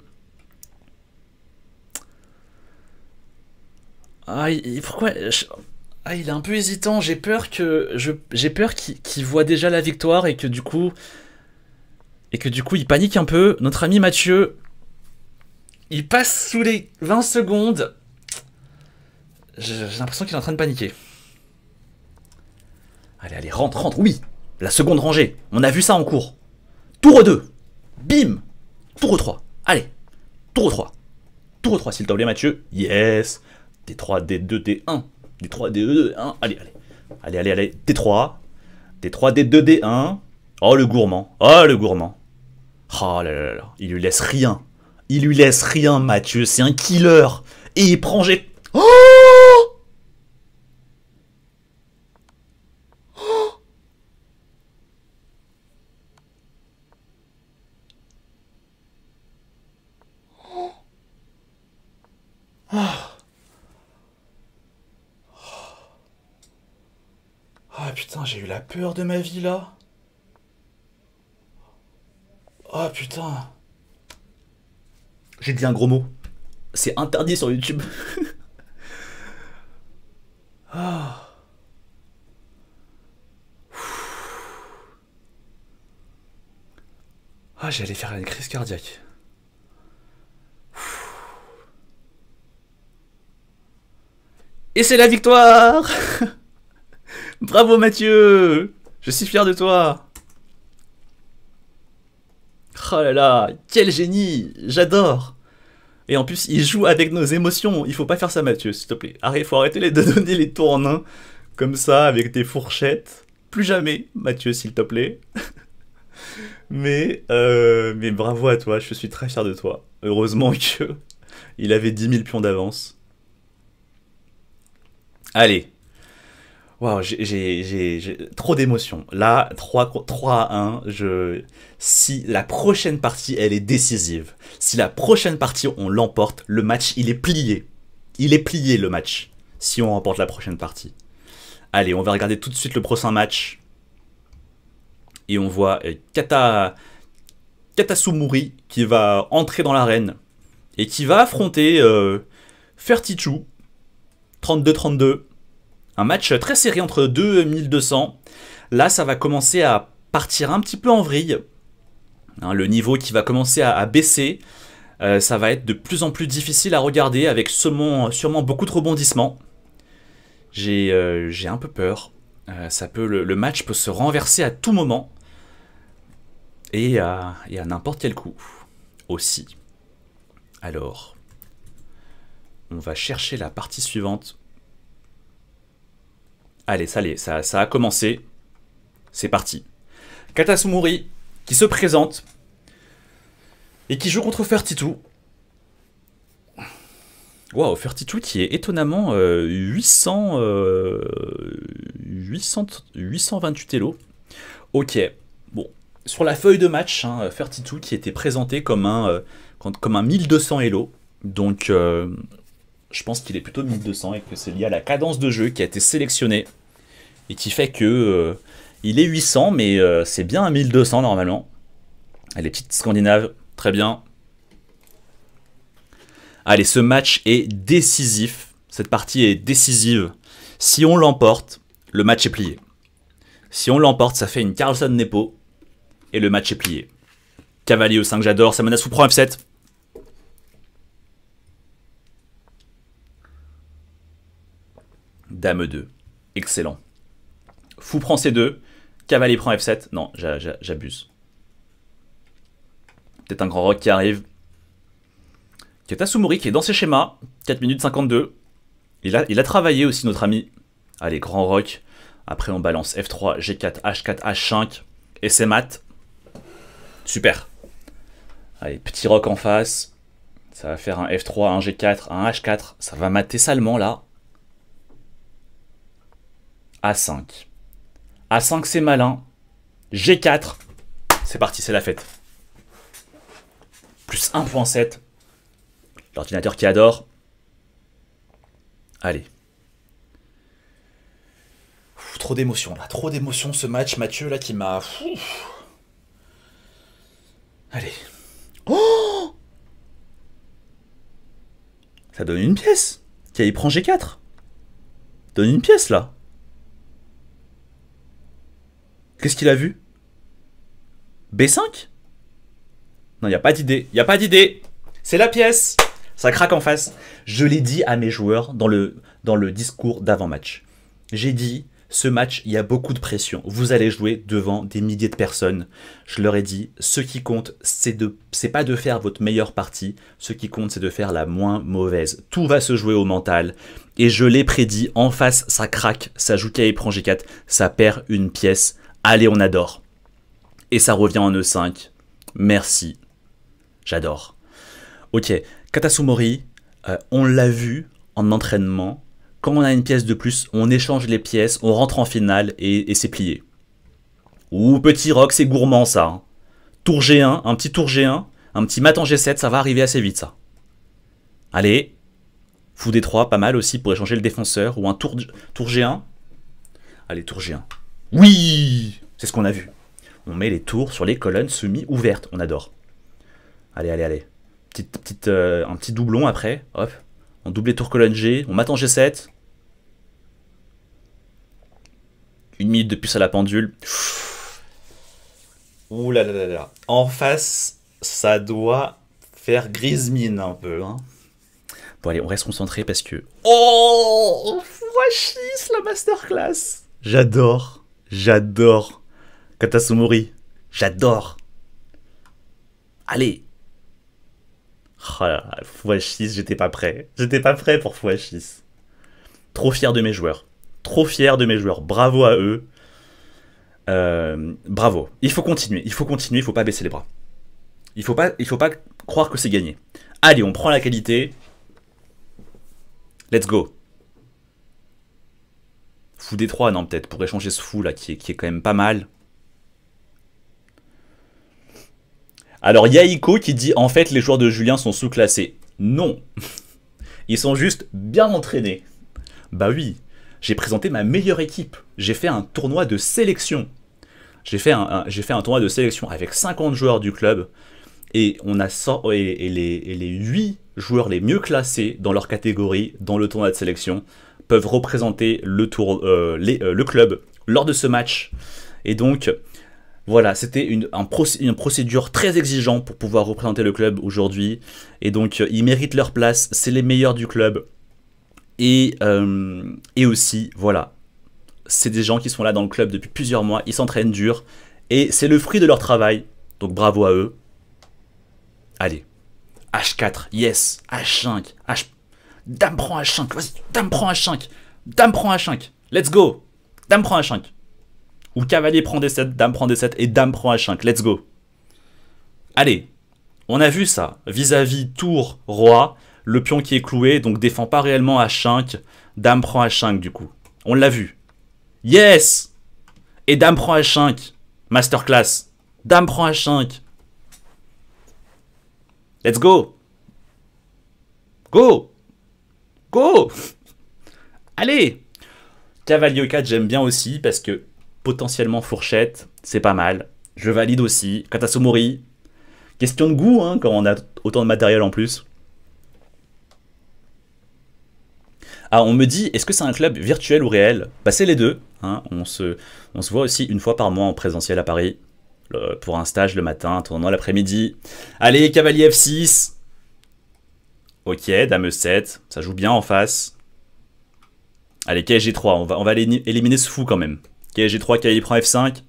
Ah, ah, il, est un peu hésitant. J'ai peur que... J'ai peur qu'il voit déjà la victoire et que, du coup, et que du coup il panique un peu, notre ami Mathieu, il passe sous les 20 secondes. J'ai l'impression qu'il est en train de paniquer. Allez, allez, rentre, rentre, oui La seconde rangée, on a vu ça en cours. Tour 2 Bim Tour 3 Allez Tour 3 Tour 3, s'il te plaît, Mathieu. Yes D3, D2, D1. D3, D2, D1. Allez, allez. Allez, allez, allez. D3. D3, D2, D1. Oh, le gourmand. Oh, le gourmand. Oh là là il lui laisse rien. Il lui laisse rien, Mathieu, c'est un killer. Et il prend G... Oh oh Ah putain, j'ai eu la peur de ma vie là. Oh putain. J'ai dit un gros mot. C'est interdit sur YouTube. ah. Ah, j'allais faire une crise cardiaque. Et c'est la victoire Bravo Mathieu Je suis fier de toi Oh là là, quel génie J'adore Et en plus, il joue avec nos émotions. Il faut pas faire ça, Mathieu, s'il te plaît. Arrête, faut arrêter de donner les tours comme ça, avec des fourchettes. Plus jamais, Mathieu, s'il te plaît. mais, euh, mais bravo à toi, je suis très fier de toi. Heureusement que il avait 10 000 pions d'avance. Allez, Waouh, j'ai trop d'émotions. Là, 3, à 1, si la prochaine partie, elle est décisive, si la prochaine partie, on l'emporte, le match, il est plié. Il est plié, le match, si on remporte la prochaine partie. Allez, on va regarder tout de suite le prochain match. Et on voit euh, Kata... Katasumuri qui va entrer dans l'arène et qui va affronter euh, Fertichu, 32-32. Un match très serré entre deux 1200. Là, ça va commencer à partir un petit peu en vrille. Hein, le niveau qui va commencer à, baisser. Euh, ça va être de plus en plus difficile à regarder avec sûrement, sûrement beaucoup de rebondissements. J'ai euh, un peu peur. Euh, ça peut, le, match peut se renverser à tout moment. et à n'importe quel coup. Aussi. Alors, on va chercher la partie suivante. Allez, ça, ça, a commencé. C'est parti. Katasumuri qui se présente et qui joue contre Fertitou. Waouh, Fertitou qui est étonnamment 800, 800, 828 Elo. Ok, bon, sur la feuille de match, hein, Fertitou qui était présenté comme un, euh, comme un 1200 Elo. Donc, euh, je pense qu'il est plutôt 1200 et que c'est lié à la cadence de jeu qui a été sélectionnée et qui fait que euh, il est 800, mais euh, c'est bien 1200 normalement. Allez, les Scandinave. Scandinaves, très bien. Allez, ce match est décisif. Cette partie est décisive. Si on l'emporte, le match est plié. Si on l'emporte, ça fait une Carlson Nepo. Et le match est plié. Cavalier au 5, j'adore. Ça menace vous prend F7. Dame 2. Excellent. Fou prend C2. Cavalier prend F7. Non, j'abuse. Peut-être un grand rock qui arrive. Keta Soumouri, qui est dans ses schémas. 4 minutes 52. Il a, il a travaillé aussi notre ami. Allez, grand rock. Après, on balance F3, G4, H4, H5. Et c'est mat. Super. Allez, petit rock en face. Ça va faire un F3, un G4, un H4. Ça va mater salement là. A5. A5, c'est malin. G4. C'est parti, c'est la fête. Plus 1.7. L'ordinateur qui adore. Allez. trop d'émotion là, trop d'émotion ce match, Mathieu là qui m'a. Allez. Oh Ça donne une pièce. Il prend G4. Donne une pièce là. Qu'est-ce qu'il a vu B5 Non, il n'y a pas d'idée. Il n'y a pas d'idée. C'est la pièce. Ça craque en face. Je l'ai dit à mes joueurs dans le, dans le discours d'avant-match. J'ai dit, ce match, il y a beaucoup de pression. Vous allez jouer devant des milliers de personnes. Je leur ai dit, ce qui compte, c'est de, c'est pas de faire votre meilleure partie. Ce qui compte, c'est de faire la moins mauvaise. Tout va se jouer au mental. Et je l'ai prédit, en face, ça craque, ça joue K prend g 4 ça perd une pièce. Allez, on adore. Et ça revient en E5. Merci. J'adore. Ok, Katasumori, euh, on l'a vu en entraînement. Quand on a une pièce de plus, on échange les pièces, on rentre en finale et, c'est plié. Ouh, petit rock, c'est gourmand ça. Hein. Tour G1, un petit tour G1, un petit mat en G7, ça va arriver assez vite ça. Allez, fou D3, pas mal aussi pour échanger le défenseur, ou un tour, tour G1. Allez, tour G1. Oui C'est ce qu'on a vu. On met les tours sur les colonnes semi-ouvertes. On adore. Allez, allez, allez. Petite, petite, euh, un petit doublon après. Hop. On double les tours colonne G. On m'attend G7. Une minute de puce à la pendule. Ouh là là là là. En face, ça doit faire grise mine un peu. Hein. Bon allez, on reste concentré parce que... Oh Voici la masterclass J'adore J'adore. Katasumori, j'adore. Allez. Oh 6 j'étais pas prêt. J'étais pas prêt pour x6. Trop fier de mes joueurs. Trop fier de mes joueurs. Bravo à eux. Euh, bravo. Il faut continuer. Il faut continuer. Il faut pas baisser les bras. Il faut pas, il faut pas croire que c'est gagné. Allez, on prend la qualité. Let's go des trois, non, peut-être, pour échanger ce fou là, qui est, qui quand même pas mal. Alors, Yaiko qui dit En fait, les joueurs de Julien sont sous-classés. Non Ils sont juste bien entraînés. Bah oui, j'ai présenté ma meilleure équipe. J'ai fait un tournoi de sélection. J'ai fait un, j'ai fait un tournoi de sélection avec 50 joueurs du club. Et, on a 100 et, les, et les 8 joueurs les mieux classés dans leur catégorie dans le tournoi de sélection peuvent représenter le, tour, euh, les, euh, le club lors de ce match. Et donc, voilà, c'était une, un procédure très exigeant pour pouvoir représenter le club aujourd'hui. Et donc, euh, ils méritent leur place, c'est les meilleurs du club. Et, et aussi, voilà, c'est des gens qui sont là dans le club depuis plusieurs mois, ils s'entraînent dur. Et c'est le fruit de leur travail. Donc, bravo à eux. Allez. H4, yes, H5, H Dame prend H5, vas-y, Dame prend H5, Dame prend H5, let's go, Dame prend H5. Ou cavalier prend D7, Dame prend D7 et Dame prend H5, let's go. Allez, on a vu ça, vis-à-vis tour, roi, le pion qui est cloué, donc défend pas réellement H5, Dame prend H5 du coup. On l'a vu. Yes Et Dame prend H5, masterclass, Dame prend H5. Let's go Go Go Allez Cavalier 4, j'aime bien aussi parce que potentiellement fourchette, c'est pas mal. Je valide aussi. Katasomori. Question de goût, hein, quand on a autant de matériel en plus. Ah, on me dit, est-ce que c'est un club virtuel ou réel Bah, c'est les deux. Hein. On, se, voit aussi une fois par mois en présentiel à Paris. pour un stage le matin, tournant l'après-midi. Allez, Cavalier F6 Ok, dame 7 ça joue bien en face. Allez, KG3, on va, on va éliminer ce fou quand même. KG3, cavalier prend F5.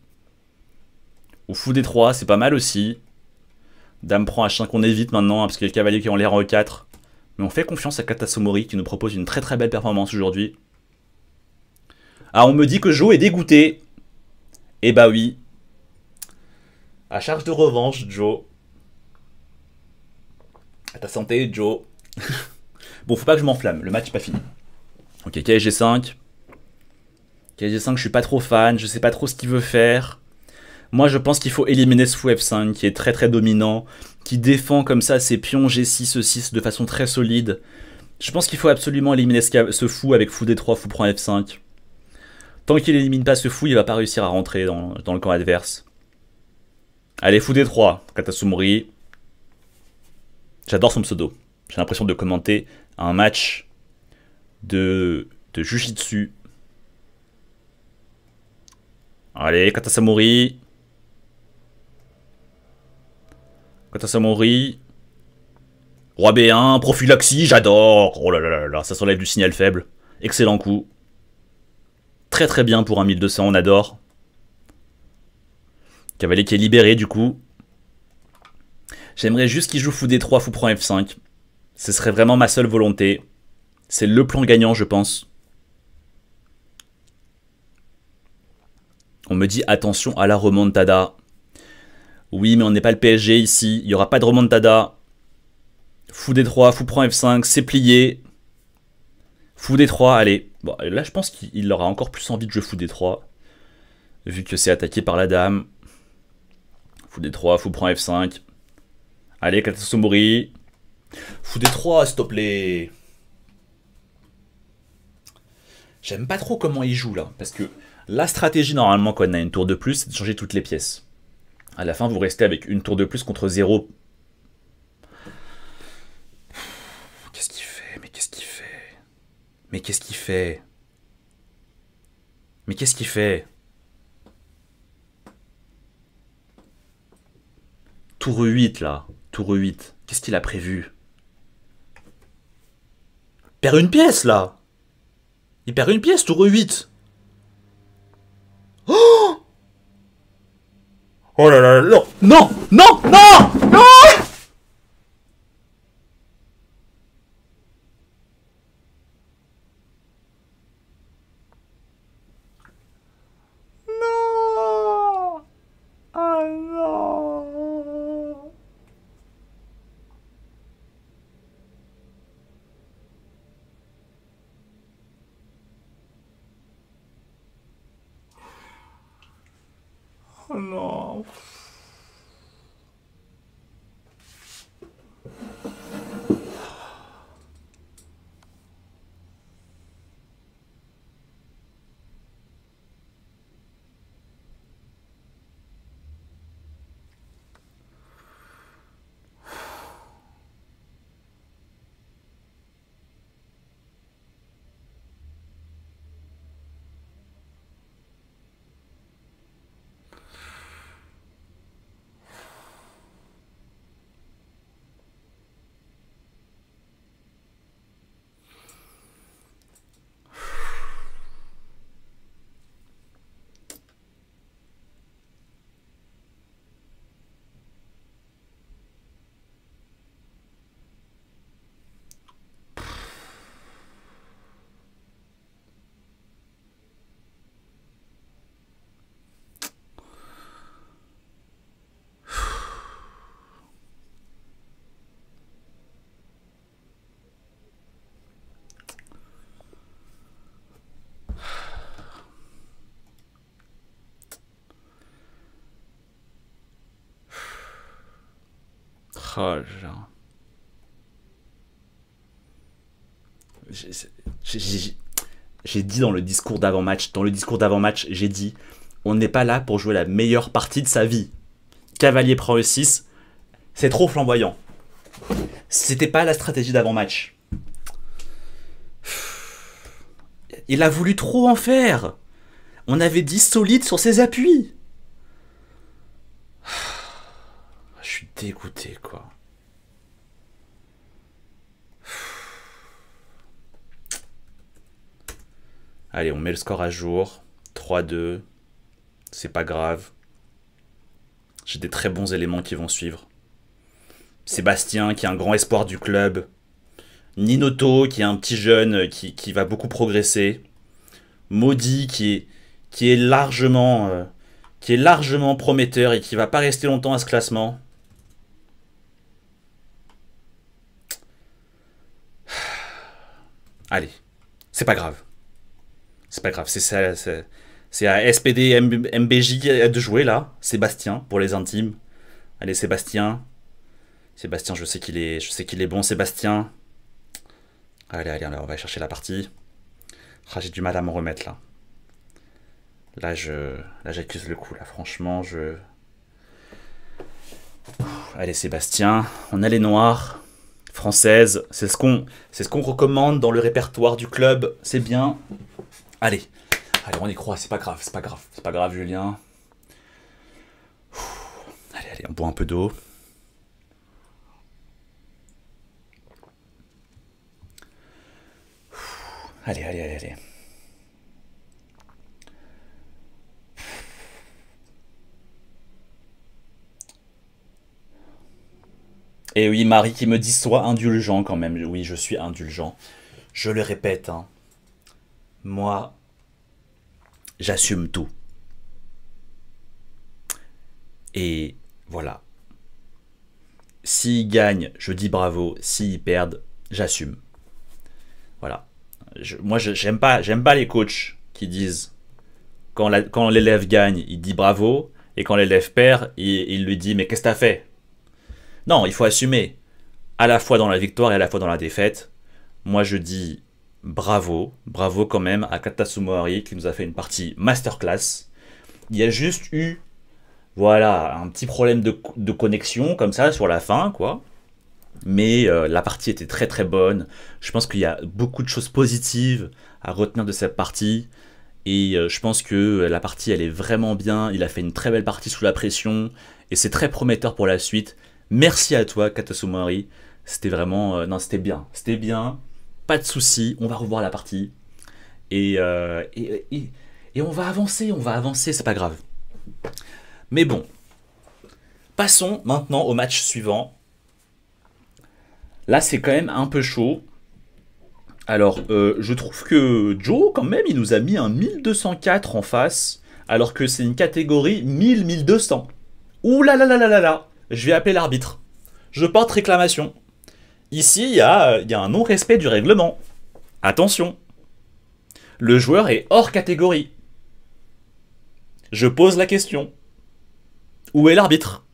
Ou fou D3, c'est pas mal aussi. Dame prend H5, on évite maintenant, hein, parce qu'il y a le cavalier qui est en l'air en E4. Mais on fait confiance à Katasomori qui nous propose une très très belle performance aujourd'hui. Ah, on me dit que Joe est dégoûté. Eh bah oui. À charge de revanche, Joe. À ta santé, Joe. bon, faut pas que je m'enflamme, le match pas fini. Ok, KSG 5. KSG 5, je suis pas trop fan, je sais pas trop ce qu'il veut faire. Moi, je pense qu'il faut éliminer ce fou F5 qui est très très dominant, qui défend comme ça ses pions G6, E6 de façon très solide. Je pense qu'il faut absolument éliminer ce fou avec fou D3, fou prend F5. Tant qu'il élimine pas ce fou, il va pas réussir à rentrer dans, le camp adverse. Allez, fou D3, Katasumori. J'adore son pseudo. J'ai l'impression de commenter un match de, de Jujitsu. Allez, Kata Samori, Roi B1, prophylaxie, j'adore Oh là là là là, ça s'enlève du signal faible. Excellent coup. Très très bien pour un 1200, on adore. Cavalier qui est libéré du coup. J'aimerais juste qu'il joue fou D3, fou prend F5. Ce serait vraiment ma seule volonté. C'est le plan gagnant, je pense. On me dit attention à la remontada. Oui, mais on n'est pas le PSG ici. Il n'y aura pas de remontada. Fou D3, fou prend F5, c'est plié. Fou D3, allez. là, je pense qu'il aura encore plus envie de jouer fou D3. Vu que c'est attaqué par la dame. Fou D3, fou prend F5. Allez, Katasumori. Fous des trois, s'il te plaît. J'aime pas trop comment il joue là, parce que la stratégie normalement quand on a une tour de plus, c'est de changer toutes les pièces. À la fin, vous restez avec une tour de plus contre zéro. Qu'est-ce qu'il fait Mais qu'est-ce qu'il fait Mais qu'est-ce qu'il fait Mais qu'est-ce qu'il fait Tour 8 là, tour 8. Qu'est-ce qu'il a prévu il perd une pièce là. Il perd une pièce, tour 8. Oh Oh là là, non, non, non, non J'ai dit dans le discours d'avant-match, dans le discours d'avant-match, j'ai dit on n'est pas là pour jouer la meilleure partie de sa vie. Cavalier prend e 6, c'est trop flamboyant. C'était pas la stratégie d'avant-match. Il a voulu trop en faire. On avait dit solide sur ses appuis. dégoûté, quoi. Allez, on met le score à jour. 3-2. C'est pas grave. J'ai des très bons éléments qui vont suivre. Sébastien, qui est un grand espoir du club. Ninoto, qui est un petit jeune euh, qui, va beaucoup progresser. Maudit, qui est, qui est largement. Euh, qui est largement prometteur et qui va pas rester longtemps à ce classement. Allez, c'est pas grave. C'est pas grave, c'est ça. C'est à SPD MBJ de jouer là. Sébastien pour les intimes. Allez Sébastien. Sébastien, je sais qu'il est, je sais est bon Sébastien. Allez, allez, on va chercher la partie. Ah, j'ai du mal à m'en remettre là. Là, je, là, j'accuse le coup là. Franchement, je. Allez Sébastien, on a les noirs française. C'est ce qu'on c'est ce qu'on recommande dans le répertoire du club. C'est bien. Allez, allez, on y croit. C'est pas grave, c'est pas grave, c'est pas grave, Julien. Allez, allez, on boit un peu d'eau. Allez, allez, allez, allez. Et oui, Marie qui me dit sois indulgent quand même. Oui, je suis indulgent. Je le répète, hein. moi, j'assume tout. Et voilà. S'ils gagne, je dis bravo. S'ils perdent, j'assume. Voilà. moi, j'aime pas, j'aime pas les coachs qui disent quand l'élève gagne, il dit bravo, et quand l'élève perd, il, il lui dit mais qu'est-ce que t'as fait non, il faut assumer à la fois dans la victoire et à la fois dans la défaite. Moi, je dis bravo, bravo quand même à Katasumo qui nous a fait une partie masterclass. Il y a juste eu, voilà, un petit problème de, connexion comme ça sur la fin, quoi. Mais euh, la partie était très très bonne. Je pense qu'il y a beaucoup de choses positives à retenir de cette partie. Et euh, je pense que la partie elle est vraiment bien. Il a fait une très belle partie sous la pression. Et c'est très prometteur pour la suite. Merci à toi, Katasumari. C'était vraiment. Euh, non, c'était bien. C'était bien. Pas de soucis. On va revoir la partie. Euh, et, on va avancer. On va avancer. C'est pas grave. Mais bon. Passons maintenant au match suivant. Là, c'est quand même un peu chaud. Alors, euh, je trouve que Joe, quand même, il nous a mis un 1204 en face, alors que c'est une catégorie 1000-1200. Ouh là là là là là là je vais appeler l'arbitre. Je porte réclamation. Ici, il y a, un non-respect du règlement. Attention. Le joueur est hors catégorie. Je pose la question. Où est l'arbitre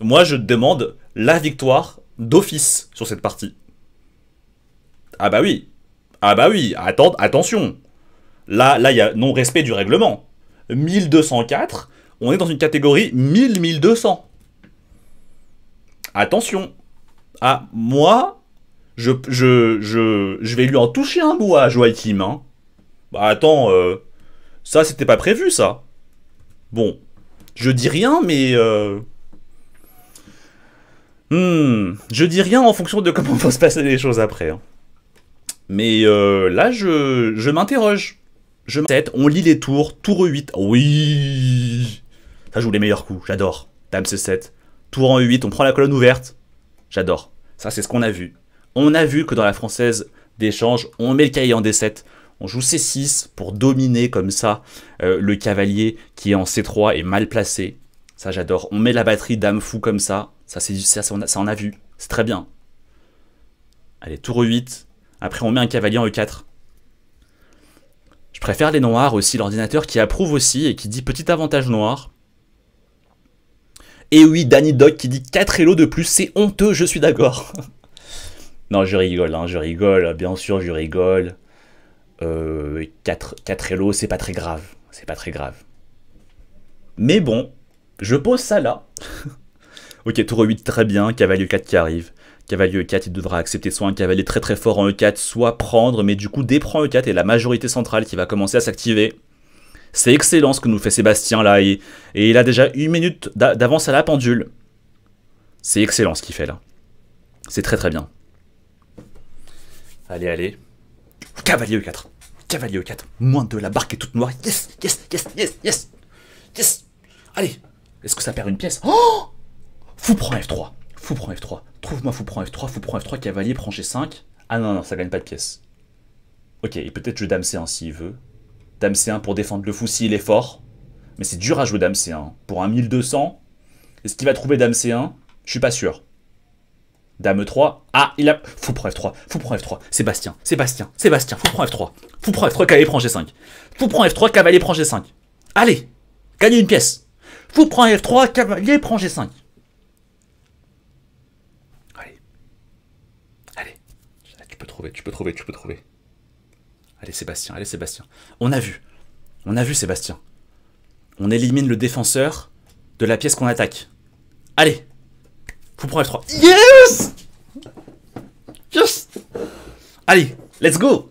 Moi, je demande la victoire d'office sur cette partie. Ah bah oui. Ah bah oui, Attends, attention. Là, là, il y a non-respect du règlement. 1204, on est dans une catégorie 1000-1200 attention, ah, moi, je, je, je, je, vais lui en toucher un bout à Joachim. Hein. Bah attends, euh, ça c'était pas prévu ça. Bon, je dis rien, mais... Euh... Hmm, je dis rien en fonction de comment vont se passer les choses après. Hein. Mais euh, là, je, je m'interroge. Je on lit les tours, tour 8. Oui Ça joue les meilleurs coups, j'adore. Dame C7 tour en e 8 on prend la colonne ouverte. J'adore. Ça, c'est ce qu'on a vu. On a vu que dans la française d'échange, on met le cahier en D7, on joue C6 pour dominer comme ça euh, le cavalier qui est en C3 et mal placé. Ça, j'adore. On met la batterie dame fou comme ça. Ça, c'est ça, ça, ça, on a vu. C'est très bien. Allez, tour E8. Après, on met un cavalier en E4. Je préfère les noirs aussi, l'ordinateur qui approuve aussi et qui dit petit avantage noir. Et oui, Danny Doc qui dit 4 élos de plus, c'est honteux, je suis d'accord. non, je rigole, hein, je rigole, bien sûr, je rigole. 4, euh, 4 c'est pas très grave, c'est pas très grave. Mais bon, je pose ça là. ok, tour 8, très bien, cavalier 4 qui arrive. Cavalier E4, il devra accepter soit un cavalier très très fort en E4, soit prendre, mais du coup déprend E4 et la majorité centrale qui va commencer à s'activer. C'est excellent ce que nous fait Sébastien là. Et, il a déjà une minute d'avance à la pendule. C'est excellent ce qu'il fait là. C'est très très bien. Allez, allez. Cavalier E4. Cavalier E4. Moins de la barque est toute noire. Yes, yes, yes, yes, yes. Yes. Allez. Est-ce que ça perd une pièce Oh Fou prend F3. Fou prend F3. Trouve-moi fou prend F3. Fou prend F3. Cavalier prend G5. Ah non, non, ça gagne pas de pièce. Ok, et peut-être je dame C1 s'il veut. Dame C1 pour défendre le fou s'il est fort. Mais c'est dur à jouer Dame C1. Pour un 1200, est-ce qu'il va trouver Dame C1 Je suis pas sûr. Dame 3. Ah, il a. Fou prend F3. Fou prend F3. Sébastien. Sébastien. Sébastien. Fou prend F3. Fou prend F3. Cavalier prend G5. Fou prend F3. Cavalier prend G5. Allez. Gagnez une pièce. Fou prend F3. Cavalier prend G5. Allez. Allez. Tu peux trouver. Tu peux trouver. Tu peux trouver. Allez Sébastien, allez Sébastien. On a vu. On a vu Sébastien. On élimine le défenseur de la pièce qu'on attaque. Allez Vous prenez le 3. Yes Yes Allez, let's go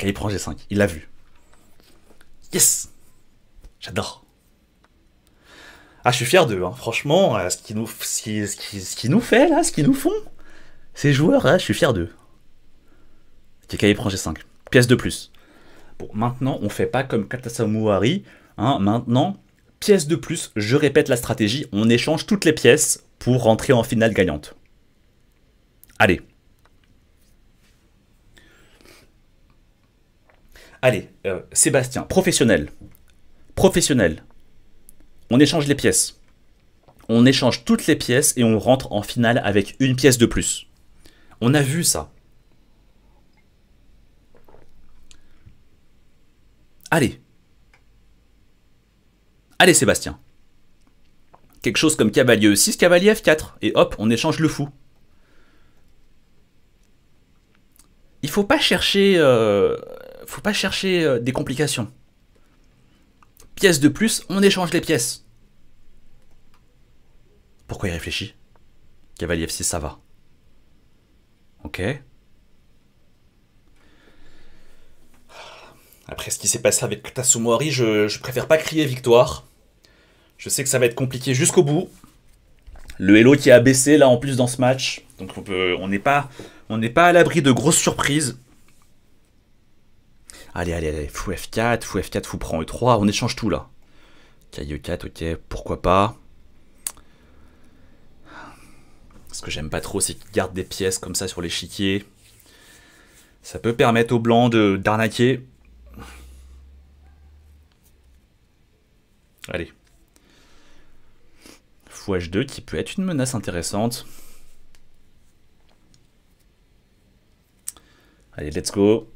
Ok, prend G5, il l'a vu. Yes J'adore. Ah, je suis fier d'eux, hein. franchement, euh, ce qu'ils nous, ce, qui, nous fait ce qu'ils nous font, ces joueurs, je suis fier d'eux. Ok, il prend G5 pièce de plus. Bon, maintenant, on fait pas comme Katasamuari. Hein, maintenant, pièce de plus, je répète la stratégie, on échange toutes les pièces pour rentrer en finale gagnante. Allez. Allez, euh, Sébastien, professionnel. Professionnel. On échange les pièces. On échange toutes les pièces et on rentre en finale avec une pièce de plus. On a vu ça. Allez. Allez Sébastien. Quelque chose comme cavalier e 6, cavalier F4. Et hop, on échange le fou. Il faut pas chercher, euh, faut pas chercher euh, des complications. Pièce de plus, on échange les pièces. Pourquoi il réfléchit Cavalier F6, ça va. Ok. Après ce qui s'est passé avec Tatsumori, je, je préfère pas crier victoire. Je sais que ça va être compliqué jusqu'au bout. Le Hello qui a baissé là en plus dans ce match. Donc on n'est pas, on n'est pas à l'abri de grosses surprises. Allez, allez, allez, fou F4, fou F4, fou prend E3, on échange tout là. Caillou 4, ok, pourquoi pas. Ce que j'aime pas trop, c'est qu'il garde des pièces comme ça sur l'échiquier. Ça peut permettre aux blancs d'arnaquer. Allez. Fou H2 qui peut être une menace intéressante. Allez, let's go.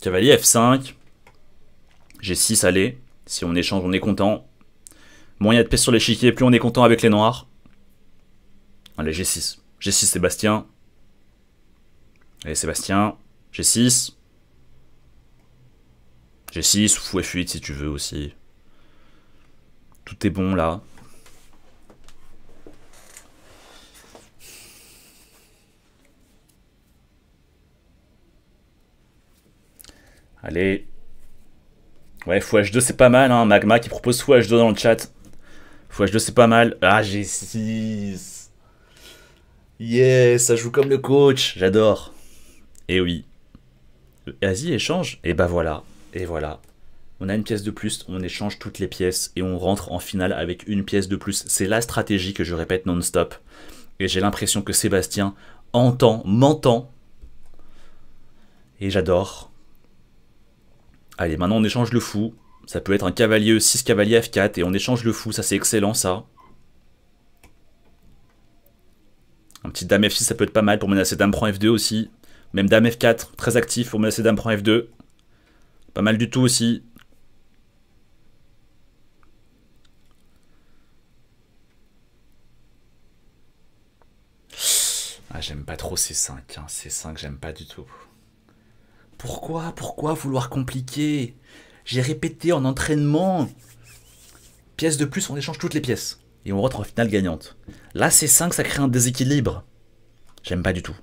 Cavalier F5. G6, allez. Si on échange, on est content. Moins il y a de paix sur l'échiquier, plus on est content avec les noirs. Allez, G6. G6, Sébastien. Allez, Sébastien. G6 g 6 ou fouet fuite si tu veux aussi. Tout est bon là. Allez. Ouais, fou H2 c'est pas mal, hein. Magma qui propose fou H2 dans le chat. Fou H2 c'est pas mal. Ah, g 6. Yes, ça joue comme le coach. J'adore. Et eh oui. Asie échange. Et eh bah voilà. Et voilà. On a une pièce de plus, on échange toutes les pièces et on rentre en finale avec une pièce de plus. C'est la stratégie que je répète non-stop. Et j'ai l'impression que Sébastien entend, m'entend. Et j'adore. Allez, maintenant on échange le fou. Ça peut être un cavalier 6 cavalier F4 et on échange le fou. Ça c'est excellent ça. Un petit dame F6 ça peut être pas mal pour menacer dame prend F2 aussi. Même dame F4 très actif pour menacer dame prend F2. Pas mal du tout aussi. Ah, j'aime pas trop ces 5. C hein. Ces 5, j'aime pas du tout. Pourquoi Pourquoi vouloir compliquer J'ai répété en entraînement. Pièce de plus, on échange toutes les pièces. Et on rentre en finale gagnante. Là, C 5, ça crée un déséquilibre. J'aime pas du tout.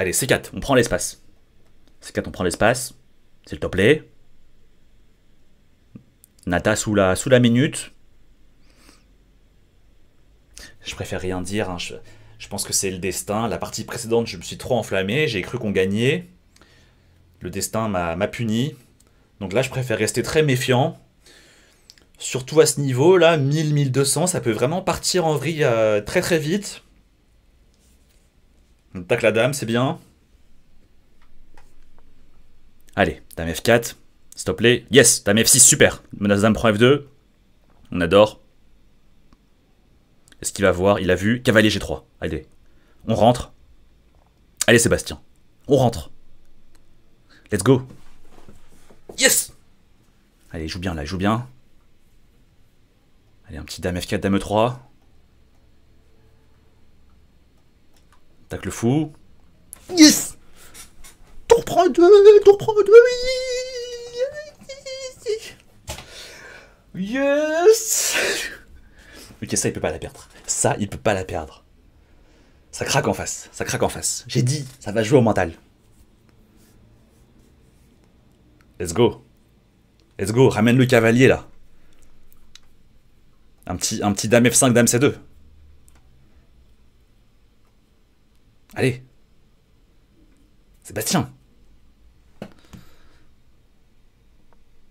Allez, C4, on prend l'espace. C4, on prend l'espace. S'il te plaît. Nata sous la, sous la minute. Je préfère rien dire. Hein. Je, pense que c'est le destin. La partie précédente, je me suis trop enflammé. J'ai cru qu'on gagnait. Le destin m'a puni. Donc là, je préfère rester très méfiant. Surtout à ce niveau, là, 1000-1200, ça peut vraiment partir en vrille euh, très très vite. On la dame, c'est bien. Allez, dame F4. Stop play. Yes, dame F6, super. Menace dame prend F2. On adore. Est-ce qu'il va voir Il a vu. Cavalier G3. Allez. On rentre. Allez, Sébastien. On rentre. Let's go. Yes Allez, joue bien là, joue bien. Allez, un petit dame F4, dame E3. Tac le fou. Yes tour prend deux tour prend deux Yes Ok, ça, il peut pas la perdre. Ça, il peut pas la perdre. Ça craque en face. Ça craque en face. J'ai dit, ça va jouer au mental. Let's go. Let's go. Ramène le cavalier, là. Un petit, un petit dame F5, dame C2. Allez. Sébastien.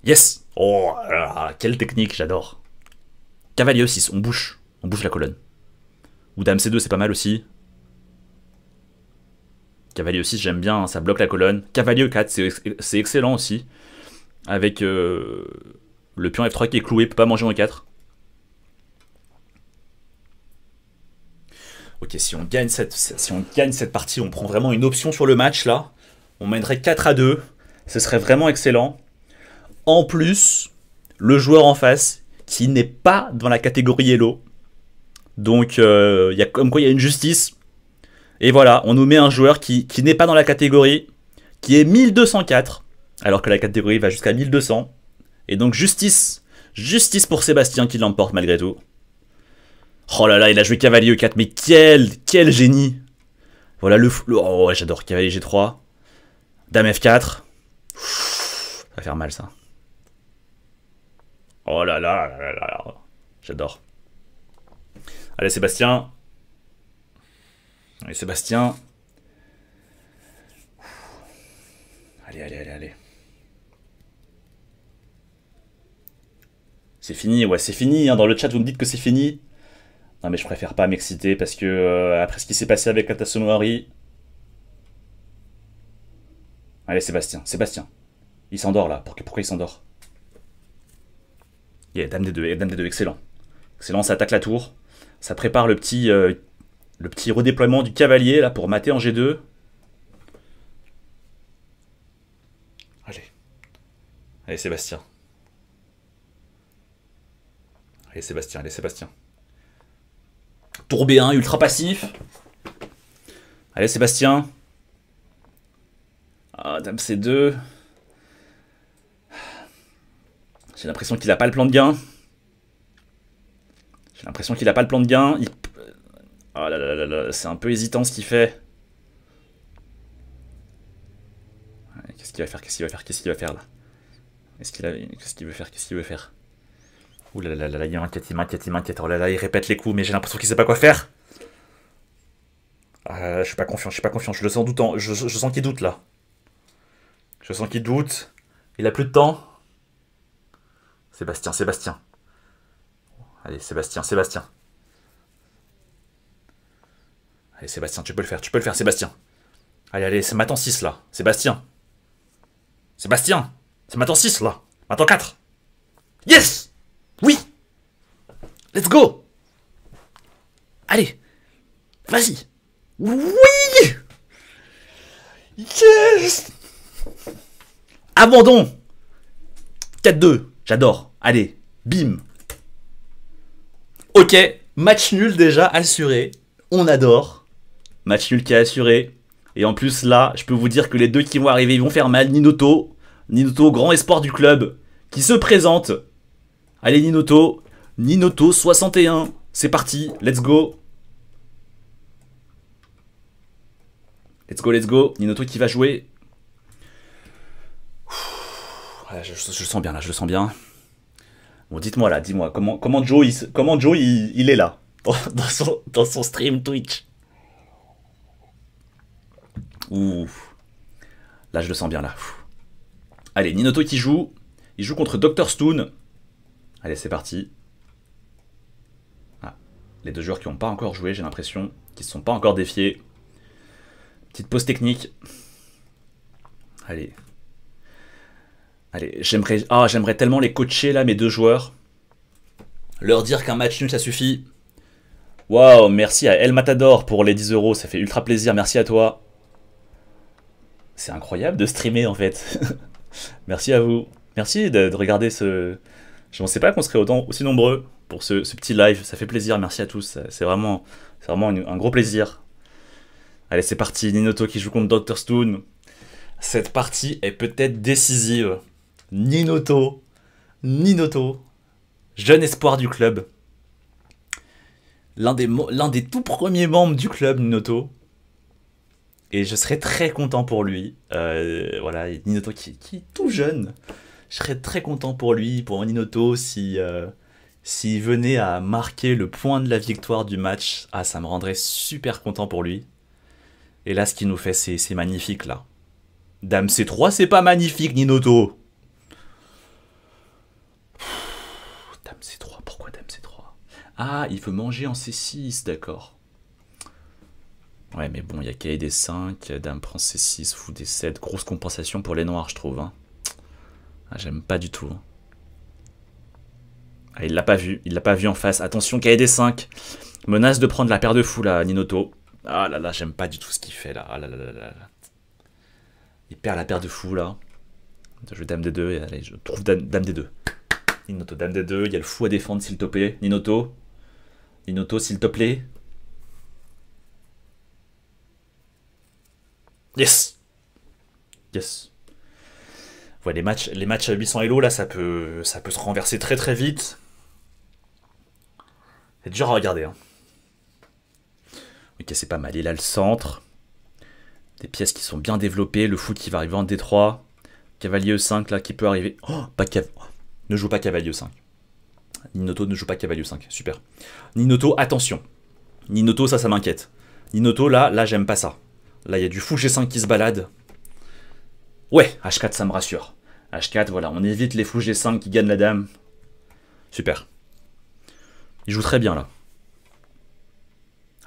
Yes. Oh, quelle technique, j'adore. Cavalier E6, on bouche. On bouche la colonne. Ou Dame C2, c'est pas mal aussi. Cavalier E6, j'aime bien, hein, ça bloque la colonne. Cavalier 4 c'est excellent aussi. Avec euh, le pion F3 qui est cloué, il peut pas manger en E4. ok, si on gagne cette, si on gagne cette partie, on prend vraiment une option sur le match là, on mènerait 4 à 2, ce serait vraiment excellent. En plus, le joueur en face, qui n'est pas dans la catégorie Hello, donc euh, y a, comme quoi il y a une justice. Et voilà, on nous met un joueur qui, qui n'est pas dans la catégorie, qui est 1204, alors que la catégorie va jusqu'à 1200. Et donc justice, justice pour Sébastien qui l'emporte malgré tout. Oh là là, il a joué cavalier E4, mais quel, quel génie Voilà le... le oh, j'adore cavalier G3. Dame F4. ça va faire mal, ça. Oh là là, J'adore. Allez, Sébastien. Allez, Sébastien. Allez, allez, allez, allez. C'est fini, ouais, c'est fini. Hein. Dans le chat, vous me dites que c'est fini. Non mais je préfère pas m'exciter parce que euh, après ce qui s'est passé avec la Sonohari... Allez Sébastien, Sébastien. Il s'endort là. Pourquoi il s'endort Il a Dame des deux, Dame des deux, excellent. Excellent, ça attaque la tour. Ça prépare le petit, euh, le petit redéploiement du cavalier là pour mater en G2. Allez. Allez Sébastien. Allez Sébastien, allez Sébastien. Tour B1, ultra passif. Allez, Sébastien. Ah, dame C2. J'ai l'impression qu'il n'a pas le plan de gain. J'ai l'impression qu'il n'a pas le plan de gain. Oh là là là là, c'est un peu hésitant ce qu'il fait. Qu'est-ce qu'il va faire Qu'est-ce qu'il va faire Qu'est-ce qu'il va faire là Est-ce qu'il Qu'est-ce qu'il veut faire Qu'est-ce qu'il veut faire Ouh il m'inquiète, il m'inquiète, il m'inquiète. Oh là là, il répète les coups, mais j'ai l'impression qu'il sait pas quoi faire. Euh, je suis pas confiant, je suis pas confiant. Je le sens doutant. Je, je, sens qu'il doute là. Je sens qu'il doute. Il a plus de temps. Sébastien, Sébastien. Allez, Sébastien, Sébastien. Allez, Sébastien, tu peux le faire, tu peux le faire, Sébastien. Allez, allez, c'est maintenant 6 là. Sébastien. Sébastien. C'est maintenant 6 là. Maintenant 4. Yes oui Let's go Allez Vas-y Oui Yes Abandon 4-2, j'adore. Allez, bim Ok, match nul déjà assuré. On adore. Match nul qui est assuré. Et en plus là, je peux vous dire que les deux qui vont arriver, ils vont faire mal. Ninoto, Ninoto, grand espoir du club, qui se présente Allez Ninoto, Ninoto 61, c'est parti, let's go. Let's go, let's go. Ninoto qui va jouer. je, le sens bien là, je le sens bien. Bon, dites-moi là, dis-moi, comment, comment Joe, il, comment Joe il, est là dans son, stream Twitch Ouh. Là, je le sens bien là. Allez, Ninoto qui joue. Il joue contre Dr. Stone. Allez, c'est parti. Ah. Les deux joueurs qui n'ont pas encore joué, j'ai l'impression, qui ne sont pas encore défiés. Petite pause technique. Allez. Allez, j'aimerais ah, j'aimerais tellement les coacher là, mes deux joueurs. Leur dire qu'un match nul, ça suffit. Waouh, merci à El Matador pour les 10 euros, ça fait ultra plaisir, merci à toi. C'est incroyable de streamer en fait. merci à vous. Merci de regarder ce, je ne pensais pas qu'on serait autant, aussi nombreux pour ce, petit live. Ça fait plaisir, merci à tous. C'est vraiment, vraiment un gros plaisir. Allez, c'est parti. Ninoto qui joue contre Dr. Stone. Cette partie est peut-être décisive. Ninoto. Ninoto. Jeune espoir du club. L'un des, des tout premiers membres du club, Ninoto. Et je serais très content pour lui. Euh, voilà, Ninoto qui, qui est tout jeune je serais très content pour lui, pour Ninoto, si euh, s'il venait à marquer le point de la victoire du match. Ah, ça me rendrait super content pour lui. Et là, ce qu'il nous fait, c'est magnifique, là. Dame C3, c'est pas magnifique, Ninoto Dame C3, pourquoi Dame C3 Ah, il veut manger en C6, d'accord. Ouais, mais bon, il y a Kd des 5 Dame prend C6, fou D7. Grosse compensation pour les noirs, je trouve. Hein. Ah, j'aime pas du tout. Ah, il l'a pas vu, il l'a pas vu en face. Attention, KD5. Menace de prendre la paire de fous, là, Ninoto. Ah là là, j'aime pas du tout ce qu'il fait là. Ah là, là, là, là. Il perd la paire de fous, là. Je vais dame des deux et allez, je trouve dame, des D2. Ninoto, dame des deux il y a le fou à défendre s'il te plaît. Ninoto. Ninoto, s'il te plaît. Yes. Yes les, matchs, les matchs à 800 Elo, là, ça peut, ça peut se renverser très très vite. C'est dur à regarder. Hein. Ok, c'est pas mal. Il a le centre. Des pièces qui sont bien développées. Le foot qui va arriver en D3. Cavalier E5, là, qui peut arriver. Oh, pas cavalier oh, ne joue pas Cavalier E5. Ninoto ne joue pas Cavalier E5. Super. Ninoto, attention. Ninoto, ça, ça m'inquiète. Ninoto, là, là, j'aime pas ça. Là, il y a du fou G5 qui se balade. Ouais, H4, ça me rassure. H4, voilà, on évite les fou G5 qui gagnent la dame. Super. Il joue très bien, là.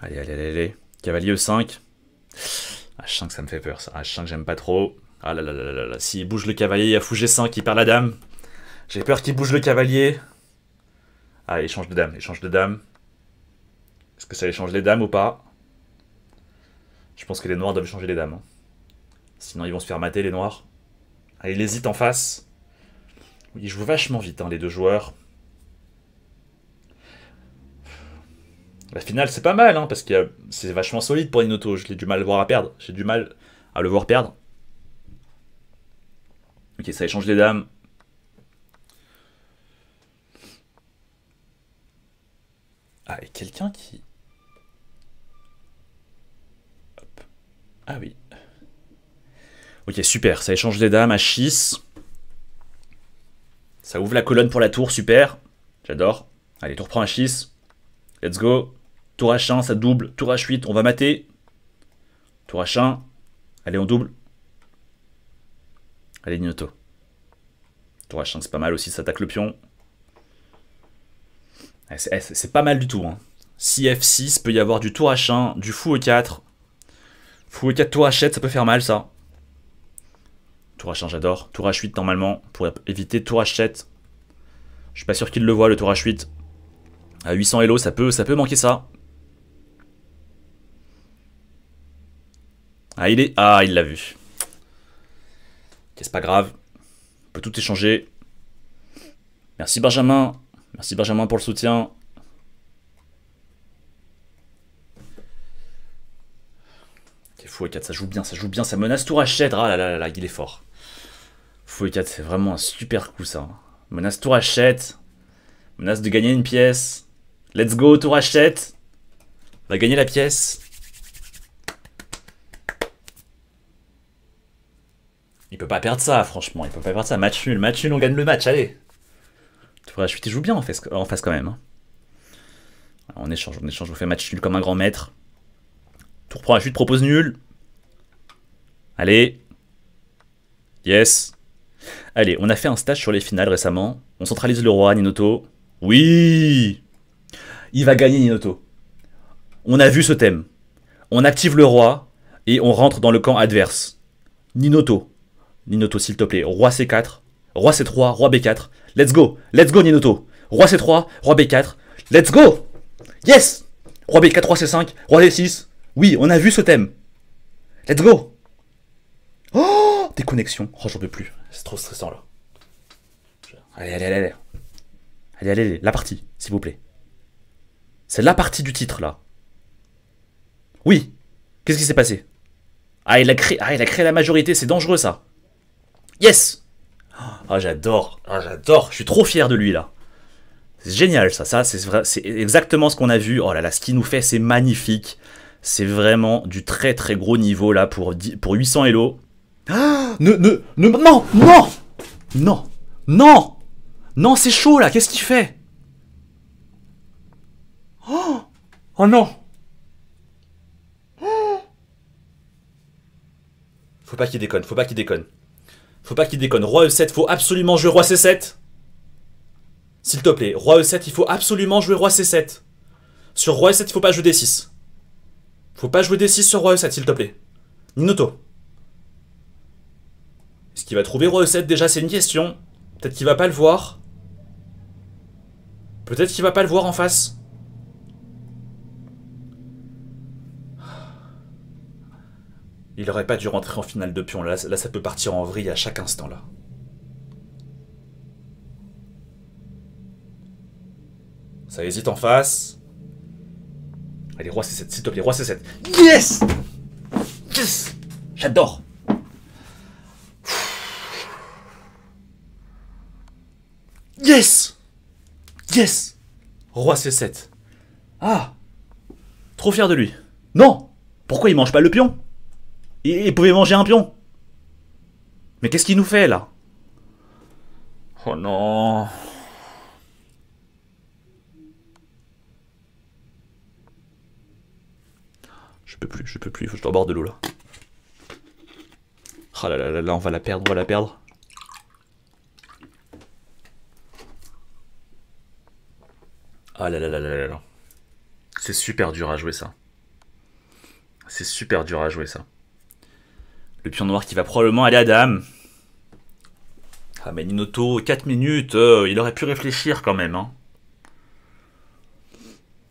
Allez, allez, allez, allez. Cavalier E5. H5, ça me fait peur, ça. H5, j'aime pas trop. Ah là là là là là. S'il bouge le cavalier, il y a fou G5 qui perd la dame. J'ai peur qu'il bouge le cavalier. Ah, échange de dame, échange de dame. Est-ce que ça échange les dames ou pas Je pense que les noirs doivent changer les dames. Hein. Sinon, ils vont se faire mater, les noirs. Ah, il hésite en face. Ils jouent vachement vite, hein, les deux joueurs. La finale, c'est pas mal, hein, parce que c'est vachement solide pour Inoto. J'ai du mal à voir à perdre. J'ai du mal à le voir perdre. Ok, ça échange les dames. Ah, et quelqu'un qui... Hop. Ah oui. Ok, super. Ça échange des dames à 6. Ça ouvre la colonne pour la tour, super. J'adore. Allez, tour prend h 6. Let's go. Tour H1, ça double. Tour H8, on va mater. Tour H1. Allez, on double. Allez, Nioto. Tour H1, c'est pas mal aussi, ça attaque le pion. Eh, eh, c'est pas mal du tout. Hein. Si F6, peut y avoir du tour H1, du fou E4. Fou E4, tour H7, ça peut faire mal, ça. Tour H1, j'adore. Tour H8, normalement, pour éviter Tour H7. Je suis pas sûr qu'il le voit, le Tour H8. À 800 Elo, ça peut, ça peut manquer ça. Ah, il est... Ah, il l'a vu. Ok, c'est pas grave. On peut tout échanger. Merci Benjamin. Merci Benjamin pour le soutien. Ok, fou et 4, ça joue bien, ça joue bien, ça menace tout rachète. Ah là là là, il est fort c'est vraiment un super coup ça. Menace tour achète. Menace de gagner une pièce. Let's go, tour achète. va gagner la pièce. Il peut pas perdre ça, franchement. Il peut pas perdre ça. Match nul, match nul, on gagne le match, allez. Tour H8, il joue bien en face, quand même. Hein. on échange, on échange, on fait match nul comme un grand maître. Tour prend H8 propose nul. Allez. Yes. Allez, on a fait un stage sur les finales récemment. On centralise le roi, Ninoto. Oui Il va gagner Ninoto. On a vu ce thème. On active le roi et on rentre dans le camp adverse. Ninoto. Ninoto, s'il te plaît. Roi C4. Roi C3. Roi B4. Let's go. Let's go, Ninoto. Roi C3. Roi B4. Let's go Yes Roi B4, Roi C5. Roi D6. Oui, on a vu ce thème. Let's go Oh Déconnexion. Oh, j'en peux plus. C'est trop stressant là. Allez, allez, allez, allez. Allez, allez, la partie, s'il vous plaît. C'est la partie du titre là. Oui. Qu'est-ce qui s'est passé ah il, a créé, ah, il a créé la majorité, c'est dangereux ça. Yes Ah, j'adore, ah, j'adore, je suis trop fier de lui là. C'est génial ça, ça c'est exactement ce qu'on a vu. Oh là là, ce qu'il nous fait, c'est magnifique. C'est vraiment du très très gros niveau là pour, pour 800 Elo. ne, ne, ne, non, non, non, non, non, c'est chaud là, qu'est-ce qu'il fait oh, oh non Faut pas qu'il déconne, faut pas qu'il déconne. Faut pas qu'il déconne. Roi E7, faut absolument jouer Roi C7. S'il te plaît, Roi E7, il faut absolument jouer Roi C7. Sur Roi E7, il faut pas jouer D6. Faut pas jouer D6 sur Roi E7, s'il te plaît. Ninoto. Est-ce qu'il va trouver Roi e7 déjà C'est une question. Peut-être qu'il va pas le voir. Peut-être qu'il va pas le voir en face. Il aurait pas dû rentrer en finale de pion. Là, ça peut partir en vrille à chaque instant, là. Ça hésite en face. Allez, roi C7, c'est top. roi C7. Yes Yes J'adore Yes Yes Roi C7. Ah Trop fier de lui. Non Pourquoi il mange pas le pion il, pouvait manger un pion Mais qu'est-ce qu'il nous fait là Oh non Je peux plus, je peux plus, il faut que je dois boire de l'eau là. Ah oh là là là là, on va la perdre, on va la perdre. Ah là là là là là là. C'est super dur à jouer ça. C'est super dur à jouer ça. Le pion noir qui va probablement aller à dame. Ah mais Ninoto, 4 minutes, euh, il aurait pu réfléchir quand même. Hein.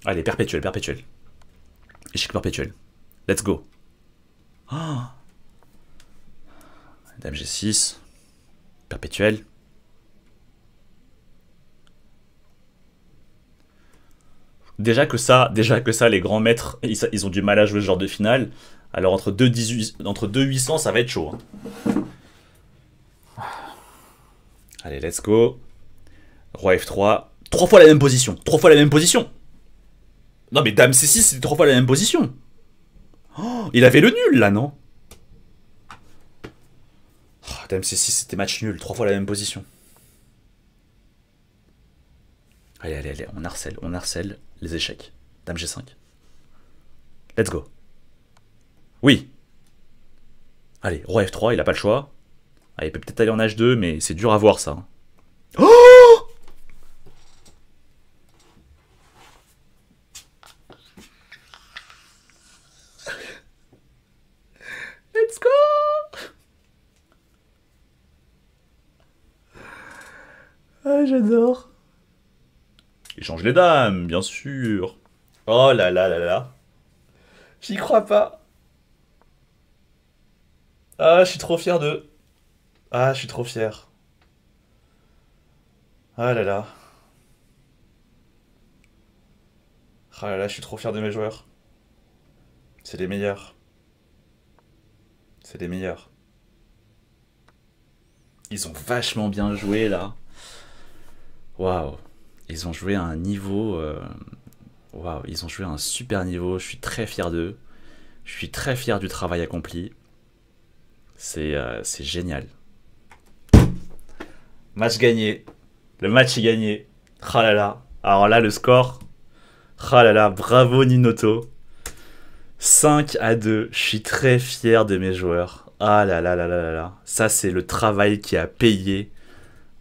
Allez, ah, perpétuel, perpétuel. Échec perpétuel. Let's go. Ah. Dame G6. Perpétuel. Déjà que ça, déjà que ça les grands maîtres, ils, ont du mal à jouer ce genre de finale. Alors entre 2 18, 800, ça va être chaud. Hein. Allez, let's go. Roi F3. Trois fois la même position. Trois fois la même position. Non mais Dame C6, c'est trois fois la même position. Oh, il avait le nul là, non oh, Dame C6, c'était match nul. Trois fois la même position. Allez, allez, allez, on harcèle, on harcèle les échecs. Dame G5. Let's go. Oui. Allez, roi F3, il a pas le choix. Ah, il peut peut-être aller en H2, mais c'est dur à voir ça. Oh Let's go Ah, j'adore change les dames, bien sûr. Oh là là là là. J'y crois pas. Ah, je suis trop fier de... Ah, je suis trop fier. Ah là là. Ah là là, je suis trop fier de mes joueurs. C'est les meilleurs. C'est les meilleurs. Ils ont vachement bien joué là. Waouh. Ils ont joué à un niveau. Euh, waouh, ils ont joué à un super niveau. Je suis très fier d'eux. Je suis très fier du travail accompli. C'est euh, génial. Match gagné. Le match est gagné. Ah là Alors là, le score. Ah Bravo Ninoto. 5 à 2. Je suis très fier de mes joueurs. Ah là là là là là là. Ça, c'est le travail qui a payé.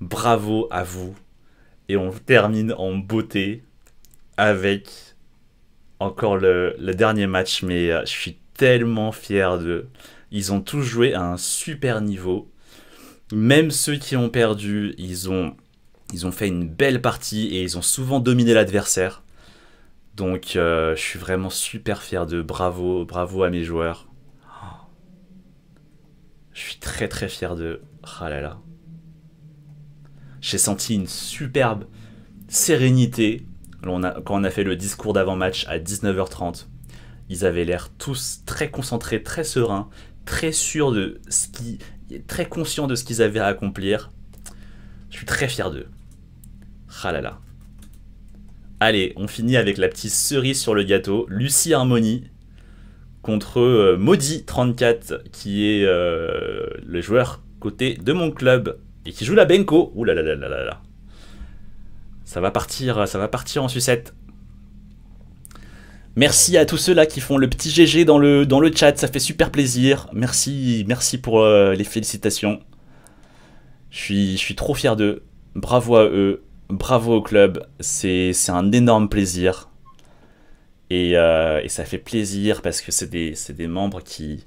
Bravo à vous. Et on termine en beauté avec encore le, dernier match, mais euh, je suis tellement fier d'eux. Ils ont tous joué à un super niveau. Même ceux qui ont perdu, ils ont, ils ont fait une belle partie et ils ont souvent dominé l'adversaire. Donc euh, je suis vraiment super fier d'eux. Bravo, bravo à mes joueurs. Oh. Je suis très très fier d'eux. Ah j'ai senti une superbe sérénité. quand on a fait le discours d'avant-match à 19h30, ils avaient l'air tous très concentrés, très sereins, très sûrs de ce qui, très conscients de ce qu'ils avaient à accomplir. Je suis très fier d'eux. Ah Allez, on finit avec la petite cerise sur le gâteau. Lucie Harmonie contre euh, Maudit34, qui est euh, le joueur côté de mon club et qui joue la Benko. Ouh là là là Ça va partir, ça va partir en sucette. Merci à tous ceux-là qui font le petit GG dans le, dans le chat, ça fait super plaisir. Merci, merci pour euh, les félicitations. Je suis, je suis trop fier d'eux. Bravo à eux, bravo au club, c'est un énorme plaisir. Euh, et, ça fait plaisir parce que c'est des, des membres qui,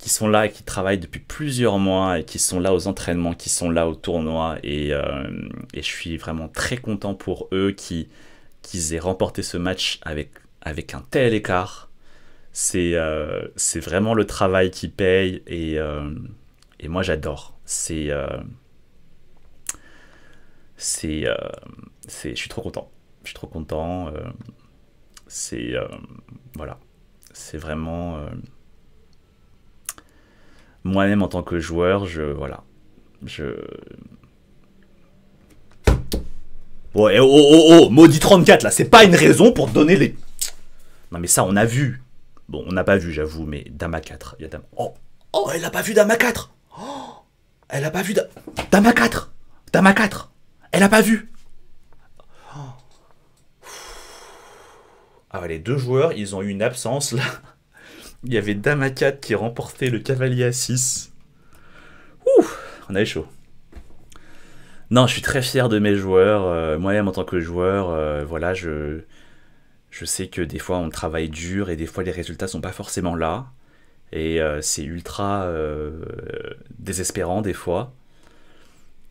qui sont là, et qui travaillent depuis plusieurs mois et qui sont là aux entraînements, qui sont là au tournoi. Et, euh, et je suis vraiment très content pour eux qui qu'ils aient remporté ce match avec, avec un tel écart. C'est euh, vraiment le travail qui paye et, euh, et moi j'adore. C'est. Euh, c'est. je suis trop content. Je suis trop content. c'est. voilà. C'est vraiment moi-même en tant que joueur, je voilà, je oh, eh, oh, oh, oh, oh, maudit 34, là, c'est pas une raison pour donner les... Non, mais ça, on a vu. Bon, on n'a pas vu, j'avoue, mais Dama 4, il y a Dama... Oh, oh, elle a pas vu Dama 4 Elle a pas vu Dama 4 Dama 4 Elle a pas vu Ah les deux joueurs, ils ont eu une absence, là. Il y avait Dame 4 qui remportait le cavalier à 6. Ouh, on avait chaud. Non, je suis très fier de mes joueurs. Euh, moi-même, en tant que joueur, euh, voilà, je, je sais que des fois, on travaille dur et des fois, les résultats sont pas forcément là. Et euh, c'est ultra désespérant des fois.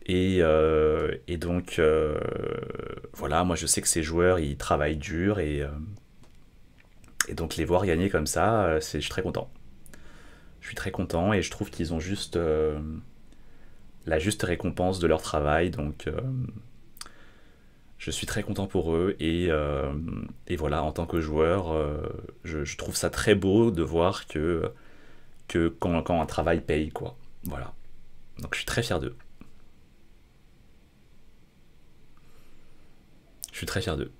Et, donc, voilà, moi je sais que ces joueurs, ils travaillent dur et, et donc les voir gagner comme ça, euh, je suis très content. Je suis très content et je trouve qu'ils ont juste euh, la juste récompense de leur travail. Donc euh, je suis très content pour eux. Et, voilà, en tant que joueur, je, trouve ça très beau de voir que, quand, quand un travail paye, quoi. Voilà. Donc je suis très fier d'eux. Je suis très fier d'eux.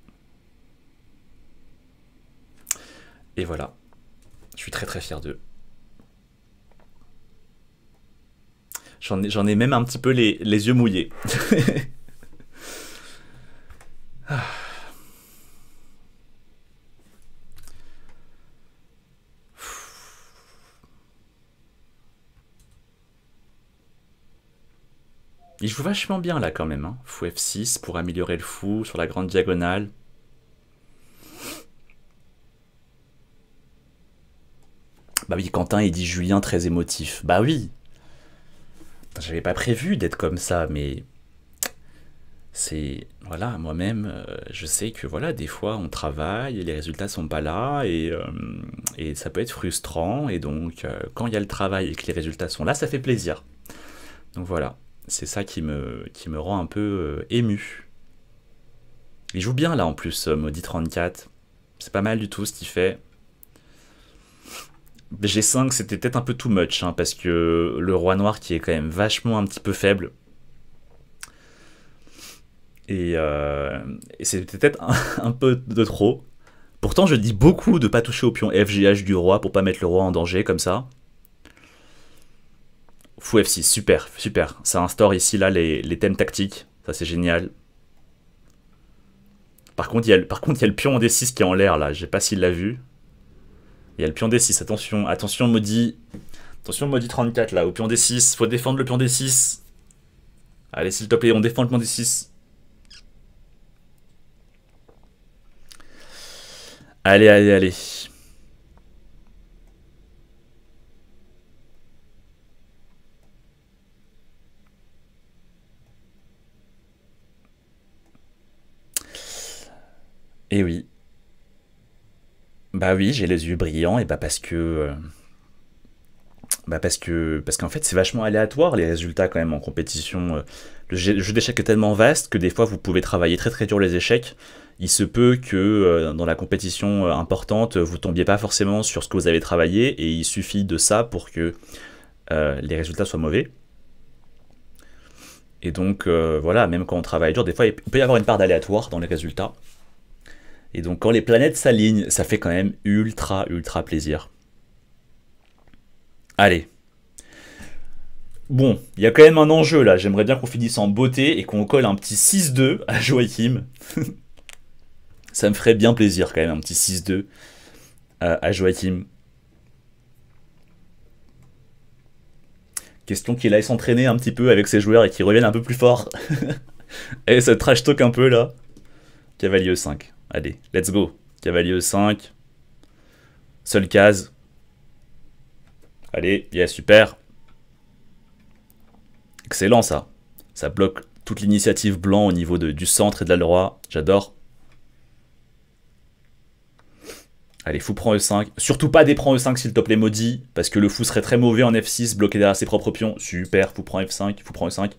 Et voilà, je suis très très fier d'eux. J'en ai, ai, même un petit peu les, yeux mouillés. Ah. Il joue vachement bien là quand même. Hein. Fou F6 pour améliorer le fou sur la grande diagonale. Bah oui, Quentin, il dit Julien très émotif. Bah oui. J'avais pas prévu d'être comme ça, mais c'est voilà moi-même euh, je sais que voilà des fois on travaille et les résultats sont pas là et, euh, et ça peut être frustrant et donc euh, quand il y a le travail et que les résultats sont là ça fait plaisir donc voilà c'est ça qui me qui me rend un peu ému il joue bien là en plus Maudit 34 c'est pas mal du tout ce qu'il fait G5, c'était peut-être un peu too much, hein, parce que le roi noir qui est quand même vachement un petit peu faible. Et, euh, c'était peut-être un, peu de trop. Pourtant, je dis beaucoup de pas toucher au pion FGH du roi pour pas mettre le roi en danger comme ça. Fou F6, super, super. Ça instaure ici là les, thèmes tactiques. Ça c'est génial. Par contre, il y a le pion en D6 qui est en l'air là. Je sais pas s'il l'a vu. Il y a le pion D6, attention, attention maudit. Attention maudit 34 là, au pion D6, faut défendre le pion D6. Allez s'il te plaît, on défend le pion D6. Allez, allez, allez. Et eh oui, bah oui, j'ai les yeux brillants, et bah parce que. Euh, bah parce que parce qu'en fait c'est vachement aléatoire les résultats quand même en compétition. Euh. Le jeu d'échecs est tellement vaste que des fois vous pouvez travailler très très dur les échecs. Il se peut que euh, dans la compétition importante vous tombiez pas forcément sur ce que vous avez travaillé et il suffit de ça pour que les résultats soient mauvais. Et donc voilà, même quand on travaille dur, des fois il peut y avoir une part d'aléatoire dans les résultats. Et donc quand les planètes s'alignent, ça fait quand même ultra, ultra plaisir. Allez. Bon, il y a quand même un enjeu là. J'aimerais bien qu'on finisse en beauté et qu'on colle un petit 6-2 à Joachim. ça me ferait bien plaisir quand même, un petit 6-2 euh, à Joachim. Question qu'il aille s'entraîner un petit peu avec ses joueurs et qu'il revienne un peu plus fort. et eh, ça trash talk un peu là. Cavalier 5. Allez, let's go. Cavalier e 5. Seule case. Allez, yeah, super. Excellent ça. Ça bloque toute l'initiative blanc au niveau de, du centre et de la droite. J'adore. Allez, fou prend E5. Surtout pas des prends E5 s'il te plaît, maudit. Parce que le fou serait très mauvais en F6, bloqué derrière ses propres pions. Super, fou prend F5, fou prend E5.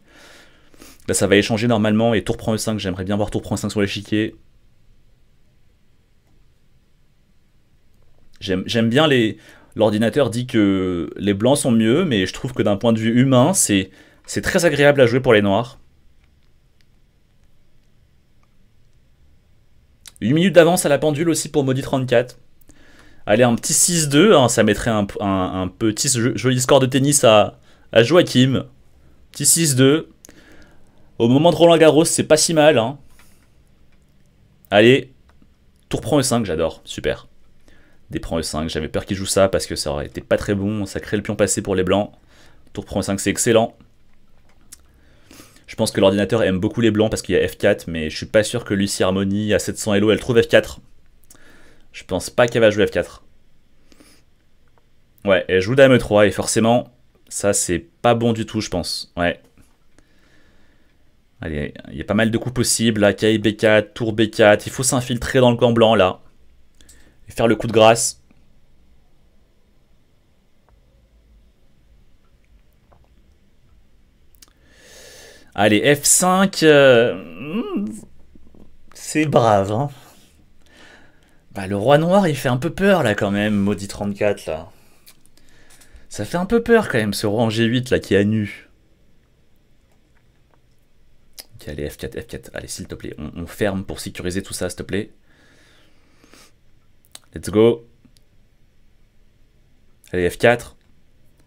Là, ça va échanger normalement. Et tour prend E5, j'aimerais bien voir tour prend E5 sur l'échiquier. J'aime bien les. L'ordinateur dit que les blancs sont mieux, mais je trouve que d'un point de vue humain, c'est très agréable à jouer pour les noirs. Une minute d'avance à la pendule aussi pour Maudit 34. Allez, un petit 6-2, hein, ça mettrait un, petit joli score de tennis à, Joachim. Petit 6-2. Au moment de Roland Garros, c'est pas si mal. Hein. Allez, tour prend E5, j'adore, super des prends E5. J'avais peur qu'il joue ça parce que ça aurait été pas très bon. Ça crée le pion passé pour les blancs. Tour prend E5, c'est excellent. Je pense que l'ordinateur aime beaucoup les blancs parce qu'il y a F4, mais je suis pas sûr que Lucie Harmony à 700 Elo, elle trouve F4. Je pense pas qu'elle va jouer F4. Ouais, elle joue Dame E3 et forcément, ça c'est pas bon du tout, je pense. Ouais. Allez, il y a pas mal de coups possibles. Là, K, B4, Tour B4. Il faut s'infiltrer dans le camp blanc là faire le coup de grâce. Allez, F5, euh, c'est brave. Hein. bah, le roi noir, il fait un peu peur là quand même, maudit 34 là. Ça fait un peu peur quand même ce roi en G8 là qui est à nu. Ok, allez, F4, F4, allez, s'il te plaît, on, on ferme pour sécuriser tout ça, s'il te plaît. Let's go. Allez, F4.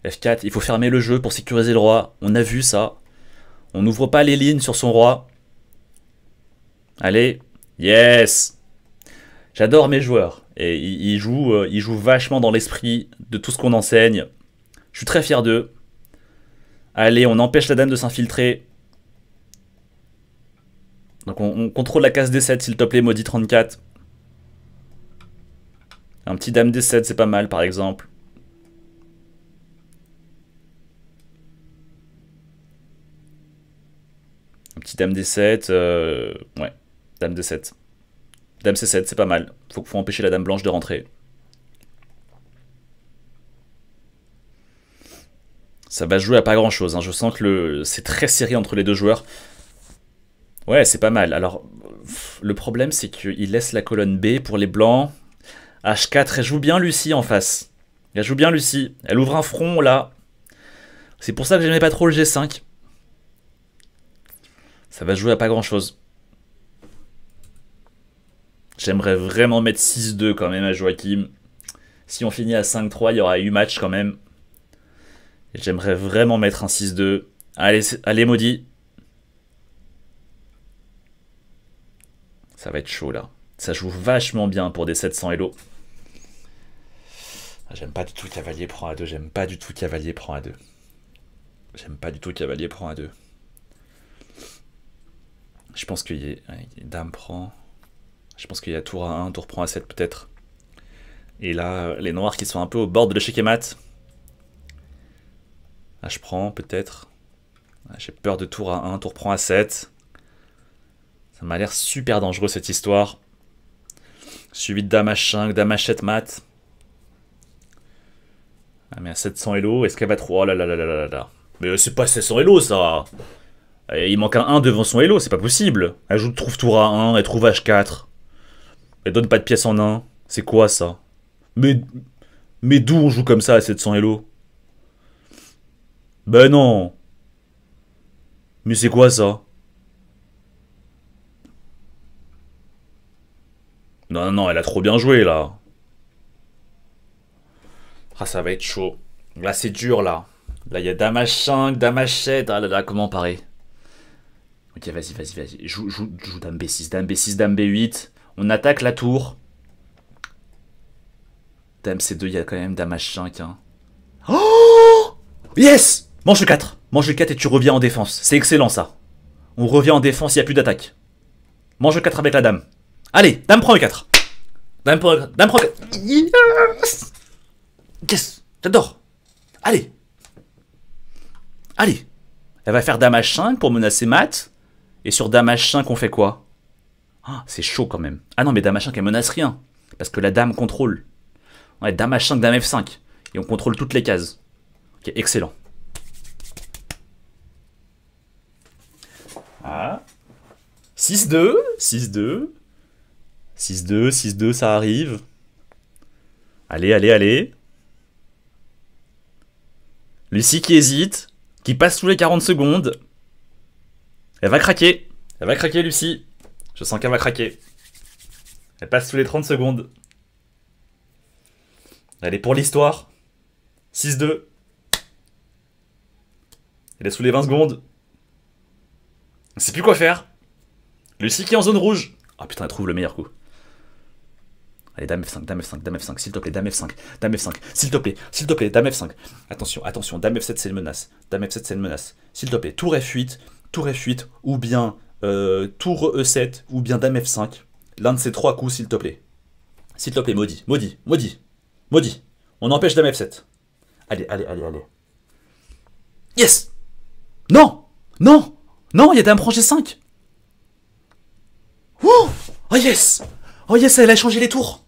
F4, il faut fermer le jeu pour sécuriser le roi. On a vu ça. On n'ouvre pas les lignes sur son roi. Allez. Yes J'adore mes joueurs. Et ils jouent, euh, jouent vachement dans l'esprit de tout ce qu'on enseigne. Je suis très fier d'eux. Allez, on empêche la dame de s'infiltrer. Donc on, contrôle la case D7, s'il te plaît, maudit 34. Un petit dame D7, c'est pas mal par exemple. Un petit dame D7, euh, ouais, dame D7. Dame C7, c'est pas mal. Faut, faut empêcher la dame blanche de rentrer. Ça va jouer à pas grand chose. Hein. Je sens que c'est très serré entre les deux joueurs. Ouais, c'est pas mal. Alors, le problème, c'est qu'il laisse la colonne B pour les blancs. H4, elle joue bien Lucie en face. Elle joue bien Lucie. Elle ouvre un front là. C'est pour ça que j'aimais pas trop le G5. Ça va jouer à pas grand chose. J'aimerais vraiment mettre 6-2 quand même à Joachim. Si on finit à 5-3, il y aura eu match quand même. J'aimerais vraiment mettre un 6-2. Allez, allez, maudit. Ça va être chaud là. Ça joue vachement bien pour des 700 Elo. J'aime pas du tout cavalier prend à 2. J'aime pas du tout cavalier prend à 2. J'aime pas du tout cavalier prend à 2. Je pense qu'il y a hein, dame prend. Je pense qu'il y a tour à 1, tour prend à 7 peut-être. Et là, les noirs qui sont un peu au bord de l'échec et mat. Là, ah, je prends peut-être. Ah, j'ai peur de tour à 1, tour prend à 7. Ça m'a l'air super dangereux cette histoire. Suivi de dame h 5, dame h 7 mat. Ah, mais à 700 Elo, est-ce qu'elle va trop... Oh là là là là là là. Mais euh, c'est pas 700 Elo ça Il manque un 1 devant son Elo, c'est pas possible. Elle trouve tour à 1, elle trouve H4. Elle donne pas de pièce en 1. C'est quoi ça Mais, mais d'où on joue comme ça à 700 Elo Ben non Mais c'est quoi ça Non, non, non, elle a trop bien joué là. Ah, ça va être chaud. Là, c'est dur, là. Là, il y a h 5, h 7. Ah là là, comment parer Ok, vas-y, vas-y, vas-y. Joue, joue, Dame B6, Dame B6, Dame B8. On attaque la tour. Dame C2, il y a quand même Dame H5. Hein. Oh Yes Mange le 4. Mange le 4 et tu reviens en défense. C'est excellent, ça. On revient en défense, il n'y a plus d'attaque. Mange le 4 avec la dame. Allez, dame prend le 4. Dame prend le 4. Dame prend le 4. Yes Yes J'adore Allez Allez Elle va faire Dame H5 pour menacer Matt. Et sur Dame H5, on fait quoi ah, C'est chaud quand même. Ah non, mais Dame H5, elle menace rien. Parce que la Dame contrôle. Ouais, Dame H5, Dame F5. Et on contrôle toutes les cases. Ok, excellent. Ah. 6-2, 6-2. 6-2, 6-2, ça arrive. Allez, allez, allez. Lucie qui hésite, qui passe sous les 40 secondes. Elle va craquer. Elle va craquer, Lucie. Je sens qu'elle va craquer. Elle passe sous les 30 secondes. Elle est pour l'histoire. 6-2. Elle est sous les 20 secondes. On sait plus quoi faire. Lucie qui est en zone rouge. Ah oh, putain, elle trouve le meilleur coup. Allez, dame F5, dame F5, dame F5, s'il te plaît, dame F5, dame F5, s'il te plaît, s'il te plaît, dame F5. Attention, attention, dame F7, c'est une menace. Dame F7, c'est une menace. S'il te plaît, tour F8, tour F8, ou bien tour E7, ou bien dame F5. L'un de ces trois coups, s'il te plaît. S'il te plaît, maudit, maudit, maudit, maudit. On empêche dame F7. Allez, allez, allez, allez. Yes Non Non Non, il y a dame prend 5 Oh, oh yes Oh yes, elle a changé les tours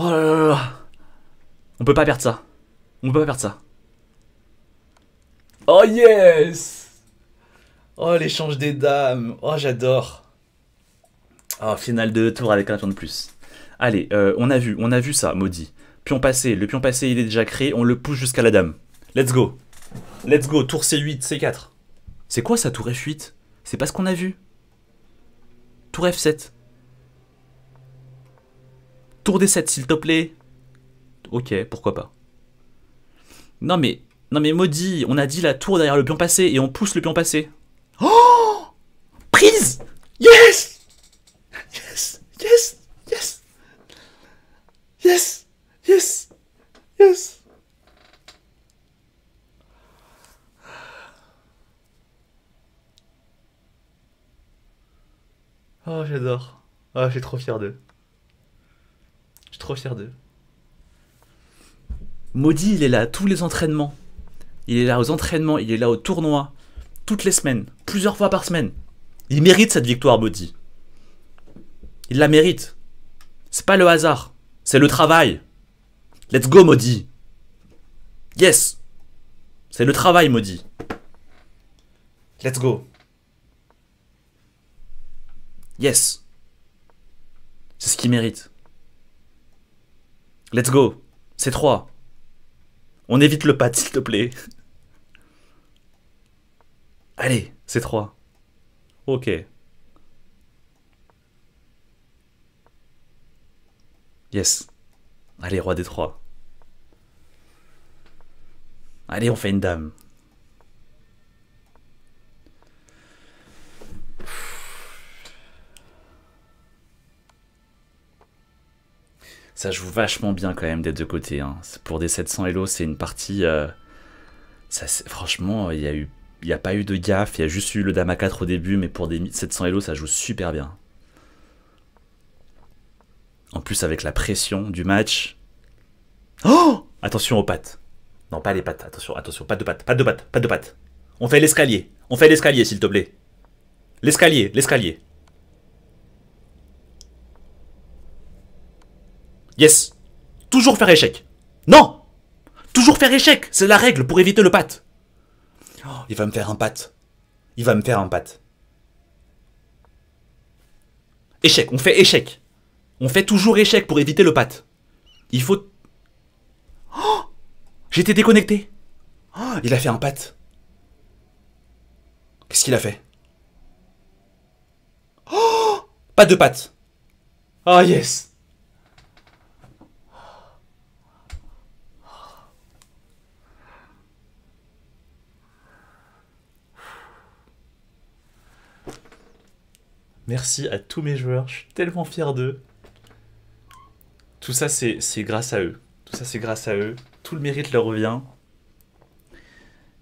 Oh là On peut pas perdre ça. On peut pas perdre ça. Oh yes Oh l'échange des dames Oh j'adore Oh finale de tour avec un pion de plus. Allez, euh, on a vu, on a vu ça, maudit. Pion passé, le pion passé il est déjà créé, on le pousse jusqu'à la dame. Let's go Let's go, tour C8, C4. C'est quoi ça tour F8 C'est pas ce qu'on a vu. Tour F7. Tour des 7, s'il te plaît. Ok, pourquoi pas. Non mais, non mais maudit, on a dit la tour derrière le pion passé et on pousse le pion passé. Oh Prise Yes Yes Yes Yes Yes Yes Yes Oh j'adore. Oh j'ai trop fier d'eux trop Maudit, il est là tous les entraînements. Il est là aux entraînements, il est là au tournoi. Toutes les semaines, plusieurs fois par semaine. Il mérite cette victoire, Maudit. Il la mérite. C'est pas le hasard, c'est le travail. Let's go, Maudit. Yes. C'est le travail, Maudit. Let's go. Yes. C'est ce qu'il mérite. Let's go. C'est 3. On évite le pad, s'il te plaît. Allez, c'est 3. Ok. Yes. Allez, roi des trois. Allez, on fait une dame. Ça joue vachement bien quand même des deux côtés. Hein. Pour des 700 Elo, c'est une partie... Euh, franchement, il n'y a, y a pas eu de gaffe. Il y a juste eu le Dama 4 au début, mais pour des 700 Elo, ça joue super bien. En plus, avec la pression du match... Oh Attention aux pattes. Non, pas les pattes. Attention, attention. Pas de pattes, pas de pattes, pas de pattes. On fait l'escalier. On fait l'escalier, s'il te plaît. L'escalier, l'escalier. Yes. Toujours faire échec. Non Toujours faire échec, c'est la règle pour éviter le pat. Oh, il va me faire un pat. Il va me faire un pat. Échec, on fait échec. On fait toujours échec pour éviter le pat. Il faut... Oh J'étais déconnecté. Oh, il a fait un pat. Qu'est-ce qu'il a fait Oh Pas de pat. Oh yes Merci à tous mes joueurs, je suis tellement fier d'eux. Tout ça, c'est grâce à eux. Tout ça, c'est grâce à eux. Tout le mérite leur revient.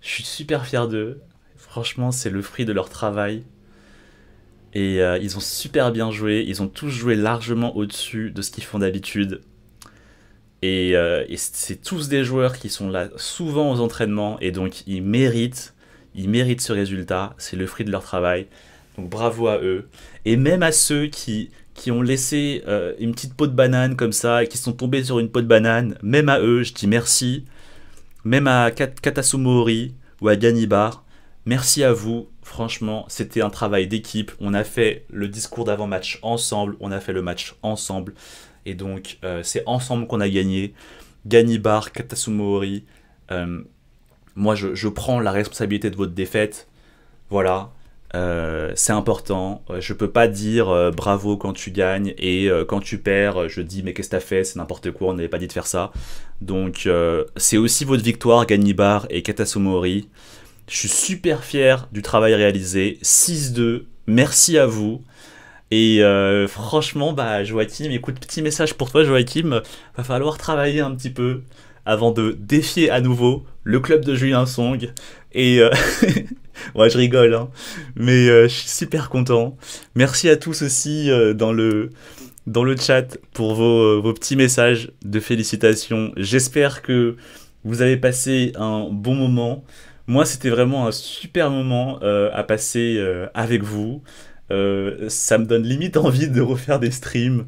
Je suis super fier d'eux. Franchement, c'est le fruit de leur travail. Et euh, ils ont super bien joué. Ils ont tous joué largement au-dessus de ce qu'ils font d'habitude. Et, euh, et c'est tous des joueurs qui sont là souvent aux entraînements. Et donc, ils méritent. Ils méritent ce résultat. C'est le fruit de leur travail. Donc, bravo à eux. Et même à ceux qui, qui ont laissé euh, une petite peau de banane comme ça, et qui sont tombés sur une peau de banane, même à eux, je dis merci. Même à Katasumori ou à Ganibar, merci à vous. Franchement, c'était un travail d'équipe. On a fait le discours d'avant-match ensemble, on a fait le match ensemble. Et donc, euh, c'est ensemble qu'on a gagné. Ganibar, Katasumori, euh, moi je, je prends la responsabilité de votre défaite. Voilà, euh, c'est important. Euh, je peux pas dire euh, bravo quand tu gagnes et quand tu perds, je dis mais qu'est-ce que t'as fait, c'est n'importe quoi, on n'avait pas dit de faire ça. Donc c'est aussi votre victoire, Ganibar et Katasumori Je suis super fier du travail réalisé. 6-2, merci à vous. Et franchement, bah, Joachim, écoute, petit message pour toi, Joachim. Va falloir travailler un petit peu avant de défier à nouveau le club de Julien Song. Et, je rigole, hein. mais euh, je suis super content. Merci à tous aussi euh, dans, le, dans le chat pour euh, vos, petits messages de félicitations. J'espère que vous avez passé un bon moment. Moi, c'était vraiment un super moment à passer avec vous. ça me donne limite envie de refaire des streams.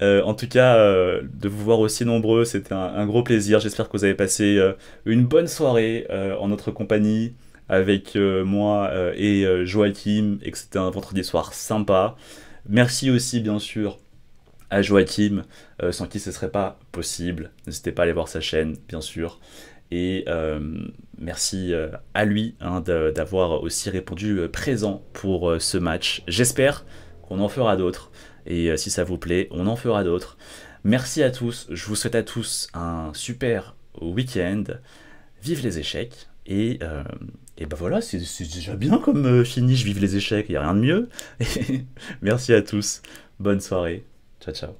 en tout cas, de vous voir aussi nombreux, c'était un, gros plaisir. J'espère que vous avez passé une bonne soirée en notre compagnie avec euh, moi euh, et euh, Joachim et que c'était un vendredi soir sympa. Merci aussi bien sûr à Joachim, sans qui ce ne serait pas possible. N'hésitez pas à aller voir sa chaîne, bien sûr. Et merci à lui hein, d'avoir aussi répondu présent pour ce match. J'espère qu'on en fera d'autres. Et si ça vous plaît, on en fera d'autres. Merci à tous. Je vous souhaite à tous un super week-end. Vive les échecs. Et et ben voilà, c'est déjà bien comme euh, fini, je vive les échecs, il n'y a rien de mieux. Merci à tous, bonne soirée, ciao ciao.